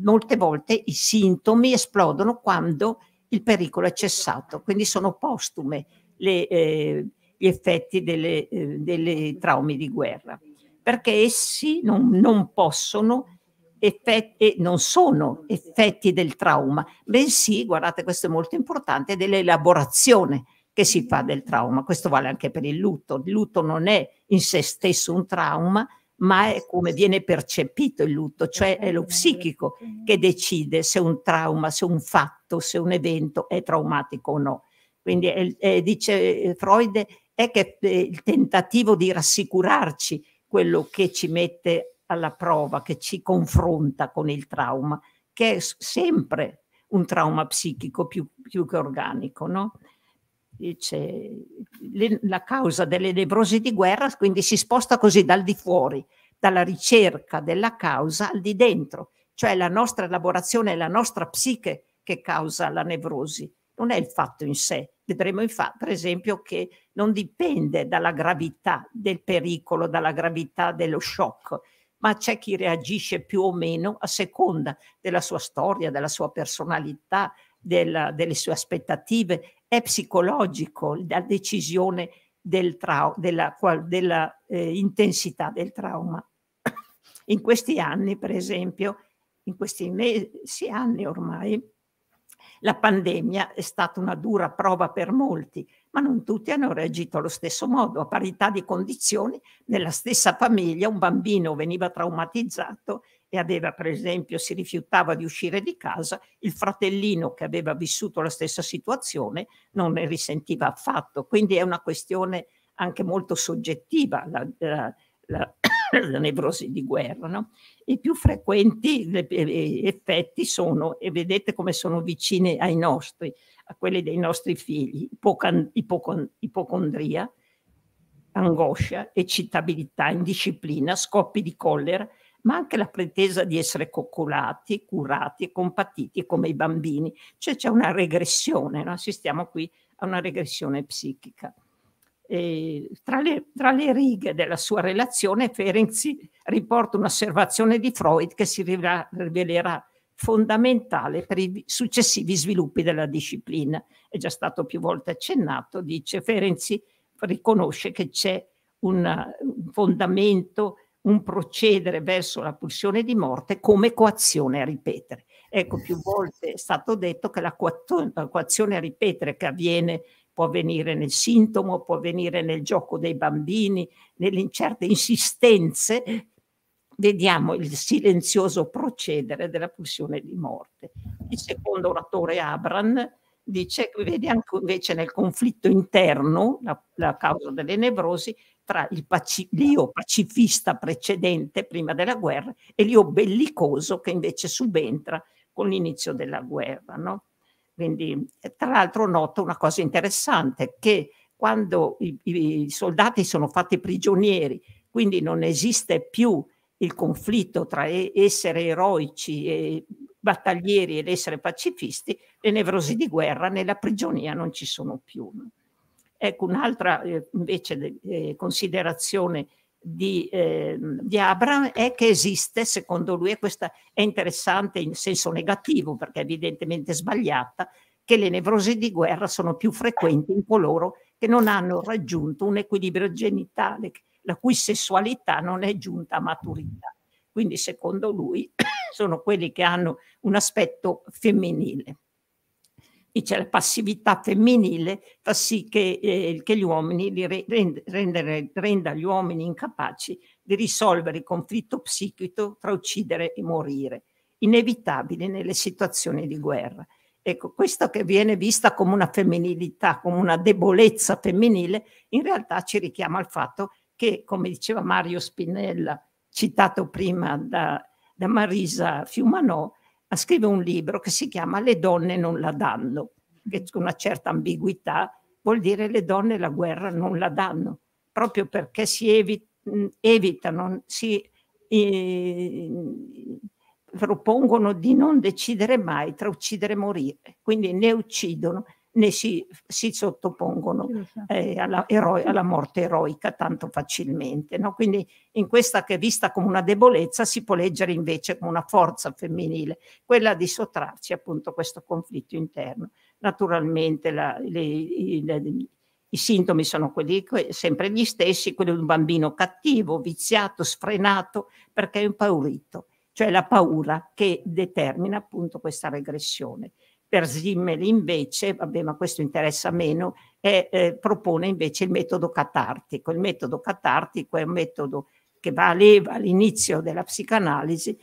Molte volte i sintomi esplodono quando il pericolo è cessato. Quindi sono postume le, eh, gli effetti delle, eh, delle, traumi di guerra, perché essi non, non possono effetti, non sono effetti del trauma, bensì, guardate questo è molto importante, dell'elaborazione che si fa del trauma. Questo vale anche per il lutto. Il lutto non è in se stesso un trauma, ma è come viene percepito il lutto, cioè è lo psichico che decide se un trauma, se un fatto, se un evento è traumatico o no. Quindi è, è, dice eh, Freud è che è eh, il tentativo di rassicurarci quello che ci mette alla prova, che ci confronta con il trauma, che è sempre un trauma psichico più, più che organico, no? dice, le, la causa delle nevrosi di guerra, quindi si sposta così dal di fuori, dalla ricerca della causa al di dentro, cioè la nostra elaborazione, è la nostra psiche che causa la nevrosi, non è il fatto in sé. Vedremo infatti, per esempio, che non dipende dalla gravità del pericolo, dalla gravità dello shock, ma c'è chi reagisce più o meno a seconda della sua storia, della sua personalità, della, delle sue aspettative è psicologico la decisione del trau- della, della eh, intensità del trauma. In questi anni, per esempio, in questi mesi, anni ormai, la pandemia è stata una dura prova per molti, ma non tutti hanno reagito allo stesso modo. A parità di condizioni, nella stessa famiglia un bambino veniva traumatizzato e aveva per esempio si rifiutava di uscire di casa, il fratellino che aveva vissuto la stessa situazione non ne risentiva affatto, quindi è una questione anche molto soggettiva la, la, la, la nevrosi di guerra. No? I più frequenti eh, eh, effetti sono, e vedete come sono vicini ai nostri, a quelli dei nostri figli, ipocon, ipocon, ipocondria, angoscia, eccitabilità, indisciplina, scoppi di collera, ma anche la pretesa di essere coccolati, curati e compatiti come i bambini. Cioè c'è una regressione, no? assistiamo qui a una regressione psichica. Tra le, tra, le, righe della sua relazione, Ferenzi riporta un'osservazione di Freud che si rivelerà fondamentale per i successivi sviluppi della disciplina. È già stato più volte accennato, dice Ferenzi, riconosce che c'è un fondamento un procedere verso la pulsione di morte come coazione a ripetere. Ecco, più volte è stato detto che la, coazione a ripetere che avviene può avvenire nel sintomo, può avvenire nel gioco dei bambini, nelle incerte insistenze, vediamo il silenzioso procedere della pulsione di morte. Il secondo oratore Abran dice che vedi anche invece nel conflitto interno, la, la causa delle nevrosi, tra paci- l'io pacifista precedente prima della guerra e l'io bellicoso che invece subentra con l'inizio della guerra. No? Quindi, eh, tra l'altro, noto una cosa interessante, che quando i, i soldati sono fatti prigionieri, quindi non esiste più il conflitto tra essere eroici e battaglieri ed essere pacifisti, le nevrosi di guerra nella prigionia non ci sono più. No? Ecco un'altra eh, invece eh, considerazione di, eh, di, Abram è che esiste, secondo lui, e questa è interessante in senso negativo perché è evidentemente sbagliata, che le nevrosi di guerra sono più frequenti in coloro che non hanno raggiunto un equilibrio genitale, la cui sessualità non è giunta a maturità. Quindi, secondo lui, sono quelli che hanno un aspetto femminile e c'è la passività femminile, fa sì che, eh, che gli uomini li rende, rende, renda gli uomini incapaci di risolvere il conflitto psichico tra uccidere e morire, inevitabile nelle situazioni di guerra. Ecco, questo che viene vista come una femminilità, come una debolezza femminile, in realtà ci richiama al fatto che, come diceva Mario Spinella, citato prima da, da Marisa Fiumanò, scrive un libro che si chiama Le donne non la danno, che con una certa ambiguità vuol dire le donne la guerra non la danno, proprio perché si evit mm, evitano, si eh, propongono di non decidere mai tra uccidere e morire, quindi ne uccidono ne si, si sottopongono eh, alla, eroi, alla, morte eroica tanto facilmente. No? Quindi in questa che è vista come una debolezza si può leggere invece come una forza femminile, quella di sottrarsi appunto a questo conflitto interno. Naturalmente la, le, i, le, i sintomi sono quelli sempre gli stessi, quello di un bambino cattivo, viziato, sfrenato, perché è impaurito, cioè la paura che determina appunto questa regressione. Per Simmel invece, vabbè ma questo interessa meno, è, eh, propone invece il metodo catartico. Il metodo catartico è un metodo che va a leva all'inizio della psicanalisi,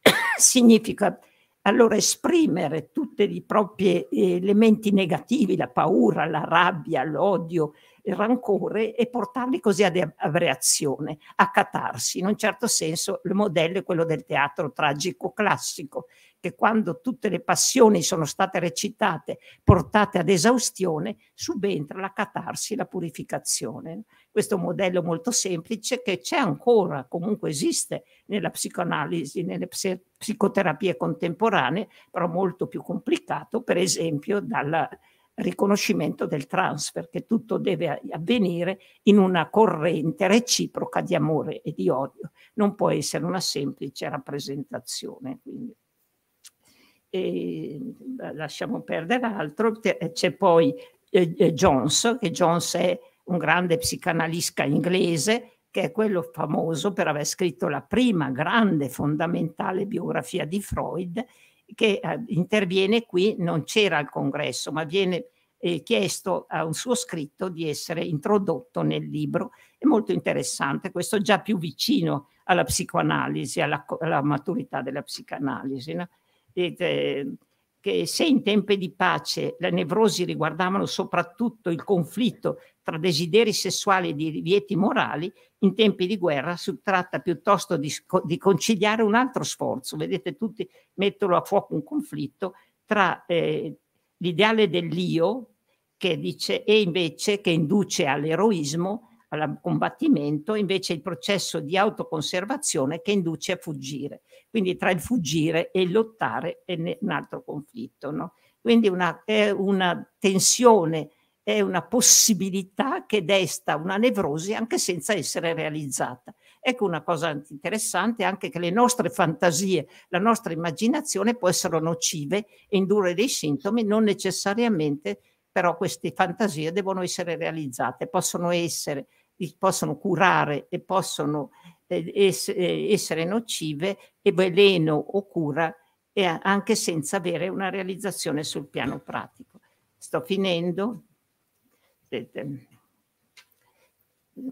significa allora esprimere tutti i propri eh, elementi negativi, la paura, la rabbia, l'odio, il rancore e portarli così ad reazione, a catarsi. In un certo senso il modello è quello del teatro tragico classico, che quando tutte le passioni sono state recitate, portate ad esaustione, subentra la catarsi, la purificazione. Questo è un modello molto semplice che c'è ancora, comunque esiste nella psicoanalisi, nelle psicoterapie contemporanee, però molto più complicato, per esempio, dal riconoscimento del transfer, che tutto deve avvenire in una corrente reciproca di amore e di odio, non può essere una semplice rappresentazione. Quindi e lasciamo perdere altro, c'è poi eh, eh, Jones, che Jones è un grande psicanalista inglese, che è quello famoso per aver scritto la prima grande fondamentale biografia di Freud, che eh, interviene qui, non c'era al congresso, ma viene eh, chiesto a un suo scritto di essere introdotto nel libro. È molto interessante, questo già più vicino alla psicoanalisi, alla, alla maturità della psicoanalisi. No? Eh, che se in tempi di pace le nevrosi riguardavano soprattutto il conflitto tra desideri sessuali e divieti morali, in tempi di guerra si tratta piuttosto di, di conciliare un altro sforzo. Vedete, tutti mettono a fuoco un conflitto tra eh, l'ideale dell'io, che dice, e invece che induce all'eroismo, al combattimento, invece il processo di autoconservazione che induce a fuggire quindi tra il fuggire e il lottare è un altro conflitto. No? Quindi una, è una tensione, è una possibilità che desta una nevrosi anche senza essere realizzata. Ecco una cosa interessante anche che le nostre fantasie, la nostra immaginazione può essere nocive e indurre dei sintomi, non necessariamente però queste fantasie devono essere realizzate, possono essere, possono curare e possono eh, eh, essere nocive e veleno o cura anche senza avere una realizzazione sul piano eh. pratico. Sto finendo.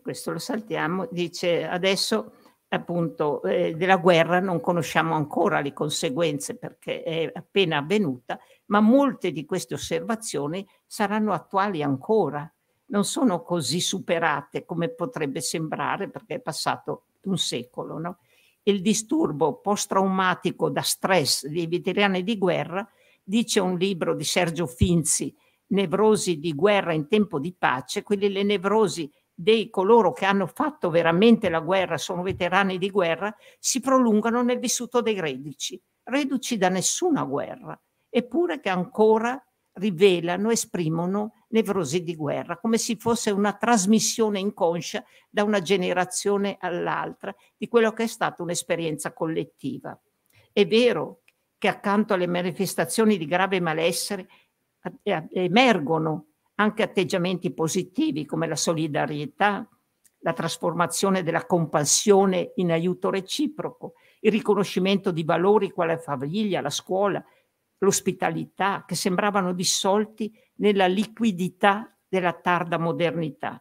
Questo lo saltiamo. Dice adesso appunto della guerra non conosciamo ancora le conseguenze perché è appena avvenuta, ma molte di queste osservazioni saranno attuali ancora, non sono così superate come potrebbe sembrare perché è passato un secolo. No? Il disturbo post-traumatico da stress dei veterani di guerra, dice un libro di Sergio Finzi, Nevrosi di guerra in tempo di pace, quindi le nevrosi dei coloro che hanno fatto veramente la guerra, sono veterani di guerra, si prolungano nel vissuto dei reduci, reduci da nessuna guerra, eppure che ancora rivelano, esprimono nevrosi di guerra, come se fosse una trasmissione inconscia da una generazione all'altra di quello che è stata un'esperienza collettiva. È vero che accanto alle manifestazioni di grave malessere eh, eh, emergono anche atteggiamenti positivi come la solidarietà, la trasformazione della compassione in aiuto reciproco, il riconoscimento di valori quale la famiglia, la scuola, l'ospitalità, che sembravano dissolti nella liquidità della tarda modernità.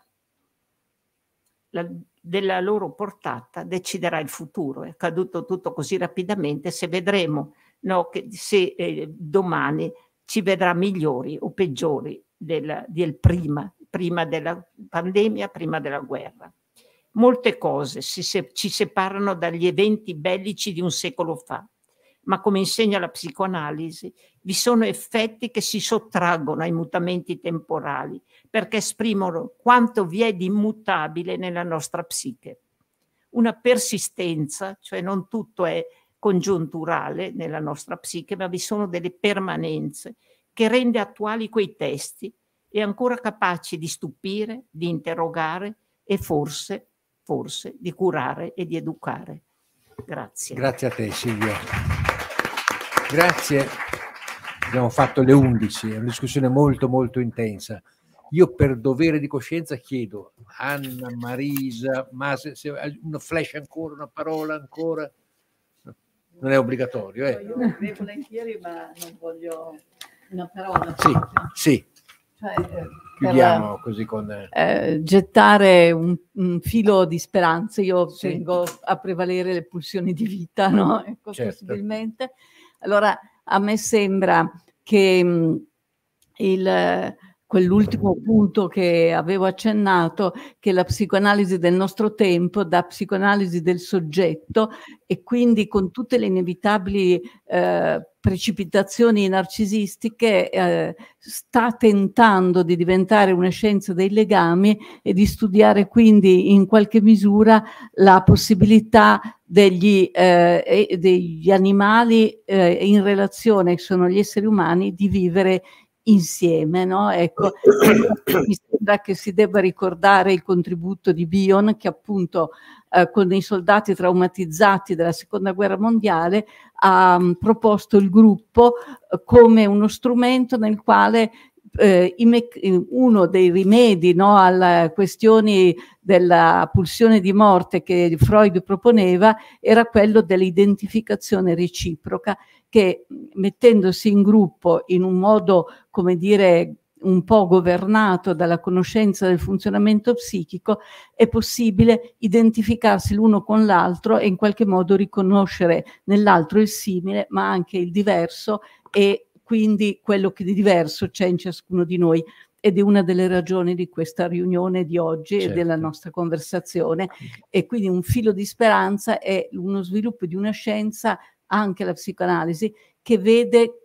La, della loro portata deciderà il futuro. È accaduto tutto così rapidamente se vedremo no, che, se eh, domani ci vedrà migliori o peggiori del, del prima, prima della pandemia, prima della guerra. Molte cose si, se, ci separano dagli eventi bellici di un secolo fa ma come insegna la psicoanalisi, vi sono effetti che si sottraggono ai mutamenti temporali perché esprimono quanto vi è di immutabile nella nostra psiche. Una persistenza, cioè non tutto è congiunturale nella nostra psiche, ma vi sono delle permanenze che rende attuali quei testi e ancora capaci di stupire, di interrogare e forse, forse di curare e di educare. Grazie. Grazie a te Silvia. Grazie. Abbiamo fatto le 11, è una discussione molto molto intensa. Io per dovere di coscienza chiedo Anna, Marisa, ma se, se, una flash ancora, una parola ancora. Non è obbligatorio. Eh. Io vorrei volentieri, ma non voglio una parola. Sì, sì. Cioè, eh, Chiudiamo così con... Eh, gettare un, un, filo di speranza, io sì. tengo a prevalere le pulsioni di vita, no? ecco, certo. possibilmente. Allora, a me sembra che mm, il, quell'ultimo punto che avevo accennato, che la psicoanalisi del nostro tempo, da psicoanalisi del soggetto e quindi con tutte le inevitabili eh, precipitazioni narcisistiche, eh, sta tentando di diventare una scienza dei legami e di studiare quindi in qualche misura la possibilità degli, eh, degli animali eh, in relazione, che sono gli esseri umani, di vivere insieme. No? Ecco, mi sembra che si debba ricordare il contributo di Bion che appunto eh, con i soldati traumatizzati della seconda guerra mondiale ha mh, mm, proposto il gruppo eh, come uno strumento nel quale eh, eh, uno dei rimedi no, alle questioni della pulsione di morte che Freud proponeva era quello dell'identificazione reciproca che mettendosi in gruppo in un modo, come dire, un po' governato dalla conoscenza del funzionamento psichico, è possibile identificarsi l'uno con l'altro e in qualche modo riconoscere nell'altro il simile, ma anche il diverso e quindi quello che di diverso c'è in ciascuno di noi ed è una delle ragioni di questa riunione di oggi certo. e della certo. nostra conversazione. E quindi un filo di speranza è uno sviluppo di una scienza, anche la psicoanalisi, che vede,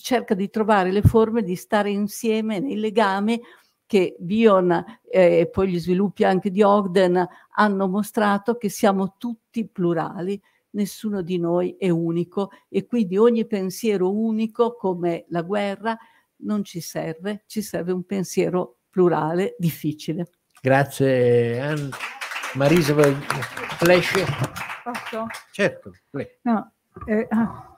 cerca di trovare le forme di stare insieme nei legami che Bion eh, e poi gli sviluppi anche di Ogden hanno mostrato che siamo tutti plurali nessuno di noi è unico e quindi ogni pensiero unico come la guerra non ci serve, ci serve un pensiero plurale difficile. Grazie Anna. Marisa, flash? Posso? Certo. No, eh, ah.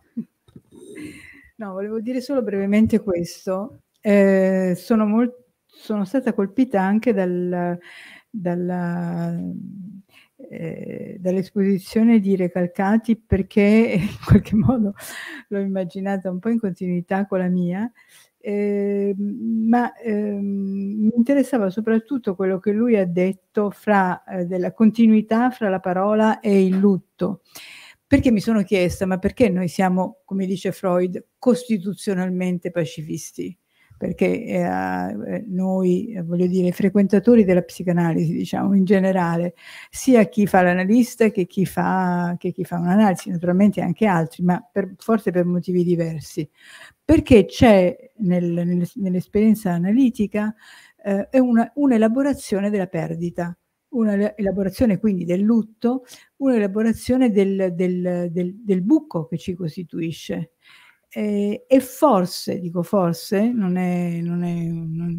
no, volevo dire solo brevemente questo. Eh, sono, molt- sono stata colpita anche dal, dalla eh, dall'esposizione di Recalcati perché in qualche modo l'ho immaginata un po' in continuità con la mia, eh, ma ehm, mi interessava soprattutto quello che lui ha detto fra, eh, della continuità fra la parola e il lutto. Perché mi sono chiesta, ma perché noi siamo, come dice Freud, costituzionalmente pacifisti? perché eh, noi, eh, voglio dire, frequentatori della psicanalisi, diciamo in generale, sia chi fa l'analista che chi fa, che chi fa un'analisi, naturalmente anche altri, ma per, forse per motivi diversi, perché c'è nel, nell'esperienza analitica eh, una, un'elaborazione della perdita, un'elaborazione quindi del lutto, un'elaborazione del, del, del, del buco che ci costituisce. Eh, e forse, dico forse, non è, non è,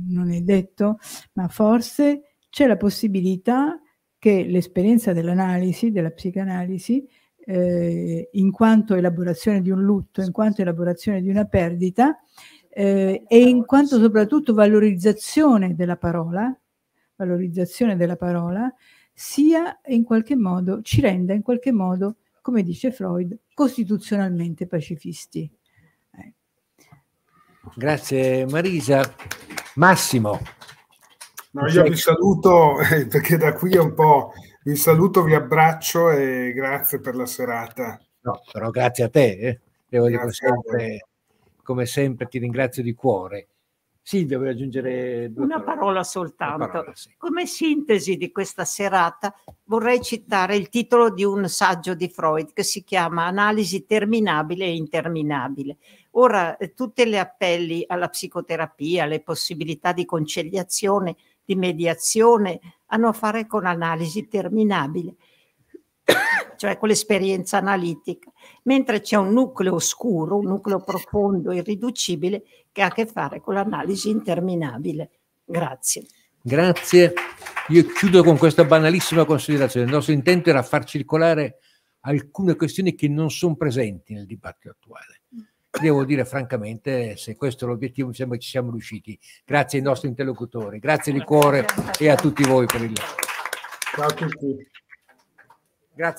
non è detto, ma forse c'è la possibilità che l'esperienza dell'analisi, della psicanalisi, eh, in quanto elaborazione di un lutto, in quanto elaborazione di una perdita eh, e in quanto soprattutto valorizzazione della parola, valorizzazione della parola, sia in qualche modo, ci renda in qualche modo, come dice Freud, costituzionalmente pacifisti. Grazie Marisa. Massimo. No, io vi saluto eh, perché da qui è un po'... Vi saluto, vi abbraccio e grazie per la serata. No, però grazie a te. Eh. Devo grazie dire sempre, come sempre ti ringrazio di cuore. Silvia, vuoi aggiungere due Una parole. parola soltanto. Una parola, sì. Come sintesi di questa serata vorrei citare il titolo di un saggio di Freud che si chiama Analisi terminabile e interminabile. Ora, eh, tutti gli appelli alla psicoterapia, alle possibilità di conciliazione, di mediazione, hanno a fare con analisi terminabile, cioè con l'esperienza analitica, mentre c'è un nucleo oscuro, un nucleo profondo, irriducibile, che ha a che fare con l'analisi interminabile. Grazie. Grazie. Io chiudo con questa banalissima considerazione. Il nostro intento era far circolare alcune questioni che non sono presenti nel dibattito attuale devo dire francamente, se questo è l'obiettivo, mi sembra che ci siamo riusciti. Grazie ai nostri interlocutori, grazie di cuore grazie e a tutti voi per il... Ciao a tutti. Grazie.